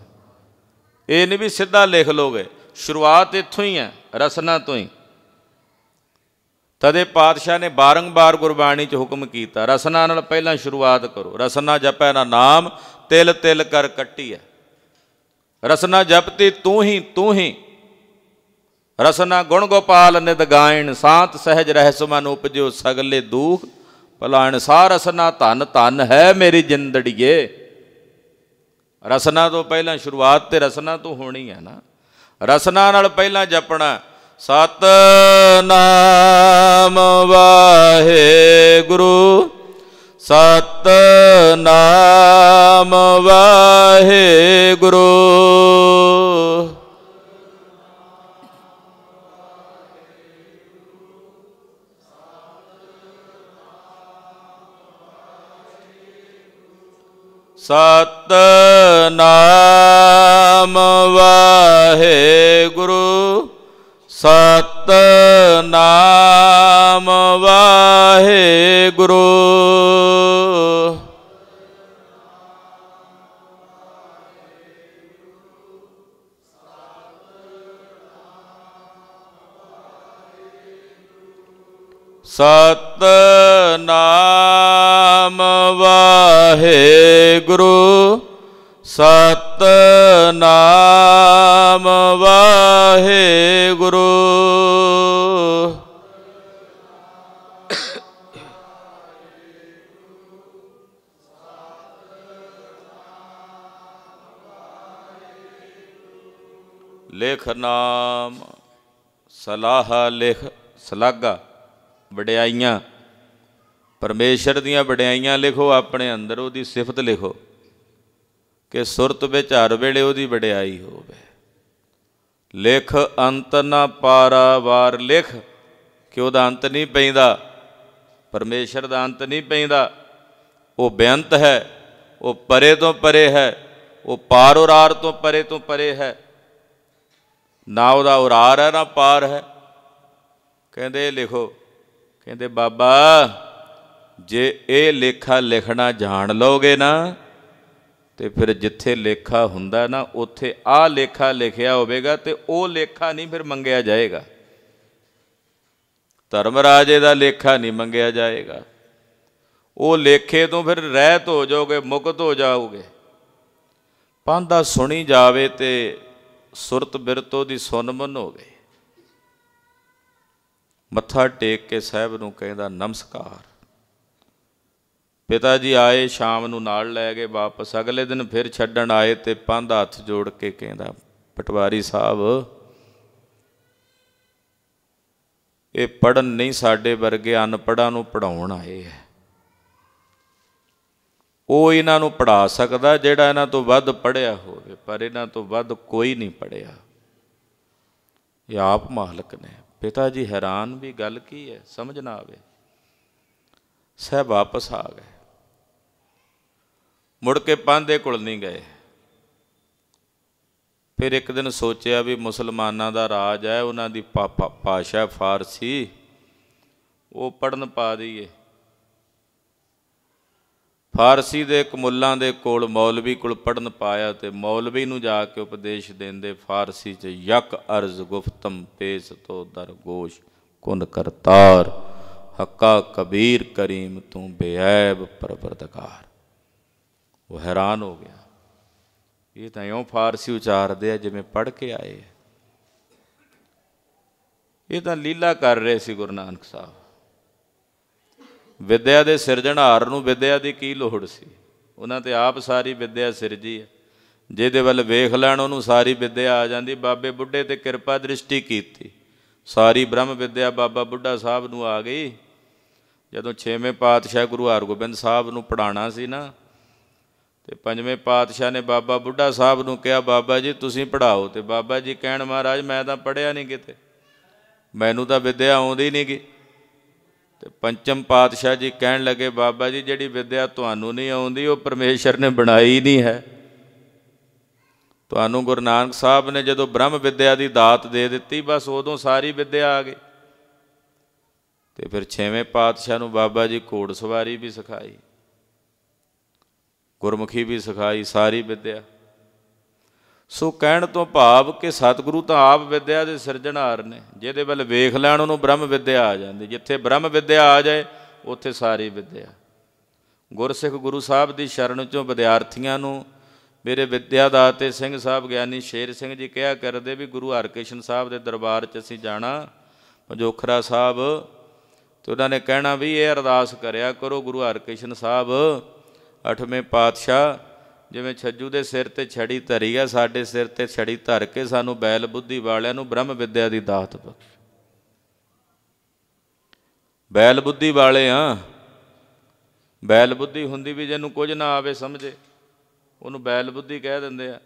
ਇਹ ਨਹੀਂ ਵੀ ਸਿੱਧਾ ਲਿਖ ਲੋਗੇ ਸ਼ੁਰੂਆਤ ਇੱਥੋਂ ਹੀ ਹੈ ਰਸਨਾ ਤੋਂ ਹੀ ਤਦੇ ਪਾਤਸ਼ਾਹ ਨੇ ਬਾਰੰਬਾਰ ਗੁਰਬਾਣੀ 'ਚ ਹੁਕਮ ਕੀਤਾ ਰਸਨਾ ਨਾਲ ਪਹਿਲਾਂ ਸ਼ੁਰੂਆਤ ਕਰੋ ਰਸਨਾ ਜਪੈ ਨਾ ਨਾਮ ਤਿਲ ਤਿਲ ਕਰ ਕੱਟੀ ਹੈ ਰਸਨਾ ਜਪਤੀ ਤੂੰ ਹੀ ਤੂੰ ਹੀ ਰਸਨਾ ਗੁਣ ਗੋਪਾਲ ਨਿਤ ਗਾਇਣ ਸਾਤ ਸਹਿਜ ਰਹਿਸ ਮਨ ਉਪਜਿਓ ਸਗਲੇ ਦੂਖ ਭਲਾਣ ਸਾਰ ਰਸਨਾ ਧਨ ਧਨ ਹੈ ਮੇਰੀ ਜਿੰਦੜੀਏ ਰਸਨਾ ਤੋਂ ਪਹਿਲਾਂ ਸ਼ੁਰੂਆਤ ਤੇ ਰਸਨਾ ਤੋਂ ਹੋਣੀ ਹੈ ਨਾ ਰਸਨਾ ਨਾਲ ਪਹਿਲਾਂ ਜਪਣਾ ਸਤ ਨਾਮ ਵਾਹਿਗੁਰੂ ਸਤ ਨਾਮ ਵਾਹਿਗੁਰੂ ਸਤ ਸਤਨਾਮ ਵਾਹਿਗੁਰੂ ਸਤਨਾਮ ਵਾਹਿਗੁਰੂ ਸਤਨਾਮ ਹੇ ਗੁਰੂ ਵਾਹਿਗੁਰੂ ਸਤਨਾਮ ਵਾਹਿਗੁਰੂ ਲੇਖ ਨਾਮ ਸਲਾਹ ਲੇਖ ਸਲਾਗਾ ਵਡਿਆਈਆਂ ਪਰਮੇਸ਼ਰ ਦੀਆਂ ਵਡਿਆਈਆਂ ਲਿਖੋ ਆਪਣੇ ਅੰਦਰ ਉਹਦੀ ਸਿਫਤ ਲਿਖੋ ਕਿ ਸੁਰਤ ਵਿੱਚ ਹਰ ਵੇਲੇ ਉਹਦੀ ਵਡਿਆਈ ਹੋਵੇ ਲਿਖ ਅੰਤ ਨਾ ਪਾਰਾ ਵਾਰ ਲਿਖ ਕਿ ਉਹਦਾ ਅੰਤ ਨਹੀਂ ਪੈਂਦਾ ਪਰਮੇਸ਼ਰ ਦਾ ਅੰਤ ਨਹੀਂ ਪੈਂਦਾ ਉਹ ਬੇਅੰਤ ਹੈ ਉਹ ਪਰੇ ਤੋਂ ਪਰੇ ਹੈ ਉਹ ਪਾਰ ਉਰਾਰ ਤੋਂ ਪਰੇ ਤੋਂ ਪਰੇ ਹੈ ਨਾ ਉਹਦਾ ਉਰਾਰ ਹੈ ਨਾ ਪਾਰ ਹੈ ਕਹਿੰਦੇ ਲਿਖੋ ਕਹਿੰਦੇ ਬਾਬਾ ਜੇ ਇਹ ਲੇਖਾ ਲਿਖਣਾ ਜਾਣ ਲਓਗੇ ਨਾ ਤੇ ਫਿਰ ਜਿੱਥੇ ਲੇਖਾ ਹੁੰਦਾ ਨਾ ਉੱਥੇ ਆ ਲੇਖਾ ਲਿਖਿਆ ਹੋਵੇਗਾ ਤੇ ਉਹ ਲੇਖਾ ਨਹੀਂ ਫਿਰ ਮੰਗਿਆ ਜਾਏਗਾ ਧਰਮ ਰਾਜੇ ਦਾ ਲੇਖਾ ਨਹੀਂ ਮੰਗਿਆ ਜਾਏਗਾ ਉਹ ਲੇਖੇ ਤੋਂ ਫਿਰ ਰਹਿਤ ਹੋ ਜਾਓਗੇ ਮੁਕਤ ਹੋ ਜਾਓਗੇ ਪੰਦਾ ਸੁਣੀ ਜਾਵੇ ਤੇ ਸੁਰਤ ਬਿਰਤੋ ਦੀ ਸੁਨਮਨ ਹੋ ਗਏ ਮੱਥਾ ਟੇਕ ਕੇ ਸਾਹਿਬ ਨੂੰ ਕਹਿੰਦਾ ਨਮਸਕਾਰ ਪਿਤਾ ਜੀ ਆਏ ਸ਼ਾਮ ਨੂੰ ਨਾਲ ਲੈ ਗਏ ਵਾਪਸ ਅਗਲੇ ਦਿਨ ਫਿਰ ਛੱਡਣ ਆਏ ਤੇ ਪੰਧ ਹੱਥ ਜੋੜ ਕੇ ਕਹਿੰਦਾ ਪਟਵਾਰੀ ਸਾਹਿਬ ਇਹ ਪੜਨ ਨਹੀਂ ਸਾਡੇ ਵਰਗੇ ਅਨਪੜਾਂ ਨੂੰ ਪੜਾਉਣ ਆਏ ਹੈ ਉਹ ਇਹਨਾਂ ਨੂੰ ਪੜਾ ਸਕਦਾ ਜਿਹੜਾ ਇਹਨਾਂ ਤੋਂ ਵੱਧ ਪੜਿਆ ਹੋਵੇ ਪਰ ਇਹਨਾਂ ਤੋਂ ਵੱਧ ਕੋਈ ਨਹੀਂ ਪੜਿਆ ਇਹ ਆਪ ਮਾਲਕ ਨੇ ਪਿਤਾ ਜੀ ਹੈਰਾਨ ਵੀ ਗੱਲ ਕੀ ਹੈ ਸਮਝ ਨਾ ਆਵੇ ਸਹਿ ਵਾਪਸ ਆ ਗਏ ਮੁੜ ਕੇ ਪਾਂਦੇ ਕੋਲ ਨਹੀਂ ਗਏ ਫਿਰ ਇੱਕ ਦਿਨ ਸੋਚਿਆ ਵੀ ਮੁਸਲਮਾਨਾਂ ਦਾ ਰਾਜ ਹੈ ਉਹਨਾਂ ਦੀ ਪਾਸ਼ਾ ਫਾਰਸੀ ਉਹ ਪੜਨ ਪਾ ਦਈਏ ਫਾਰਸੀ ਦੇ ਇੱਕ ਮੁੱਲਾਂ ਦੇ ਕੋਲ ਮੌਲਵੀ ਕੋਲ ਪੜਨ ਪਾਇਆ ਤੇ ਮੌਲਵੀ ਨੂੰ ਜਾ ਕੇ ਉਪਦੇਸ਼ ਦੇਂਦੇ ਫਾਰਸੀ 'ਚ ਯਕ ਅਰਜ਼ ਗੁਫਤਮ ਪੇਸ ਤੋ ਦਰਗੋਸ਼ ਕੁਨ ਕਰਤਾਰ ਹੱਕਾ ਕਬੀਰ ਕਰੀਮ ਤੂੰ ਬੇਅਬ ਪਰਵਰਦਗਾਰ ਉਹ ਹੈਰਾਨ ਹੋ ਗਿਆ ਇਹ ਤਾਂ ਇਉਂ ਫਾਰਸੀ ਉਚਾਰਦੇ ਆ ਜਿਵੇਂ ਪੜ੍ਹ ਕੇ ਆਏ ਇਹ ਤਾਂ ਲੀਲਾ ਕਰ ਰਹੇ ਸੀ ਗੁਰੂ ਨਾਨਕ ਸਾਹਿਬ ਵਿਦਿਆ ਦੇ ਸਿਰਜਣਹਾਰ ਨੂੰ ਵਿਦਿਆ ਦੀ ਕੀ ਲੋੜ ਸੀ ਉਹਨਾਂ ਤੇ ਆਪ ਸਾਰੀ ਵਿਦਿਆ ਸਿਰਜੀ ਹੈ ਜਿਹਦੇ ਵੱਲ ਵੇਖ ਲੈਣ ਉਹਨੂੰ ਸਾਰੀ ਵਿਦਿਆ ਆ ਜਾਂਦੀ ਬਾਬੇ ਬੁੱਢੇ ਤੇ ਕਿਰਪਾ ਦ੍ਰਿਸ਼ਟੀ ਕੀਤੀ ਸਾਰੀ ਬ੍ਰਹਮ ਵਿਦਿਆ ਬਾਬਾ ਬੁੱਢਾ ਸਾਹਿਬ ਨੂੰ ਆ ਗਈ ਜਦੋਂ 6ਵੇਂ ਪਾਤਸ਼ਾਹ ਗੁਰੂ ਹਰਗੋਬਿੰਦ ਸਾਹਿਬ ਨੂੰ ਪੜਾਣਾ ਸੀ ਨਾ ਤੇ ਪੰਜਵੇਂ ਪਾਤਸ਼ਾਹ ਨੇ ਬਾਬਾ ਬੁੱਢਾ ਸਾਹਿਬ ਨੂੰ ਕਿਹਾ ਬਾਬਾ ਜੀ ਤੁਸੀਂ ਪੜਾਓ ਤੇ ਬਾਬਾ ਜੀ ਕਹਿਣ ਮਹਾਰਾਜ ਮੈਂ ਤਾਂ ਪੜਿਆ ਨਹੀਂ ਕਿਤੇ ਮੈਨੂੰ ਤਾਂ ਵਿਦਿਆ ਆਉਂਦੀ ਨਹੀਂਗੀ ਤੇ ਪੰਚਮ ਪਾਤਸ਼ਾਹ ਜੀ ਕਹਿਣ ਲੱਗੇ ਬਾਬਾ ਜੀ ਜਿਹੜੀ ਵਿਦਿਆ ਤੁਹਾਨੂੰ ਨਹੀਂ ਆਉਂਦੀ ਉਹ ਪਰਮੇਸ਼ਰ ਨੇ ਬਣਾਈ ਨਹੀਂ ਹੈ ਤੁਹਾਨੂੰ ਗੁਰੂ ਨਾਨਕ ਸਾਹਿਬ ਨੇ ਜਦੋਂ ਬ੍ਰਹਮ ਵਿਦਿਆ ਦੀ ਦਾਤ ਦੇ ਦਿੱਤੀ ਬਸ ਉਦੋਂ ਸਾਰੀ ਵਿਦਿਆ ਆ ਗਈ ਤੇ ਫਿਰ ਛੇਵੇਂ ਪਾਤਸ਼ਾਹ ਨੂੰ ਬਾਬਾ ਜੀ ਘੋੜ ਸਵਾਰੀ ਵੀ ਸਿਖਾਈ ਗੁਰਮੁਖੀ ਵੀ ਸਿਖਾਈ ਸਾਰੀ ਵਿਦਿਆ ਸੋ ਕਹਿਣ ਤੋਂ ਭਾਵ ਕਿ ਸਤਿਗੁਰੂ ਤਾਂ ਆਪ ਵਿਦਿਆ ਦੇ ਸਿਰਜਣਹਾਰ ਨੇ ਜਿਹਦੇ ਵੱਲ ਵੇਖ ਲੈਣ ਉਹਨੂੰ ਬ੍ਰਹਮ ਵਿਦਿਆ ਆ ਜਾਂਦੀ ਜਿੱਥੇ ਬ੍ਰਹਮ ਵਿਦਿਆ ਆ ਜਾਏ ਉੱਥੇ ਸਾਰੀ ਵਿਦਿਆ ਗੁਰਸਿੱਖ ਗੁਰੂ ਸਾਹਿਬ ਦੀ ਸ਼ਰਨ ਚੋਂ ਵਿਦਿਆਰਥੀਆਂ ਨੂੰ ਮੇਰੇ ਵਿਦਿਆਦਾਤੇ ਸਿੰਘ ਸਾਹਿਬ ਗਿਆਨੀ ਸ਼ੇਰ ਸਿੰਘ ਜੀ ਕਿਹਾ ਕਰਦੇ ਵੀ ਗੁਰੂ ਹਰਕ੍ਰਿਸ਼ਨ ਸਾਹਿਬ ਦੇ ਦਰਬਾਰ 'ਚ ਅਸੀਂ ਜਾਣਾ ਪੰਜੋਖਰਾ ਸਾਹਿਬ ਤੇ ਉਹਨਾਂ ਨੇ ਕਹਿਣਾ ਵੀ ਇਹ ਅਰਦਾਸ ਕਰਿਆ ਕਰੋ ਗੁਰੂ ਹਰਕ੍ਰਿਸ਼ਨ ਸਾਹਿਬ ਅਠਵੇਂ ਪਾਤਸ਼ਾਹ ਜਿਵੇਂ ਛੱਜੂ ਦੇ ਸਿਰ ਤੇ ਛੜੀ ਧਰੀ ਆ ਸਾਡੇ ਸਿਰ ਤੇ ਛੜੀ ਧਰ ਕੇ ਸਾਨੂੰ ਬੈਲ ਬੁੱਧੀ ਵਾਲਿਆਂ ਨੂੰ ਬ੍ਰਹਮ ਵਿਦਿਆ ਦੀ ਦਾਤ ਬਖਸ਼ ਬੈਲ ਬੁੱਧੀ ਵਾਲੇ ਆ ਬੈਲ ਬੁੱਧੀ ਹੁੰਦੀ ਵੀ ਜਿਹਨੂੰ ਕੁਝ ਨਾ ਆਵੇ ਸਮਝੇ ਉਹਨੂੰ ਬੈਲ ਬੁੱਧੀ ਕਹਿ ਦਿੰਦੇ ਆ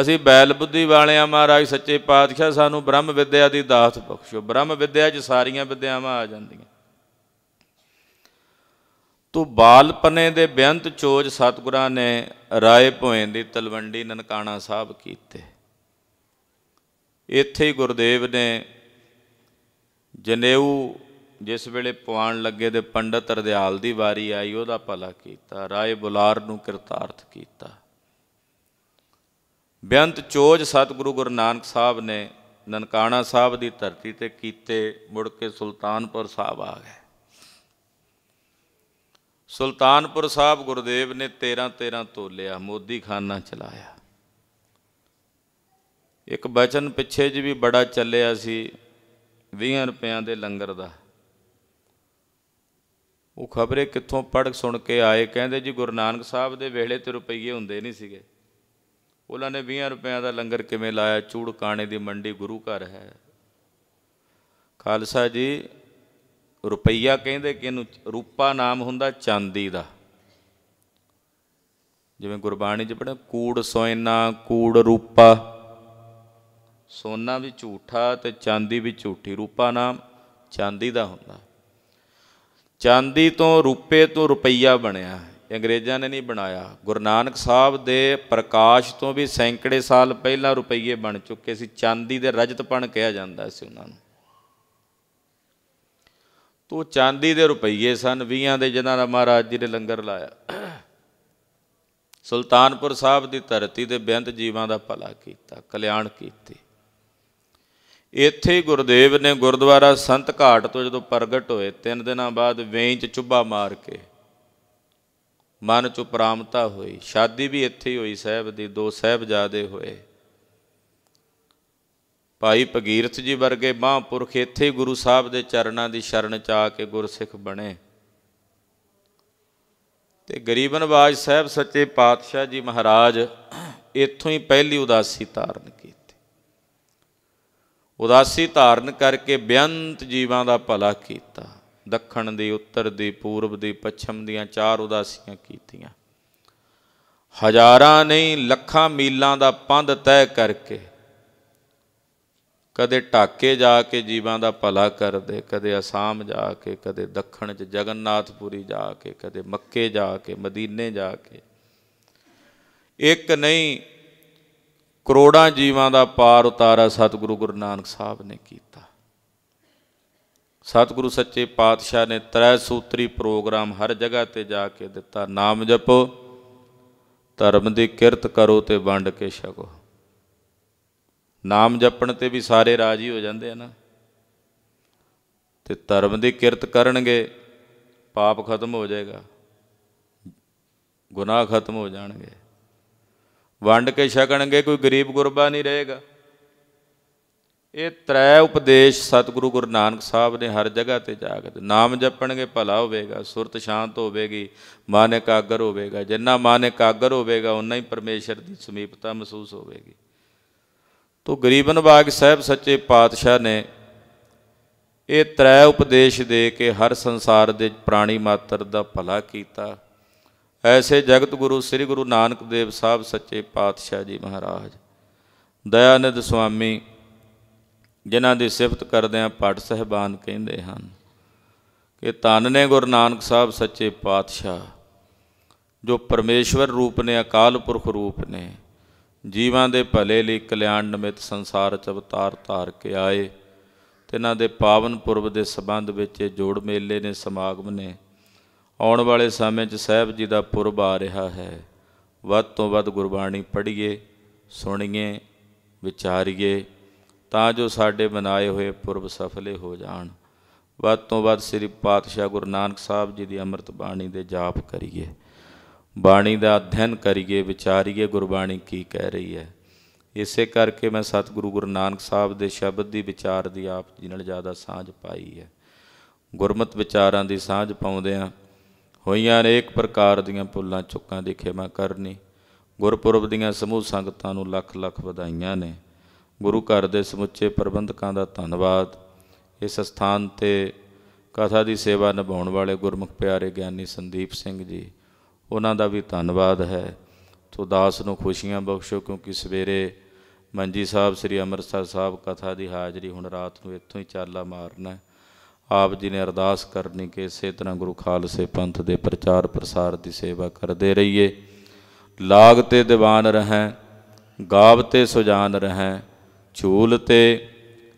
ਅਸੀਂ ਬੈਲ ਬੁੱਧੀ ਵਾਲਿਆਂ ਮਹਾਰਾਜ ਸੱਚੇ ਪਾਤਸ਼ਾਹ ਸਾਨੂੰ ਬ੍ਰਹਮ ਵਿਦਿਆ ਦੀ ਦਾਤ ਬਖਸ਼ੋ ਬ੍ਰਹਮ ਵਿਦਿਆ 'ਚ ਸਾਰੀਆਂ ਵਿਦਿਆਵਾਂ ਆ ਜਾਂਦੀਆਂ ਤੋ ਬਾਲਪਨੇ ਦੇ ਬੇਅੰਤ ਚੋਜ ਸਤਿਗੁਰਾਂ ਨੇ ਰਾਏ ਭੋਏ ਦੀ ਤਲਵੰਡੀ ਨਨਕਾਣਾ ਸਾਹਿਬ ਕੀਤੇ ਇੱਥੇ ਹੀ ਗੁਰਦੇਵ ਨੇ ਜਨੇਊ ਜਿਸ ਵੇਲੇ ਪਵਾਣ ਲੱਗੇ ਦੇ ਪੰਡਤ ਅਰਦਿਆਲ ਦੀ ਵਾਰੀ ਆਈ ਉਹਦਾ ਭਲਾ ਕੀਤਾ ਰਾਏ ਬੁਲਾਰ ਨੂੰ ਕਿਰਤਾਰਥ ਕੀਤਾ ਬੇਅੰਤ ਚੋਜ ਸਤਿਗੁਰੂ ਗੁਰੂ ਨਾਨਕ ਸਾਹਿਬ ਨੇ ਨਨਕਾਣਾ ਸਾਹਿਬ ਦੀ ਧਰਤੀ ਤੇ ਕੀਤੇ ਮੁੜ ਕੇ ਸੁਲਤਾਨਪੁਰ ਸਾਹਿਬ ਆ ਗਏ ਸੁਲਤਾਨਪੁਰ ਸਾਹਿਬ ਗੁਰਦੇਵ ਨੇ 13 13 ਤੋਲਿਆ ਮੋਦੀ ਖਾਨਾ ਚਲਾਇਆ ਇੱਕ ਬਚਨ ਪਿੱਛੇ ਜੀ ਵੀ ਬੜਾ ਚੱਲਿਆ ਸੀ 20 ਰੁਪਿਆਂ ਦੇ ਲੰਗਰ ਦਾ ਉਹ ਖਬਰੇ ਕਿੱਥੋਂ ਪੜ੍ਹ ਸੁਣ ਕੇ ਆਏ ਕਹਿੰਦੇ ਜੀ ਗੁਰੂ ਨਾਨਕ ਸਾਹਿਬ ਦੇ ਵੇਲੇ ਤੇ ਰੁਪਈਏ ਹੁੰਦੇ ਨਹੀਂ ਸੀਗੇ ਉਹਨਾਂ ਨੇ 20 ਰੁਪਿਆਂ ਦਾ ਲੰਗਰ ਕਿਵੇਂ ਲਾਇਆ ਚੂੜ ਕਾਣੇ ਦੀ ਮੰਡੀ ਗੁਰੂ ਘਰ ਹੈ ਖਾਲਸਾ ਜੀ ਰੁਪਈਆ ਕਹਿੰਦੇ ਕਿ ਇਹਨੂੰ ਰੂਪਾ ਨਾਮ ਹੁੰਦਾ ਚਾਂਦੀ ਦਾ ਜਿਵੇਂ ਗੁਰਬਾਣੀ 'ਚ ਪੜਿਆ ਕੂੜ ਸੋਇਨਾ ਕੂੜ ਰੂਪਾ ਸੋਨਾ ਵੀ ਝੂਠਾ ਤੇ ਚਾਂਦੀ ਵੀ ਝੂਠੀ ਰੂਪਾ ਨਾਮ ਚਾਂਦੀ ਦਾ ਹੁੰਦਾ ਚਾਂਦੀ ਤੋਂ ਰੁਪਏ ਤੋਂ ਰੁਪਈਆ ਬਣਿਆ ਅੰਗਰੇਜ਼ਾਂ ਨੇ ਨਹੀਂ ਬਣਾਇਆ ਗੁਰੂ ਨਾਨਕ ਸਾਹਿਬ ਦੇ ਪ੍ਰਕਾਸ਼ ਤੋਂ ਵੀ ਸੈਂਕੜੇ ਸਾਲ ਪਹਿਲਾਂ ਰੁਪਈਏ ਬਣ ਚੁੱਕੇ ਸੀ ਚਾਂਦੀ ਦੇ ਰਜਤਪਣ ਕਿਹਾ ਜਾਂਦਾ ਸੀ ਉਹਨਾਂ ਨੂੰ ਤੋ ਚਾਂਦੀ ਦੇ ਰੁਪਈਏ ਸਨ 20 ਦੇ ਜਿਨ੍ਹਾਂ ਦਾ ਮਹਾਰਾਜ ਜੀ ਨੇ ਲੰਗਰ ਲਾਇਆ ਸੁਲਤਾਨਪੁਰ ਸਾਹਿਬ ਦੀ ਧਰਤੀ ਦੇ ਬੇਅੰਤ ਜੀਵਾਂ ਦਾ ਭਲਾ ਕੀਤਾ ਕਲਿਆਣ ਕੀਤੇ ਇੱਥੇ ਗੁਰਦੇਵ ਨੇ ਗੁਰਦੁਆਰਾ ਸੰਤ ਘਾਟ ਤੋਂ ਜਦੋਂ ਪ੍ਰਗਟ ਹੋਏ ਤਿੰਨ ਦਿਨਾਂ ਬਾਅਦ ਵੇਂਚ ਚੁੱਭਾ ਮਾਰ ਕੇ ਮਨ ਚ ਪ੍ਰਾਮਤਾ ਹੋਈ ਸ਼ਾਦੀ ਵੀ ਇੱਥੇ ਹੀ ਹੋਈ ਸਹਿਬ ਦੀ ਦੋ ਸਹਿਬਜ਼ਾਦੇ ਹੋਏ ਭਾਈ ਭਗੀਰਥ ਜੀ ਵਰਗੇ ਮਹਾਂਪੁਰਖ ਇੱਥੇ ਗੁਰੂ ਸਾਹਿਬ ਦੇ ਚਰਨਾਂ ਦੀ ਸ਼ਰਨ ਚ ਆ ਕੇ ਗੁਰਸਿੱਖ ਬਣੇ ਤੇ ਗਰੀਬ ਸਾਹਿਬ ਸੱਚੇ ਪਾਤਸ਼ਾਹ ਜੀ ਮਹਾਰਾਜ ਇੱਥੋਂ ਹੀ ਪਹਿਲੀ ਉਦਾਸੀ ਧਾਰਨ ਕੀਤੀ ਉਦਾਸੀ ਧਾਰਨ ਕਰਕੇ ਬਿਆੰਤ ਜੀਵਾਂ ਦਾ ਭਲਾ ਕੀਤਾ ਦੱਖਣ ਦੀ ਉੱਤਰ ਦੀ ਪੂਰਬ ਦੀ ਪੱਛਮ ਦੀਆਂ ਚਾਰ ਉਦਾਸੀਆਂ ਕੀਤੀਆਂ ਹਜ਼ਾਰਾਂ ਨਹੀਂ ਲੱਖਾਂ ਮੀਲਾਂ ਦਾ ਪੰਧ ਤੈਅ ਕਰਕੇ ਕਦੇ ਢਾਕੇ ਜਾ ਕੇ ਜੀਵਾਂ ਦਾ ਭਲਾ ਕਰਦੇ ਕਦੇ ਅਸਾਮ ਜਾ ਕੇ ਕਦੇ ਦੱਖਣ 'ਚ ਜਗਨਨਾਥਪੁਰੀ ਜਾ ਕੇ ਕਦੇ ਮੱਕੇ ਜਾ ਕੇ ਮਦੀਨੇ ਜਾ ਕੇ ਇੱਕ ਨਹੀਂ ਕਰੋੜਾਂ ਜੀਵਾਂ ਦਾ ਪਾਰ ਉਤਾਰਾ ਸਤਿਗੁਰੂ ਗੁਰੂ ਨਾਨਕ ਸਾਹਿਬ ਨੇ ਕੀਤਾ ਸਤਿਗੁਰੂ ਸੱਚੇ ਪਾਤਸ਼ਾਹ ਨੇ ਤ੍ਰੈ ਸੂਤਰੀ ਪ੍ਰੋਗਰਾਮ ਹਰ ਜਗ੍ਹਾ ਤੇ ਜਾ ਕੇ ਦਿੱਤਾ ਨਾਮ ਜਪੋ ਧਰਮ ਦੀ ਕਿਰਤ ਕਰੋ ਤੇ ਵੰਡ ਕੇ ਛਕੋ ਨਾਮ ਜਪਣ ਤੇ ਵੀ ਸਾਰੇ ਰਾਜੀ ਹੋ ਜਾਂਦੇ ਆ ਨਾ ਤੇ ਧਰਮ ਦੀ ਕਿਰਤ ਕਰਨਗੇ ਪਾਪ ਖਤਮ ਹੋ ਜਾਏਗਾ ਗੁਨਾਹ ਖਤਮ ਹੋ ਜਾਣਗੇ ਵੰਡ ਕੇ ਛਕਣਗੇ ਕੋਈ ਗਰੀਬ ਗੁਰਬਾ ਨਹੀਂ ਰਹੇਗਾ ਇਹ ਤ੍ਰੈ ਉਪਦੇਸ਼ ਸਤਿਗੁਰੂ ਗੁਰੂ ਨਾਨਕ ਸਾਹਿਬ ਨੇ ਹਰ ਜਗ੍ਹਾ ਤੇ ਜਾ ਨਾਮ ਜਪਣਗੇ ਭਲਾ ਹੋਵੇਗਾ ਸੁਰਤ ਸ਼ਾਂਤ ਹੋਵੇਗੀ ਮਨ ਇਕਾਗਰ ਹੋਵੇਗਾ ਜਿੰਨਾ ਮਨ ਇਕਾਗਰ ਹੋਵੇਗਾ ਉਨਾ ਹੀ ਪਰਮੇਸ਼ਰ ਦੀ ਸਮੀਪਤਾ ਮਹਿਸੂਸ ਹੋਵੇਗੀ ਤੋ ਗਰੀਬਨ ਬਾਗ ਸਾਹਿਬ ਸੱਚੇ ਪਾਤਸ਼ਾਹ ਨੇ ਇਹ ਤ੍ਰੈ ਉਪਦੇਸ਼ ਦੇ ਕੇ ਹਰ ਸੰਸਾਰ ਦੇ ਪ੍ਰਾਣੀ ਮਾਤਰ ਦਾ ਭਲਾ ਕੀਤਾ ਐਸੇ ਜਗਤ ਗੁਰੂ ਸ੍ਰੀ ਗੁਰੂ ਨਾਨਕ ਦੇਵ ਸਾਹਿਬ ਸੱਚੇ ਪਾਤਸ਼ਾਹ ਜੀ ਮਹਾਰਾਜ ਦਇਆਨੰਦ ਸੁਆਮੀ ਜਿਨ੍ਹਾਂ ਦੀ ਸਿਫਤ ਕਰਦਿਆਂ ਪਟ ਸਹਿਬਾਨ ਕਹਿੰਦੇ ਹਨ ਕਿ ਤਨ ਨੇ ਗੁਰੂ ਨਾਨਕ ਸਾਹਿਬ ਸੱਚੇ ਪਾਤਸ਼ਾਹ ਜੋ ਪਰਮੇਸ਼ਵਰ ਰੂਪ ਨੇ ਅਕਾਲ ਪੁਰਖ ਰੂਪ ਨੇ ਜੀਵਾਂ ਦੇ ਭਲੇ ਲਈ ਕਲਿਆਣ ਨਿਮਿਤ ਸੰਸਾਰ ਚ ਅਵਤਾਰ ਧਾਰ ਕੇ ਆਏ ਇਹਨਾਂ ਦੇ ਪਾਵਨ ਪੁਰਬ ਦੇ ਸਬੰਧ ਵਿੱਚ ਇਹ ਜੋੜ ਮੇਲੇ ਨੇ ਸਮਾਗਮ ਨੇ ਆਉਣ ਵਾਲੇ ਸਮੇਂ 'ਚ ਸਹਿਬ ਜੀ ਦਾ ਪੁਰਬ ਆ ਰਿਹਾ ਹੈ ਵੱਧ ਤੋਂ ਵੱਧ ਗੁਰਬਾਣੀ ਪੜ੍ਹੀਏ ਸੁਣੀਏ ਵਿਚਾਰੀਏ ਤਾਂ ਜੋ ਸਾਡੇ ਬਣਾਏ ਹੋਏ ਪੁਰਬ ਸਫਲੇ ਹੋ ਜਾਣ ਵੱਧ ਤੋਂ ਵੱਧ ਸ੍ਰੀ ਪਾਤਸ਼ਾਹ ਗੁਰੂ ਨਾਨਕ ਸਾਹਿਬ ਜੀ ਦੀ ਅੰਮ੍ਰਿਤ ਬਾਣੀ ਦੇ ਜਾਪ ਕਰੀਏ ਬਾਣੀ ਦਾ ਅਧਿਐਨ ਕਰੀਏ ਵਿਚਾਰੀਏ ਗੁਰਬਾਣੀ ਕੀ ਕਹਿ ਰਹੀ ਹੈ ਇਸੇ ਕਰਕੇ ਮੈਂ ਸਤਿਗੁਰੂ ਗੁਰੂ ਨਾਨਕ ਸਾਹਿਬ ਦੇ ਸ਼ਬਦ ਦੀ ਵਿਚਾਰ ਦੀ ਆਪ ਜੀ ਨਾਲ ਜ਼ਿਆਦਾ ਸਾਂਝ ਪਾਈ ਹੈ ਗੁਰਮਤ ਵਿਚਾਰਾਂ ਦੀ ਸਾਂਝ ਪਾਉਂਦਿਆਂ ਹੋਈਆਂ ਅਨੇਕ ਪ੍ਰਕਾਰ ਦੀਆਂ ਪੁੱਲਾਂ ਚੁੱਕਾਂ ਦੀ ਖੇਮਾ ਕਰਨੀ ਗੁਰਪੁਰਬ ਦੀਆਂ ਸਮੂਹ ਸੰਗਤਾਂ ਨੂੰ ਲੱਖ ਲੱਖ ਵਧਾਈਆਂ ਨੇ ਗੁਰੂ ਘਰ ਦੇ ਸਮੁੱਚੇ ਪ੍ਰਬੰਧਕਾਂ ਦਾ ਧੰਨਵਾਦ ਇਸ ਸਥਾਨ ਤੇ ਕਥਾ ਦੀ ਸੇਵਾ ਨਿਭਾਉਣ ਵਾਲੇ ਗੁਰਮੁਖ ਪਿਆਰੇ ਗਿਆਨੀ ਸੰਦੀਪ ਸਿੰਘ ਜੀ ਉਹਨਾਂ ਦਾ ਵੀ ਧੰਨਵਾਦ ਹੈ ਤੋਂ ਦਾਸ ਨੂੰ ਖੁਸ਼ੀਆਂ ਬਖਸ਼ੋ ਕਿਉਂਕਿ ਸਵੇਰੇ ਮੰਜੀ ਸਾਹਿਬ ਸ੍ਰੀ ਅੰਮ੍ਰਿਤਸਰ ਸਾਹਿਬ ਕਥਾ ਦੀ ਹਾਜ਼ਰੀ ਹੁਣ ਰਾਤ ਨੂੰ ਇੱਥੋਂ ਹੀ ਚਾਲਾ ਮਾਰਨਾ ਆਪ ਜੀ ਨੇ ਅਰਦਾਸ ਕਰਨੀ ਕਿ ਇਸੇ ਤਰ੍ਹਾਂ ਗੁਰੂ ਖਾਲਸੇ ਪੰਥ ਦੇ ਪ੍ਰਚਾਰ ਪ੍ਰਸਾਰ ਦੀ ਸੇਵਾ ਕਰਦੇ ਰਹੀਏ ਲਾਗ ਤੇ ਦੀਵਾਨ ਰਹੈ ਗਾਵ ਤੇ ਸੁਜਾਨ ਰਹੈ ਝੂਲ ਤੇ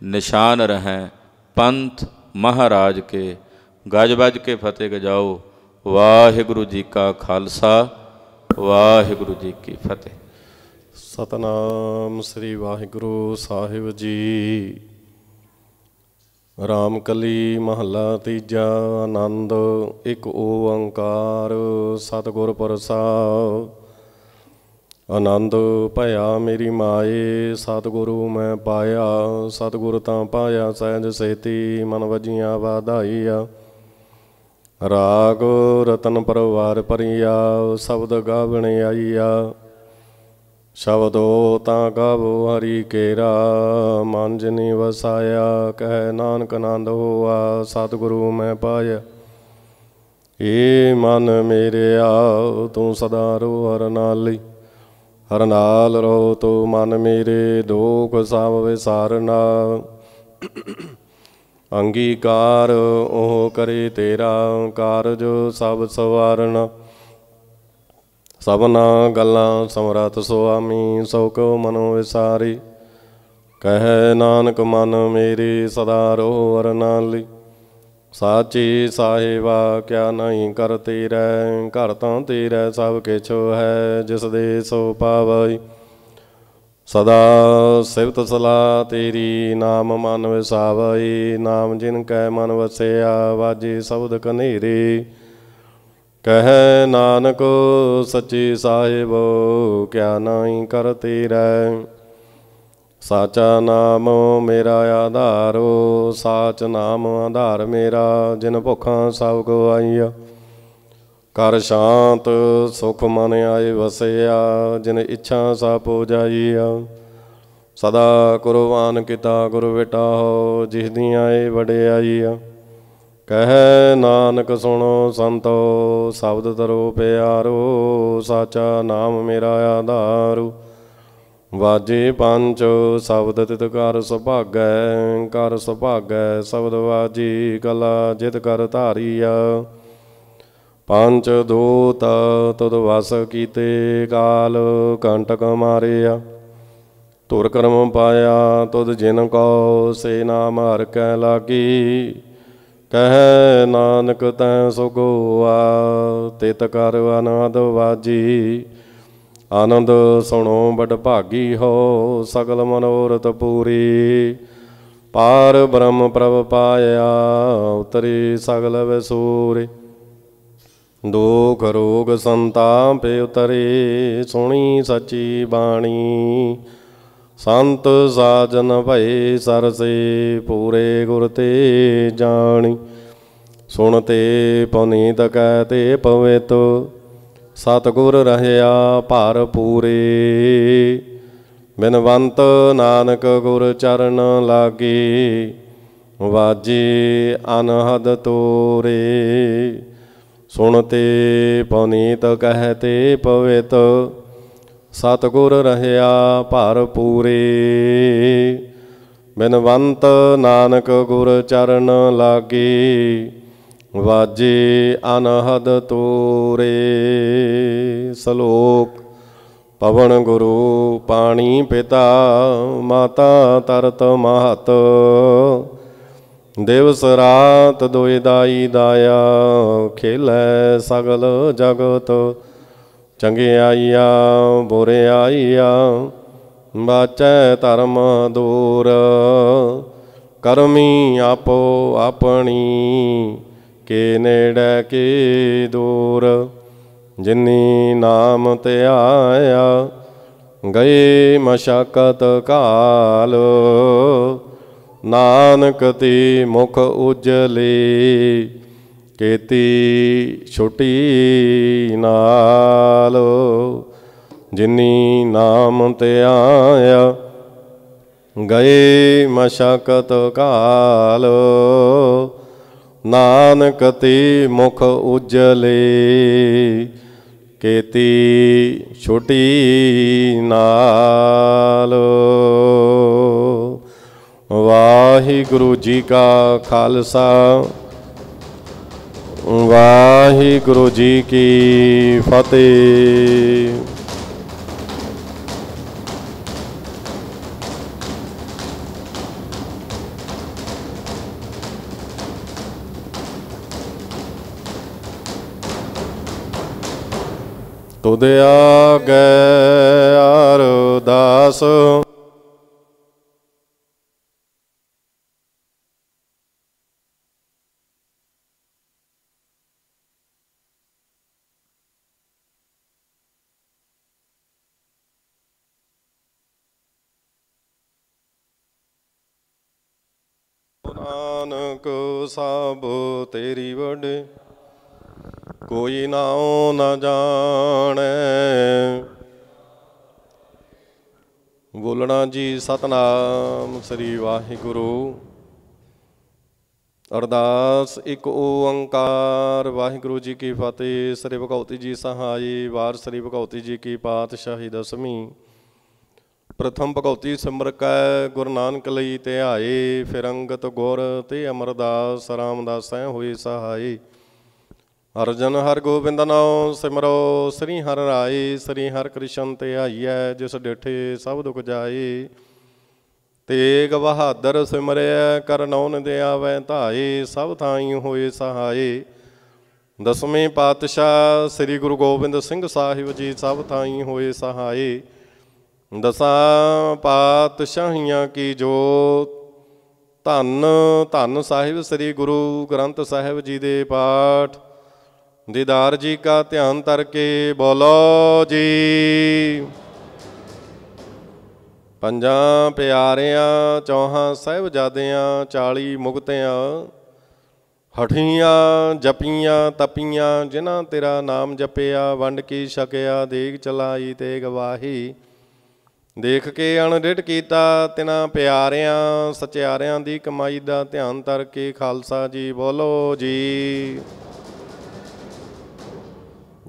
ਨਿਸ਼ਾਨ ਰਹੈ ਪੰਥ ਮਹਾਰਾਜ ਕੇ ਗਜ ਵੱਜ ਕੇ ਫਤਿਹ ਗਜਾਓ ਵਾਹਿਗੁਰੂ ਜੀ ਕਾ ਖਾਲਸਾ ਵਾਹਿਗੁਰੂ ਜੀ ਕੀ ਫਤਿਹ ਸਤਨਾਮ ਸ੍ਰੀ ਵਾਹਿਗੁਰੂ ਸਾਹਿਬ ਜੀ ਰਾਮ ਕਲੀ ਮਹੱਲਾ ਤੀਜਾ ਆਨੰਦ ਇੱਕ ਓੰਕਾਰ ਸਤਗੁਰ ਪ੍ਰਸਾਦ ਆਨੰਦ ਭਇਆ ਮੇਰੀ ਮਾਏ ਸਤਗੁਰੂ ਮੈਂ ਪਾਇਆ ਸਤਗੁਰ ਤਾਂ ਪਾਇਆ ਸਹਿਜ ਸੇਤੀ ਮਨ ਵਜੀਆਂ ਵਾਧਾਈਆ ਰਾਗ ਰਤਨ ਪਰਵਾਰ ਪਰਿਆ ਸ਼ਬਦ ਗਾਵਣ ਆਈਆ ਸ਼ਬਦੋ ਤਾਂ ਗਾਵੋ ਹਰੀ ਕੇਰਾ ਮਨ ਜਨੀ ਵਸਾਇਆ ਕਹਿ ਨਾਨਕ ਆਨੰਦ ਹੋਆ ਸਤਿਗੁਰੂ ਮੈਂ ਪਾਇਆ ਏ ਮਨ ਮੇਰਿਆ ਤੂੰ ਸਦਾ ਰੋ ਹਰ ਨਾਲੀ ਹਰ ਨਾਲ ਰੋ ਤੂੰ ਮਨ ਮੇਰੇ ਦੋਖ ਸਭ ਵਿਸਾਰਨਾ ਅੰਗੀਕਾਰ ਉਹ ਕਰੇ ਤੇਰਾ ਕਾਰਜ ਸਭ ਸਵਾਰਣ ਸਭਨਾ ਗੱਲਾਂ ਸਮਰਤ ਸੁਆਮੀ ਸੋ ਕੋ ਮਨੋ ਵਿਸਾਰੀ ਕਹੈ ਨਾਨਕ ਮਨ ਮੇਰੀ ਸਦਾ ਰੋ ਅਰਨਾਲੀ ਸਾਚੀ ਸਾਹਿਬਾ ਕਿਆ ਨਹੀਂ ਕਰਤੀ ਰਹਿ ਘਰ ਤਾਂ ਤੇਰੇ ਸਭ ਕਿਛੋ ਹੈ ਜਿਸ ਦੇ ਸੋ ਪਾਵਈ ਸਦਾ ਸਿਵਤ ਸਲਾ ਤੇਰੀ ਨਾਮ ਮਨ ਵਸਾਵਈ ਨਾਮ ਜਿਨ ਕੈ ਮਨ ਵਸਿਆ ਵਾਜੇ ਸਬਦ ਕਨੇਰੇ ਕਹੈ ਨਾਨਕ ਸੱਚੇ ਸਾਹਿਬ ਕਿਆ ਨਾਹੀ ਕਰ ਤੇਰਾ ਸਾਚਾ ਨਾਮ ਮੇਰਾ ਆਧਾਰੋ ਸਾਚ ਨਾਮ ਆਧਾਰ ਮੇਰਾ ਜਿਨ ਭੁਖਾਂ ਸਭ ਕੋ ਆਈਆ ਕਰ ਸ਼ਾਂਤ ਸੁਖ ਮਨ ਆਏ ਵਸਿਆ ਜਿਨ ਇੱਛਾ ਸਾ ਆ ਸਦਾ ਕੁਰਬਾਨ ਕੀਤਾ ਗੁਰ ਵਿਟਾਹੋ ਜਿਸ ਦੀ ਆਏ ਆ ਕਹਿ ਨਾਨਕ ਸੁਣੋ ਸੰਤੋ ਸ਼ਬਦ ਤਰੋ ਪਿਆਰੋ ਸਾਚਾ ਨਾਮ ਮੇਰਾ ਆਧਾਰੂ ਵਾਜੇ ਪੰਜ ਸ਼ਬਦ ਤਿਤ ਕਰ ਸੁਭਾਗੈ ਕਰ ਸੁਭਾਗੈ ਸ਼ਬਦ ਵਾਜੀ ਕਲਾ ਜਿਤ ਕਰ ਧਾਰੀਆ ਪੰਚ ਦੂਤ ਤਦ ਵਸ ਕੀਤੇ ਕਾਲ ਕੰਟਕ ਮਾਰਿਆ ਤੁਰ ਕਰਮ ਪਾਇਆ ਤਦ ਜਿਨ ਕੋ ਸੇ ਨਾਮ ਹਰ ਕੈ ਲਾਗੀ ਕਹਿ ਨਾਨਕ ਤੈ ਸੁਗੋਆ ਤਿਤ ਕਰ ਅਨਾਦ ਵਾਜੀ ਆਨੰਦ ਸੁਣੋ ਬੜ ਭਾਗੀ ਹੋ ਸਗਲ ਮਨੋਰਥ ਪੂਰੀ ਪਾਰ ਬ੍ਰਹਮ ਪ੍ਰਭ ਪਾਇਆ ਉਤਰੀ ਸਗਲ ਵਿਸੂਰੇ ਦੁਖ ਰੋਗ ਪੇ ਉਤਰੇ ਸੁਣੀ ਸੱਚੀ ਬਾਣੀ ਸੰਤ ਸਾਜਨ ਭਏ ਸਰਸੇ ਪੂਰੇ ਗੁਰ ਤੇ ਜਾਣੀ ਸੁਣ ਤੇ ਪਉਨੀ ਤਕੈ ਤੇ ਸਤ ਸਤਗੁਰ ਰਹਿਆ ਭਰ ਪੂਰੇ ਬਿਨਵੰਤ ਨਾਨਕ ਗੁਰ ਚਰਨ ਲਾਗੇ ਵਾਜੀ ਅਨਹਦ ਤੋਰੇ ਸੁਣਤੇ ਪਵਨੀਤ ਕਹਤੇ ਪਵਿਤ ਸਤਗੁਰ ਰਹਿਆ ਭਰ ਪੂਰੇ ਬਿਨਵੰਤ ਨਾਨਕ ਗੁਰ ਚਰਨ ਲਾਗੇ ਵਾਜੇ ਅਨਹਦ ਤੋਰੇ ਸ਼ਲੋਕ ਪਵਨ ਗੁਰੂ ਪਾਣੀ ਪਿਤਾ ਮਾਤਾ ਤਰਤ ਮਹਤ ਦੇਵਸ ਰਾਤ ਦਾਈ ਦਾਇਆ ਖੇਲੇ ਸਗਲ ਜਗਤ ਚੰਗਿਆਈਆ ਬੁਰਿਆਈਆ ਬਾਚੈ ਧਰਮ ਦੂਰ ਕਰਮੀ ਆਪੋ ਆਪਣੀ ਕੇ ਨੇੜੇ ਕੇ ਦੂਰ ਜਿਨੀ ਨਾਮ ਧਿਆਇਆ ਗਏ ਮਸ਼ਕਤ ਕਾਲ ਨਾਨਕ ਤੇ ਮੁਖ ਉਜਲੇ ਕੀਤੀ ਛੁਟੀ ਨਾਲ ਜਿਨੀ ਨਾਮ ਤੇ ਆਇਆ ਗਏ ਮਸ਼ਕਤ ਕਾਲ ਨਾਨਕ ਤੇ ਮੁਖ ਉਜਲੇ ਕੀਤੀ ਛੁਟੀ ਨਾਲ ਵਾਹਿਗੁਰੂ ਜੀ ਕਾ ਖਾਲਸਾ ਵਾਹਿਗੁਰੂ ਜੀ ਕੀ ਫਤਿਹ ਤੁਧ ਗੈ ਅਰਦਾਸ ਸਭ ਤੇਰੀ ਵਡੇ ਕੋਈ ਨਾਉ ਨਾ ਜਾਣੈ ਬੋਲਣਾ ਜੀ ਸਤਨਾਮ ਸ੍ਰੀ ਵਾਹਿਗੁਰੂ ਅਰਦਾਸ ਇੱਕ ਓੰਕਾਰ ਵਾਹਿਗੁਰੂ ਜੀ ਕੀ ਫਤਿਹ ਸ੍ਰੀ ਭਗਉਤੀ ਜੀ ਸਹਾਈ ਵਾਰ ਸ੍ਰੀ ਭਗਉਤੀ ਜੀ ਕੀ ਪਾਤਸ਼ਾਹੀ ਦਸਮੀ ਪ੍ਰਥਮ ਭਗਉਤੀ ਸਿਮਰਕੈ ਗੁਰੂ ਗੁਰ ਨਾਨਕ ਲਈ ਤੇ ਆਏ ਫਿਰ ਅੰਗਤ ਗੁਰ ਤੇ ਅਮਰਦਾਸ ਰਾਮਦਾਸੈ ਹੋਏ ਸਹਾਈ ਅਰਜਨ ਹਰ ਗੋਬਿੰਦ ਨਾਉ ਸਿਮਰੋ ਸ੍ਰੀ ਹਰਿ ਰਾਏ ਸ੍ਰੀ ਹਰਿ ਕ੍ਰਿਸ਼ਨ ਤੇ ਆਈਐ ਜਿਸ ਡਿਠੇ ਸਭ ਦੁਖ ਜਾਏ ਤੇਗ ਬਹਾਦਰ ਸਿਮਰਿਆ ਕਰਨਉਨ ਦੇ ਆਵੇ ਧਾਏ ਸਭ ਥਾਈ ਹੋਏ ਸਹਾਈ ਦਸਵੇਂ ਪਾਤਸ਼ਾਹ ਸ੍ਰੀ ਗੁਰੂ ਗੋਬਿੰਦ ਸਿੰਘ ਸਾਹਿਬ ਜੀ ਸਭ ਥਾਈ ਹੋਏ ਸਹਾਈ ਦਸਾਂ ਪਾਤਸ਼ਾਹੀਆਂ ਕੀ ਜੋਤ ਧੰਨ ਧੰਨ ਸਾਹਿਬ ਸ੍ਰੀ ਗੁਰੂ ਗ੍ਰੰਥ ਸਾਹਿਬ ਜੀ ਦੇ ਪਾਠ ਦੀਦਾਰ ਜੀ ਕਾ ਧਿਆਨ ਕੇ ਬੋਲੋ ਜੀ ਪੰਜਾਂ ਪਿਆਰਿਆਂ ਚੌਹਾਂ ਸਹਿਬਜ਼ਾਦਿਆਂ 40 ਮੁਕਤਿਆਂ ਹਠੀਆਂ ਜਪੀਆਂ ਤਪੀਆਂ ਜਿਨ੍ਹਾਂ ਤੇਰਾ ਨਾਮ ਜਪਿਆ ਵੰਡ ਕੀ ਛਕਿਆ ਦੇਗ ਚਲਾਈ ਤੇ ਗਵਾਹੀ ਦੇਖ ਕੇ ਅਣਡਿਟ ਕੀਤਾ ਤਿਨਾ ਪਿਆਰਿਆਂ ਸਚਿਆਰਿਆਂ ਦੀ ਕਮਾਈ ਦਾ ਧਿਆਨ ਤਰ ਕੇ ਖਾਲਸਾ ਜੀ ਬੋਲੋ ਜੀ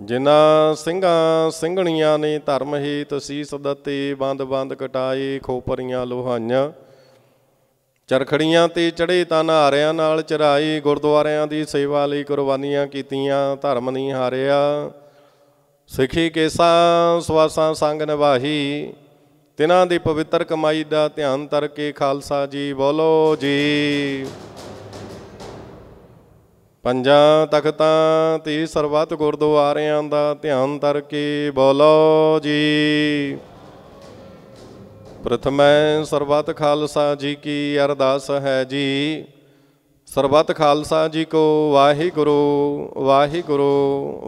ਜਿਨ੍ਹਾਂ ਸਿੰਘਾਂ ਸਿੰਘਣੀਆਂ ਨੇ ਧਰਮ ਹੀ ਤਸੀਸ ਦਿੱਤੀ ਬੰਦ ਬੰਦ ਕਟਾਈ ਖੋਪਰੀਆਂ ਲੋਹਾਈਆਂ ਚਰਖੜੀਆਂ ਤੇ ਚੜੇ ਤਨ ਹਾਰਿਆਂ ਨਾਲ ਚਰਾਈ ਗੁਰਦੁਆਰਿਆਂ ਦੀ ਸੇਵਾ ਲਈ ਕੁਰਬਾਨੀਆਂ ਕੀਤੀਆਂ ਧਰਮ ਨਹੀਂ ਹਾਰਿਆ ਸਿੱਖੀ ਕੇਸਾ ਸਵਾਸਾਂ ਸੰਗ ਨਿਵਾਹੀ ਤਿਨਾਂ ਦੀ ਪਵਿੱਤਰ ਕਮਾਈ ਦਾ ਧਿਆਨ ਤਰ ਕੇ ਖਾਲਸਾ ਜੀ ਬੋਲੋ ਜੀ ਪੰਜਾਂ ਤਖਤਾਂ ਤੇ ਸਰਬੱਤ ਗੁਰਦੁਆਰਿਆਂ ਦਾ ਧਿਆਨ ਤਰ ਕੇ ਬੋਲੋ ਜੀ ਪ੍ਰਥਮੈ ਸਰਬੱਤ ਖਾਲਸਾ ਜੀ ਕੀ ਅਰਦਾਸ ਹੈ ਜੀ ਸਰਬੱਤ ਖਾਲਸਾ ਜੀ ਕੋ ਵਾਹਿਗੁਰੂ ਵਾਹਿਗੁਰੂ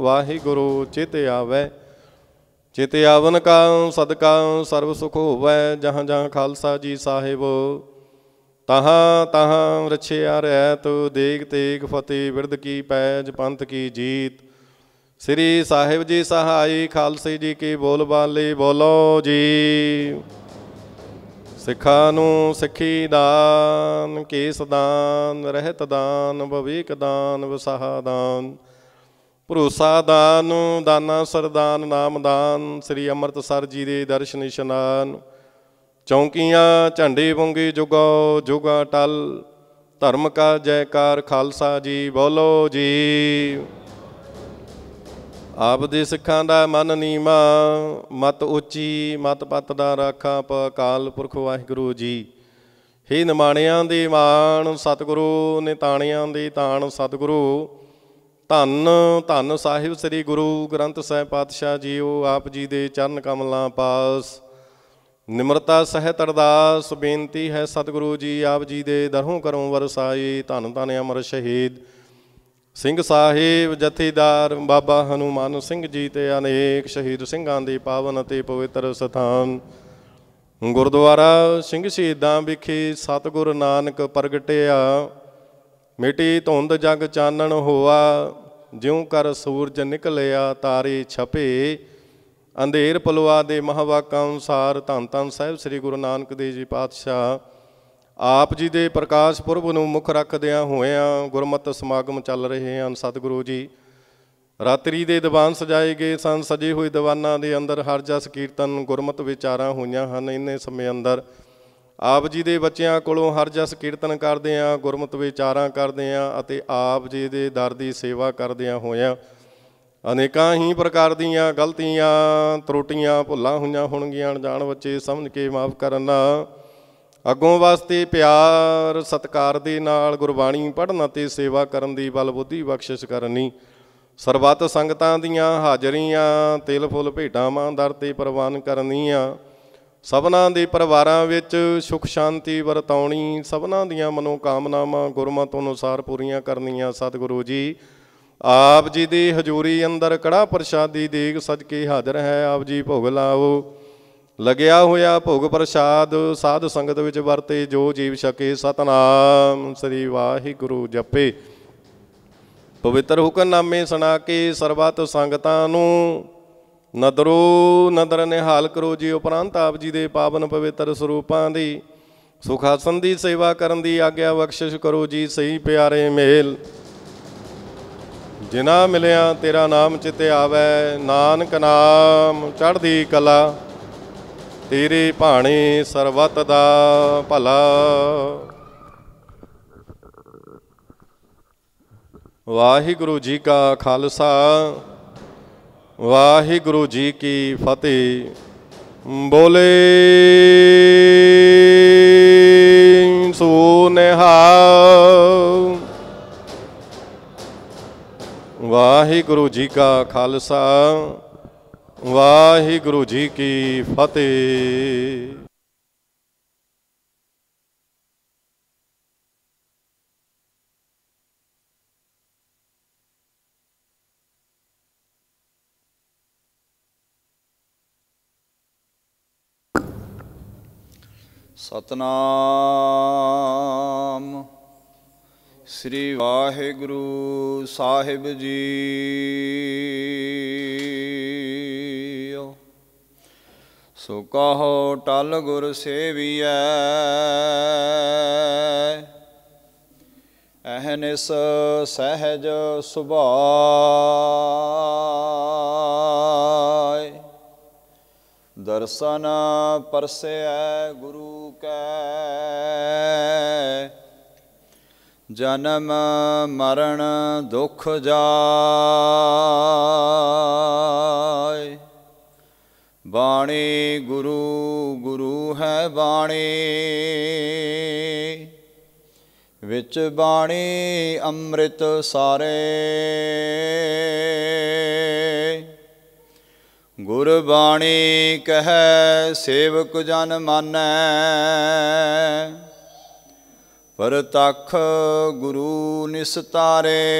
ਵਾਹਿਗੁਰੂ ਚਿਤ ਆਵੇ ਚਿਤ ਆਵਨ ਕਾ ਸਦਕਾ ਸਰਬ ਸੁਖ ਹੋਵੈ ਜਹਾਂ ਜਹਾਂ ਖਾਲਸਾ ਜੀ ਸਾਹਿਬ ਤਹਾਂ ਤਹਾਂ ਰਛਿਆ ਰਹਿਤ ਦੇਗ ਤੇਗ ਫਤਿਹ ਵਿਰਧ ਕੀ ਪੈਜ ਪੰਥ ਕੀ ਜੀਤ ਸ੍ਰੀ ਸਾਹਿਬ ਜੀ ਸਹਾਈ ਖਾਲਸੇ ਜੀ ਕੀ ਬੋਲ ਬਾਲੇ ਬੋਲੋ ਜੀ ਸਿੱਖਾ ਨੂੰ ਸਿੱਖੀ ਦਾਨ ਕੇਸ ਦਾਨ ਰਹਿਤ ਦਾਨ ਬਵੇਕ ਦਾਨ ਵਸਾਹ ਦਾਨ ਭਰੋਸਾ ਦਾਨ ਦਾਨਾ ਸਰਦਾਨ ਨਾਮਦਾਨ ਸ੍ਰੀ ਅੰਮ੍ਰਿਤਸਰ ਜੀ ਦੇ ਦਰਸ਼ਨ ਇਸ਼ਨਾਨ ਚੌਂਕੀਆਂ ਝੰਡੇ ਵੰਗੇ ਜੁਗਾਓ ਜੁਗਾ ਟਲ ਧਰਮ ਕਾ ਜੈਕਾਰ ਖਾਲਸਾ ਜੀ ਬੋਲੋ ਜੀ ਆਪ ਦੇ ਸਿੱਖਾਂ ਦਾ ਮਨ ਨੀਮਾ ਮਤ ਉੱਚੀ ਮਤ ਪਤ ਦਾ ਰਾਖਾ ਪ ਅਕਾਲ ਪੁਰਖ ਵਾਹਿਗੁਰੂ ਜੀ ਹੇ ਨਿਮਾਣਿਆਂ ਦੇ ਮਾਣ ਸਤਿਗੁਰੂ ਨੇ ਤਾਣਿਆਂ ਦੇ ਤਾਣ ਸਤਿਗੁਰੂ ਧੰਨ ਧੰਨ ਸਾਹਿਬ ਸ੍ਰੀ ਗੁਰੂ ਗ੍ਰੰਥ ਸਾਹਿਬ ਪਾਤਸ਼ਾਹ ਉਹ ਆਪ ਜੀ ਦੇ ਚਰਨ ਕਮਲਾਂ ਪਾਸ ਨਿਮਰਤਾ ਸਹਿਤ ਅਰਦਾਸ ਬੇਨਤੀ ਹੈ ਸਤਿਗੁਰੂ ਜੀ ਆਪ ਜੀ ਦੇ ਦਰਹੋਂ ਕਰੋਂ ਵਰਸਾਈ ਧੰਨ ਧੰਨ ਅਮਰ ਸ਼ਹੀਦ ਸਿੰਘ ਸਾਹਿਬ ਜਥੇਦਾਰ ਬਾਬਾ ਹਨੂਮਾਨ ਸਿੰਘ ਜੀ ਤੇ ਅਨੇਕ ਸ਼ਹੀਦ ਸਿੰਘਾਂ ਦੇ ਪਾਵਨ ਅਤੇ ਪਵਿੱਤਰ ਸਥਾਨ ਗੁਰਦੁਆਰਾ ਸਿੰਘ ਸ਼ਹੀਦਾਂ ਵਿਖੇ ਸਤਿਗੁਰ ਨਾਨਕ ਪ੍ਰਗਟਿਆ ਮਿਟੀ ਧੁੰਦ ਜਗ ਚਾਨਣ ਹੋਆ ਜਿਉ ਕਰ ਸੂਰਜ ਨਿਕਲਿਆ ਤਾਰੇ ਛਪੇ ਅੰਧੇਰ ਪਲਵਾ ਦੇ ਮਹਾਵਾਕਾਂ ਅਨੁਸਾਰ ਧੰਨ ਧੰਨ ਸਾਹਿਬ ਸ੍ਰੀ ਗੁਰੂ ਨਾਨਕ ਦੇਵ ਜੀ ਪਾਤਸ਼ਾਹ ਆਪ ਜੀ ਦੇ ਪ੍ਰਕਾਸ਼ ਪੁਰਬ ਨੂੰ ਮੁੱਖ ਰੱਖਦਿਆਂ ਹੋਇਆਂ ਗੁਰਮਤਿ ਸਮਾਗਮ ਚੱਲ ਰਹੇ ਹਨ ਸਤਿਗੁਰੂ ਜੀ ਰਾਤਰੀ ਦੇ ਦੀਵਾਨ ਸਜਾਏ ਗਏ ਸਨ ਸਜੇ ਹੋਏ ਦੀਵਾਨਾਂ ਦੇ ਅੰਦਰ ਹਰ ਜਸ ਕੀਰਤਨ ਗੁਰਮਤਿ ਵਿਚਾਰਾਂ ਹੋਈਆਂ ਹਨ ਇੰਨੇ ਸਮੇਂ ਅੰਦਰ ਆਪ ਜੀ ਦੇ ਬੱਚਿਆਂ ਕੋਲੋਂ ਹਰ ਜਸ ਕੀਰਤਨ ਕਰਦੇ ਆ ਗੁਰਮਤ ਵਿਚਾਰਾਂ ਕਰਦੇ ਆ ਅਤੇ ਆਪ ਜੀ ਦੇ ਦਰ ਦੀ ਸੇਵਾ ਕਰਦੇ ਆ ਹੋਇਆ ਅਨੇਕਾਂ ਹੀ ਪ੍ਰਕਾਰ ਦੀਆਂ ਗਲਤੀਆਂ ਤਰੁੱਟੀਆਂ ਭੁੱਲਾਂ ਹੋਈਆਂ ਹੋਣਗੀਆਂ ਅਣਜਾਣ ਬੱਚੇ ਸਮਝ ਕੇ ਮਾਫ ਕਰਨਾ ਅੱਗੋਂ ਵਾਸਤੇ ਪਿਆਰ ਸਤਕਾਰ ਦੇ ਨਾਲ ਗੁਰਬਾਣੀ ਪੜਨ ਅਤੇ ਸੇਵਾ ਕਰਨ ਦੀ ਬਲ ਬੁੱਧੀ ਬਖਸ਼ਿਸ਼ ਕਰਨੀ ਸਰਬੱਤ ਸੰਗਤਾਂ ਦੀਆਂ ਹਾਜ਼ਰੀਆਂ ਤਿਲ ਫੁੱਲ ਭੇਟਾਂ ਮਾਂ ਦਰ ਤੇ ਪ੍ਰਵਾਨ ਕਰਨੀਆਂ ਸਭਨਾਂ ਦੇ ਪਰਿਵਾਰਾਂ ਵਿੱਚ ਸੁਖ ਸ਼ਾਂਤੀ ਵਰਤਾਉਣੀ ਸਭਨਾਂ ਦੀਆਂ ਮਨੋ ਕਾਮਨਾਵਾਂ ਗੁਰਮਤ ਅਨੁਸਾਰ ਪੂਰੀਆਂ ਕਰਨੀਆਂ ਸਤਿਗੁਰੂ ਜੀ ਆਪ ਜੀ ਦੀ ਹਜ਼ੂਰੀ ਅੰਦਰ ਕੜਾ ਪ੍ਰਸ਼ਾਦੀ ਦੇਗ ਸਜ ਕੇ ਹਾਜ਼ਰ ਹੈ ਆਪ ਜੀ ਭੋਗ ਲਾਓ ਲਗਿਆ ਹੋਇਆ ਭੋਗ ਪ੍ਰਸ਼ਾਦ ਸਾਧ ਸੰਗਤ ਵਿੱਚ ਵਰਤੇ ਜੋ ਜੀਵ ਸ਼ਕੇ ਸਤਨਾਮ ਸ੍ਰੀ ਵਾਹਿਗੁਰੂ ਜਪੇ ਪਵਿੱਤਰ ਨਾਮੇ ਸੁਣਾ ਕੇ ਸਰਬੱਤ ਸੰਗਤਾਂ ਨੂੰ ਨਦਰੋ ਨਦਰ ਨਿਹਾਲ ਕਰੋ ਜੀ ਉਪਰੰਤ ਆਪ ਜੀ ਦੇ ਪਾਵਨ ਪਵਿੱਤਰ ਸਰੂਪਾਂ ਦੀ ਸੁਖਾਸਨ ਦੀ ਸੇਵਾ ਕਰਨ ਦੀ ਆਗਿਆ ਬਖਸ਼ਿਸ਼ ਕਰੋ ਜੀ ਸਹੀ ਪਿਆਰੇ ਮੇਲ ਜਿਨਾ ਮਿਲਿਆ ਤੇਰਾ ਨਾਮ ਚਿਤੇ ਆਵੇ ਨਾਨਕ ਨਾਮ ਚੜ੍ਹਦੀ ਕਲਾ ਤੇਰੀ ਭਾਣੇ ਸਰਬਤ ਦਾ ਭਲਾ ਵਾਹਿਗੁਰੂ ਜੀ ਕਾ ਖਾਲਸਾ ਵਾਹਿਗੁਰੂ ਜੀ ਕੀ ਫਤਿਹ ਬੋਲੇ ਸੁਨੇਹਾ ਵਾਹਿਗੁਰੂ ਜੀ ਕਾ ਖਾਲਸਾ ਵਾਹਿਗੁਰੂ ਜੀ ਕੀ ਫਤਿਹ ਸਤਨਾਮ ਸ੍ਰੀ ਵਾਹਿਗੁਰੂ ਸਾਹਿਬ ਜੀ ਸੋ ਕਹੋ ਟਲ ਗੁਰ ਸੇਵੀਐ ਅਹਨਿਸ ਸਹਿਜ ਸੁਭਾਏ ਦਰਸ਼ਨ ਪਰਸੈ ਗੁਰੂ ਕੈ ਜਨਮ ਮਰਨ ਦੁਖ ਜਾਇ ਬਾਣੀ ਗੁਰੂ ਗੁਰੂ ਹੈ ਬਾਣੀ ਵਿੱਚ ਬਾਣੀ ਅੰਮ੍ਰਿਤ ਸਾਰੇ ਗੁਰਬਾਣੀ ਕਹੈ ਸੇਵਕ ਜਨ ਮਾਨੈ ਪਰਤਖ ਗੁਰੂ ਨਿਸਤਾਰੇ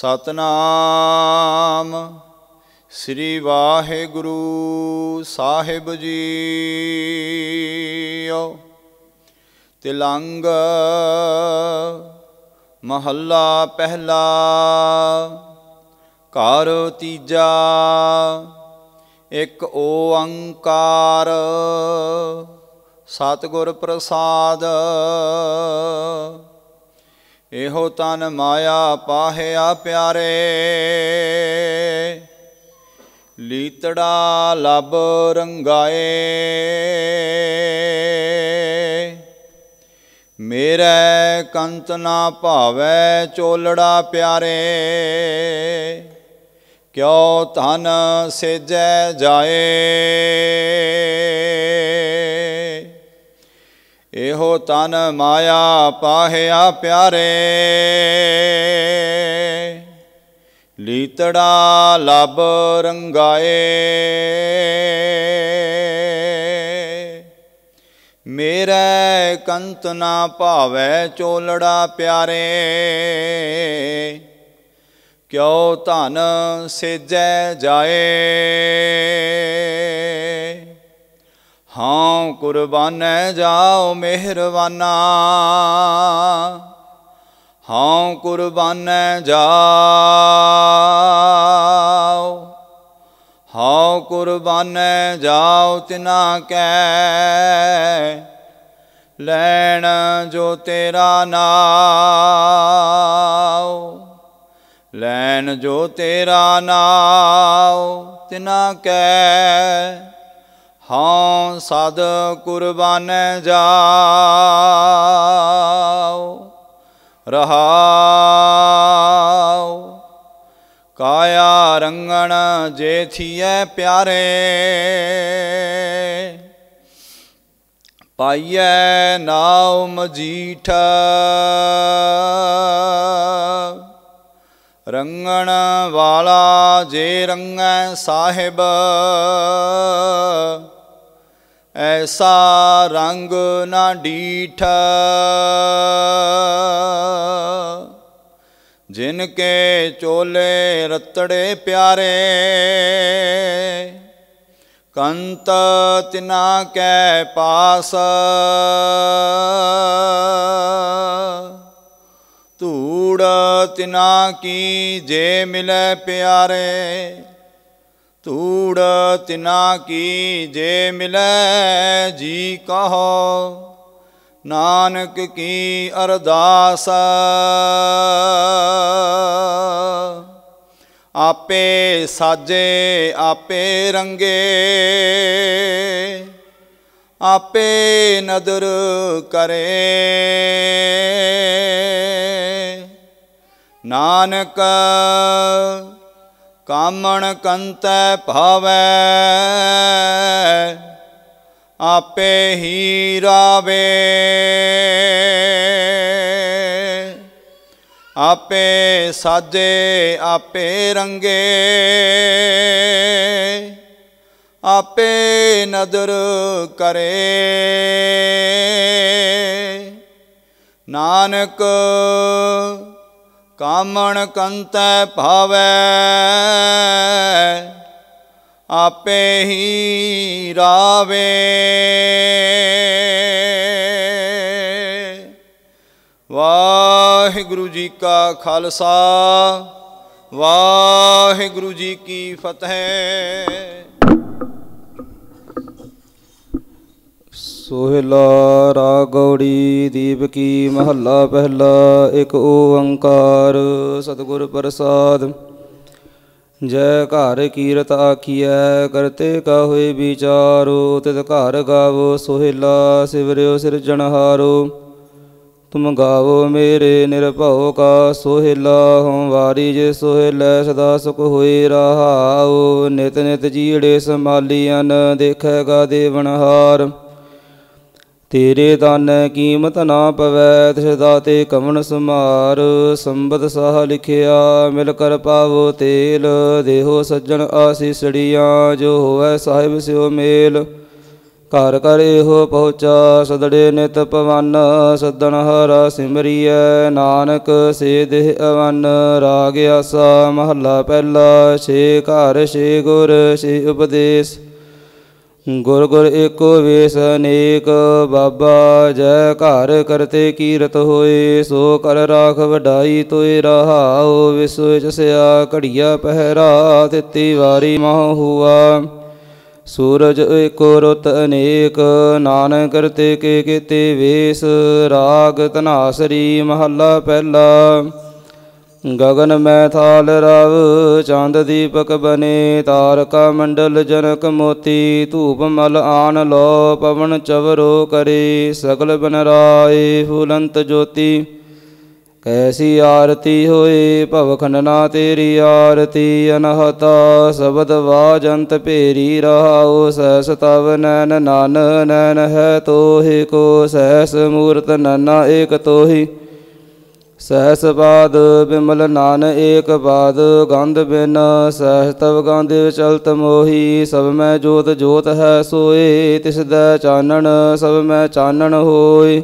ਸਤਨਾਮ ਸ੍ਰੀ ਵਾਹਿਗੁਰੂ ਸਾਹਿਬ ਜੀਓ ਤਿਲੰਗ ਮਹੱਲਾ ਪਹਿਲਾ ਘਰ ਤੀਜਾ ਇੱਕ ਓੰਕਾਰ ਸਤਗੁਰ ਪ੍ਰਸਾਦ ਇਹੋ ਤਨ ਮਾਇਆ ਪਾਹਿਆ ਪਿਆਰੇ ਲੀਤੜਾ ਲਬ ਰੰਗਾਏ ਮੇਰੇ ਕੰਤ ਨਾ ਭਾਵੇ ਚੋਲੜਾ ਪਿਆਰੇ ਕਿਉ ਧਨ ਸੇਜੈ ਜਾਏ ਇਹੋ ਤਨ ਮਾਇਆ ਪਾਹਿਆ ਪਿਆਰੇ ਲੀਤੜਾ ਲਬ ਰੰਗਾਏ ਮੇਰੇ ਕੰਤ ਨਾ ਭਾਵੇ ਚੋਲੜਾ ਪਿਆਰੇ ਕਿਉ ਧਨ ਸੇਜੈ ਜਾਏ ਹਾਂ ਕੁਰਬਾਨੈ ਜਾਓ ਮਿਹਰਵਾਨਾ ਹਾਂ ਕੁਰਬਾਨੈ ਜਾਓ ਹਾਂ ਕੁਰਬਾਨੈ ਜਾਓ ਤਿਨਾ ਕੈ ਲੈਣ ਜੋ ਤੇਰਾ ਨਾਮ ਲੈਨ ਜੋ ਤੇਰਾ ਨਾਉ ਤਿਨਾ ਕੈ ਹਾਂ ਸਦ ਕੁਰਬਾਨੈ ਜਾਉ ਰਹਾਉ ਕਾਇਆ ਰੰਗਣ ਜੇਥੀਐ ਪਿਆਰੇ ਪਾਈਐ ਨਾਉ ਮਜੀਠਾ ਰੰਗਣ ਵਾਲਾ ਜੇ ਰੰਗੈ ਸਾਹਿਬ ਐਸਾ ਰੰਗ ਨਾ ਡੀਠ ਜਿਨ ਕੇ ਚੋਲੇ ਰਤੜੇ ਪਿਆਰੇ ਕੰਤ ਤਿਨਾ ਕੈ ਪਾਸ ਧੂੜ ਤਿਨਾ ਕੀ ਜੇ ਮਿਲੇ ਪਿਆਰੇ ਧੂੜ ਤਿਨਾ ਕੀ ਜੇ ਮਿਲੇ ਜੀ ਕਹੋ ਨਾਨਕ ਕੀ ਅਰਦਾਸ ਆਪੇ ਸਾਜੇ ਆਪੇ ਰੰਗੇ ਆਪੇ ਨਦਰ ਕਰੇ ਨਾਨਕ ਕਾਮਣ ਕੰਤੈ ਭਾਵੈ ਆਪੇ ਹੀ ਰਾਵੇ ਆਪੇ ਸਾਜੇ ਆਪੇ ਰੰਗੇ ਆਪੇ ਨਦਰ ਕਰੇ ਨਾਨਕ ਕਾਮਣ ਕੰਤੈ ਭਾਵੈ ਆਪੇ ਹੀ ਰਾਵੇ ਵਾਹਿਗੁਰੂ ਜੀ ਕਾ ਖਾਲਸਾ ਵਾਹਿਗੁਰੂ ਜੀ ਕੀ ਫਤਿਹ ਸੋਹਿਲਾ ਰਾਗੌੜੀ ਦੀਪਕੀ ਮਹੱਲਾ ਪਹਿਲਾ ਇੱਕ ਓੰਕਾਰ ਸਤਿਗੁਰ ਪ੍ਰਸਾਦ ਜੈ ਘਰ ਕੀਰਤ ਆਖੀਐ ਕਰਤੇ ਕਾ ਹੋਏ ਵਿਚਾਰੋ ਤਿਤ ਘਰ ਗਾਵੋ ਸੋਹਿਲਾ ਸਿਵਰਿਓ ਸਿਰਜਣਹਾਰੋ ਤੁਮ ਗਾਵੋ ਮੇਰੇ ਨਿਰਭਉ ਕਾ ਸੋਹਿਲਾ ਹਉ ਵਾਰੀ ਜੇ ਸੋਹਿਲਾ ਸਦਾ ਸੁਖ ਹੋਏ ਰਹਾਉ ਨਿਤ ਨਿਤ ਜੀੜੇ ਸਮਾਲੀਆਂ ਦੇਖੇਗਾ ਦੇਵਨਹਾਰ ਤੇਰੇ ਤਨ ਕੀਮਤ ਨਾ ਪਵੈ ਤਿਸ ਦਾਤੇ ਕਮਣ ਸਮਾਰ ਸੰਬਦ ਸਾਹ ਲਿਖਿਆ ਮਿਲ ਕਰ ਪਾਵੋ ਤੇਲ ਦੇਹੋ ਸੱਜਣ ਆਸੀਸੜੀਆਂ ਜੋ ਹੋਵੇ ਸਾਹਿਬ ਸਿਓ ਮੇਲ ਘਰ ਘਰ ਇਹੋ ਪਹੁੰਚਾ ਸਦੜੇ ਨਿਤ ਪਵਨ ਸਦਨ ਹਰਾ ਸਿਮਰੀਐ ਨਾਨਕ ਸੇ ਦੇਹ ਅਵਨ ਰਾਗ ਆਸਾ ਮਹੱਲਾ ਪਹਿਲਾ ਛੇ ਘਰ ਛੇ ਗੁਰ ਛੇ ਉਪਦੇਸ਼ ਗੁਰ ਗੁਰ ਏਕੋ ਵੇਸ ਅਨੇਕ ਬਾਬਾ ਜੈ ਘਰ ਕਰਤੇ ਕੀਰਤ ਹੋਏ ਸੋ ਕਰ ਰਾਖ ਵਡਾਈ ਤੋਇ ਰਹਾਉ ਵਿਸੁ ਜਸਿਆ ਘੜੀਆ ਪਹਿਰਾ ਦਿੱਤੀ ਵਾਰੀ ਮਹ ਹੁਆ ਸੂਰਜ ਏਕੋ ਰਤ ਅਨੇਕ ਨਾਨਕ ਕਰਤੇ ਕੇ ਕੀਤੇ ਵੇਸ ਰਾਗ ਤਨਾਸਰੀ ਮਹੱਲਾ ਪਹਿਲਾ ਗਗਨ ਮੈਂ ਥਾਲ ਰਵ ਚੰਦ ਦੀਪਕ ਬਨੇ ਤਾਰਕਾ ਮੰਡਲ ਜਨਕ ਮੋਤੀ ਧੂਪ ਮਲ ਆਨ ਲੋ ਪਵਨ ਚਵਰੋ ਕਰੇ ਸਗਲ ਬਨ ਰਾਏ ਫੁਲੰਤ ਜੋਤੀ ਕੈਸੀ ਆਰਤੀ ਹੋਏ ਭਵ ਖੰਡਨਾ ਤੇਰੀ ਆਰਤੀ ਅਨਹਤ ਸਬਦ ਵਾਜੰਤ ਭੇਰੀ ਰਹਾਉ ਸਹਿਸ ਤਵ ਨੈਨ ਨਾਨ ਨੈਨ ਹੈ ਤੋਹਿ ਕੋ ਸਹਿਸ ਮੂਰਤ ਨਨਾ ਏਕ ਤੋਹੀ ਸਹਸ ਬਾਦ ਬਿਮਲ ਨਾਨ ਏਕ ਬਾਦ ਗੰਧ ਬਿਨ ਤਵ ਗੰਧ ਚਲਤ ਮੋਹੀ ਸਭ ਮੈਂ ਜੋਤ ਜੋਤ ਹੈ ਸੋਏ ਤਿਸ ਦਾ ਚਾਨਣ ਸਭ ਮੈਂ ਚਾਨਣ ਹੋਏ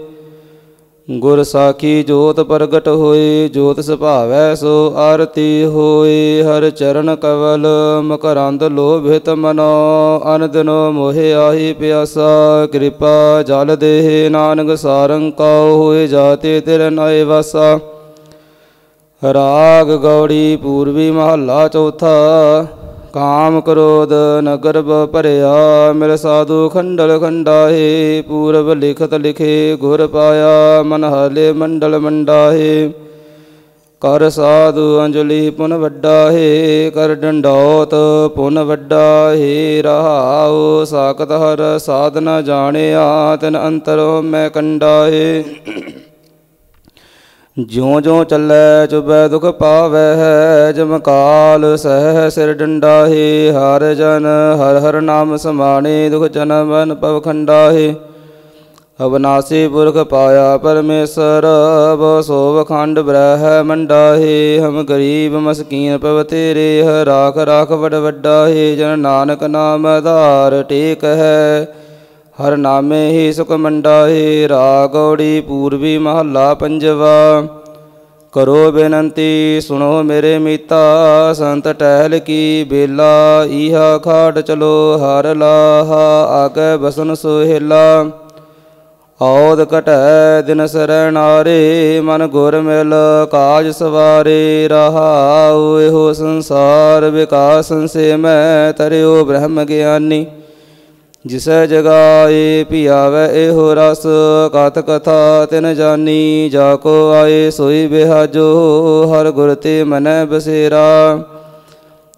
ਗੁਰ ਸਾਖੀ ਜੋਤ ਪ੍ਰਗਟ ਹੋਏ ਜੋਤ ਸੁਭਾਵੈ ਸੋ ਆਰਤੀ ਹੋਏ ਹਰ ਚਰਨ ਕਵਲ ਮਕਰੰਦ ਲੋਭਿਤ ਮਨੋ ਅਨਦਨੋ ਮੋਹਿ ਆਹੀ ਪਿਆਸਾ ਕਿਰਪਾ ਜਲ ਦੇਹ ਨਾਨਕ ਸਾਰੰਗ ਹੋਏ ਜਾਤੇ ਤਿਰ ਨਾਏ ਵਾਸਾ ਰਾਗ ਗੌੜੀ ਪੂਰਬੀ ਮਹੱਲਾ ਚੌਥਾ ਕਾਮ ਕ੍ਰੋਧ ਨਗਰਬ ਭਰਿਆ ਮਿਲ ਸਾਧੂ ਖੰਡਲ ਖੰਡਾਹੇ ਪੂਰਬ ਲਿਖਤ ਲਿਖੇ ਗੁਰ ਪਾਇਆ ਮਨ ਹਾਲੇ ਮੰਡਲ ਮੰਡਾਹੇ ਕਰ ਸਾਧੂ ਅੰਜਲੀ ਪੁਨ ਵੱਡਾ ਹੈ ਕਰ ਡੰਡੌਤ ਪੁਨ ਵੱਡਾ ਹੈ ਰਹਾਉ ਸਾਖਤ ਹਰ ਸਾਧਨਾ ਜਾਣਿਆ ਤਨ ਅੰਤਰੋ ਮੈਂ ਕੰਡਾ ਹੈ ਜਿਉ ਜਿਉ ਚੱਲੈ ਚੁਬੈ ਦੁਖ ਪਾਵੈ ਹੈ ਜਮ ਕਾਲ ਸਹਿ ਸਿਰ ਡੰਡਾਹੇ ਹਰ ਜਨ ਹਰ ਹਰ ਨਾਮ ਸਮਾਣੇ ਦੁਖ ਜਨਮ ਮਨ ਪਵ ਖੰਡਾਹੇ ਅਵਨਾਸੀ ਪੁਰਖ ਪਾਇਆ ਪਰਮੇਸ਼ਰ ਬੋ ਸੋਵ ਖੰਡ ਬ੍ਰਹ ਮੰਡਾਹੇ ਹਮ ਗਰੀਬ ਮਸਕੀਨ ਪਵ ਤੇਰੇ ਹ ਰਾਖ ਰਾਖ ਵਡ ਵੱਡਾਹੇ ਜਨ ਨਾਨਕ ਨਾਮ ਧਾਰ ਟੇਕ ਹੈ ਹਰ ਨਾਮੇ ਹੀ ਸੁਖ ਮੰਡਾਏ ਰਾਗੌੜੀ ਪੂਰਬੀ ਮਹੱਲਾ ਪੰਜਵਾ ਕਰੋ ਬੇਨੰਤੀ ਸੁਣੋ ਮੇਰੇ ਮੀਤਾ ਸੰਤ ਟਹਿਲ ਕੀ ਬੇਲਾ ਈਹਾ ਖਾਟ ਚਲੋ ਹਰ ਲਾਹਾ ਆਗੇ ਬਸਨ ਸੁਹੇਲਾ ਔਦ ਘਟੈ ਦਿਨ ਸਰਣਾਰੇ ਮਨ ਗੁਰ ਮਿਲ ਕਾਜ ਸਵਾਰੇ ਰਹਾਉ ਇਹੋ ਸੰਸਾਰ ਵਿਕਾਸ ਸੇ ਮੈਂ ਤਰਿਓ ਬ੍ਰਹਮ ਗਿਆਨੀ ਜਿਸੈ ਜਗਾਏ ਪਿਆਵੈ ਇਹੋ ਰਸ ਕਤ ਕਥਾ ਤਿਨ ਜਾਨੀ ਜਾ ਕੋ ਆਏ ਸੋਈ ਬਿਹਾਜੋ ਹਰ ਗੁਰ ਤੇ ਮਨੈ ਬਸੇਰਾ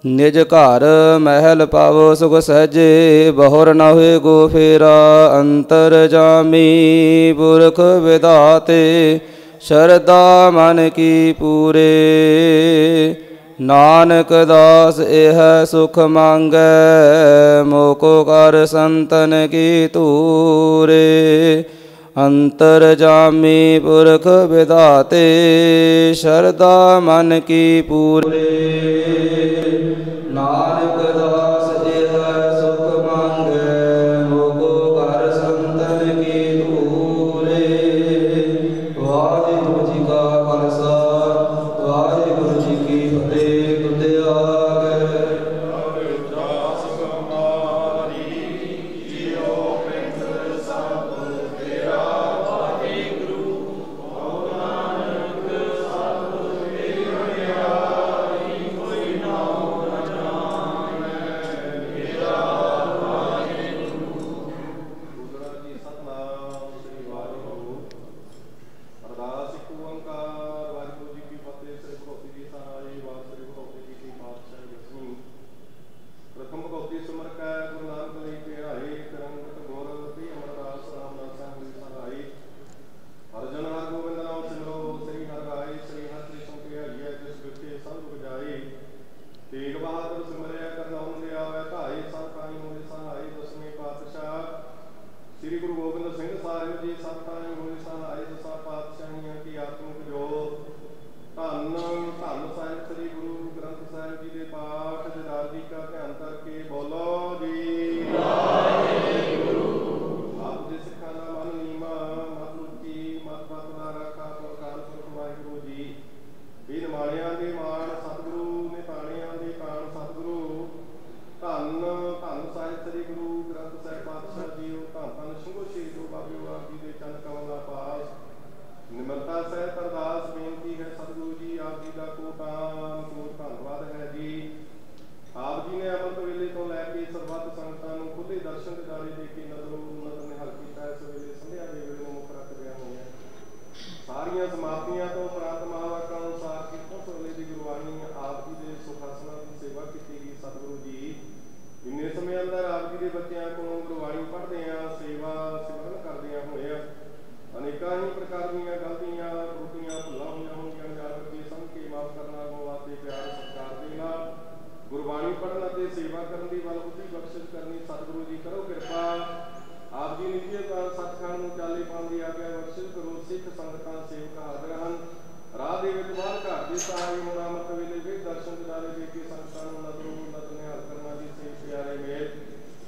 ਨਿਜ ਘਰ ਮਹਿਲ ਪਾਵੋ ਸੁਖ ਸਹਜੇ ਬਹੁਰ ਨ ਹੋਏ ਗੋ ਫੇਰਾ ਅੰਤਰ ਜਾਮੀ ਪੁਰਖ ਵਿਦਾਤੇ ਸ਼ਰਦਾ ਮਨ ਕੀ ਪੂਰੇ ਨਾਨਕ ਦਾਸ ਇਹ ਸੁਖ ਮੰਗੈ ਮੋਕੋ ਕਰ ਸੰਤਨ ਕੀ ਤੂਰੇ ਅੰਤਰ ਜਾਮੀ ਪੁਰਖ ਵਿਦਾਤੇ ਸ਼ਰਦਾ ਮਨ ਕੀ ਪੂਰੇ ਨਾਨਕ ਦਾਸ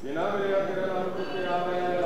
ਜਿਨ੍ਹਾਂ ਮੇਰੇ ਅਗਰ ਨਾਮ ਤੇ ਆਵੇ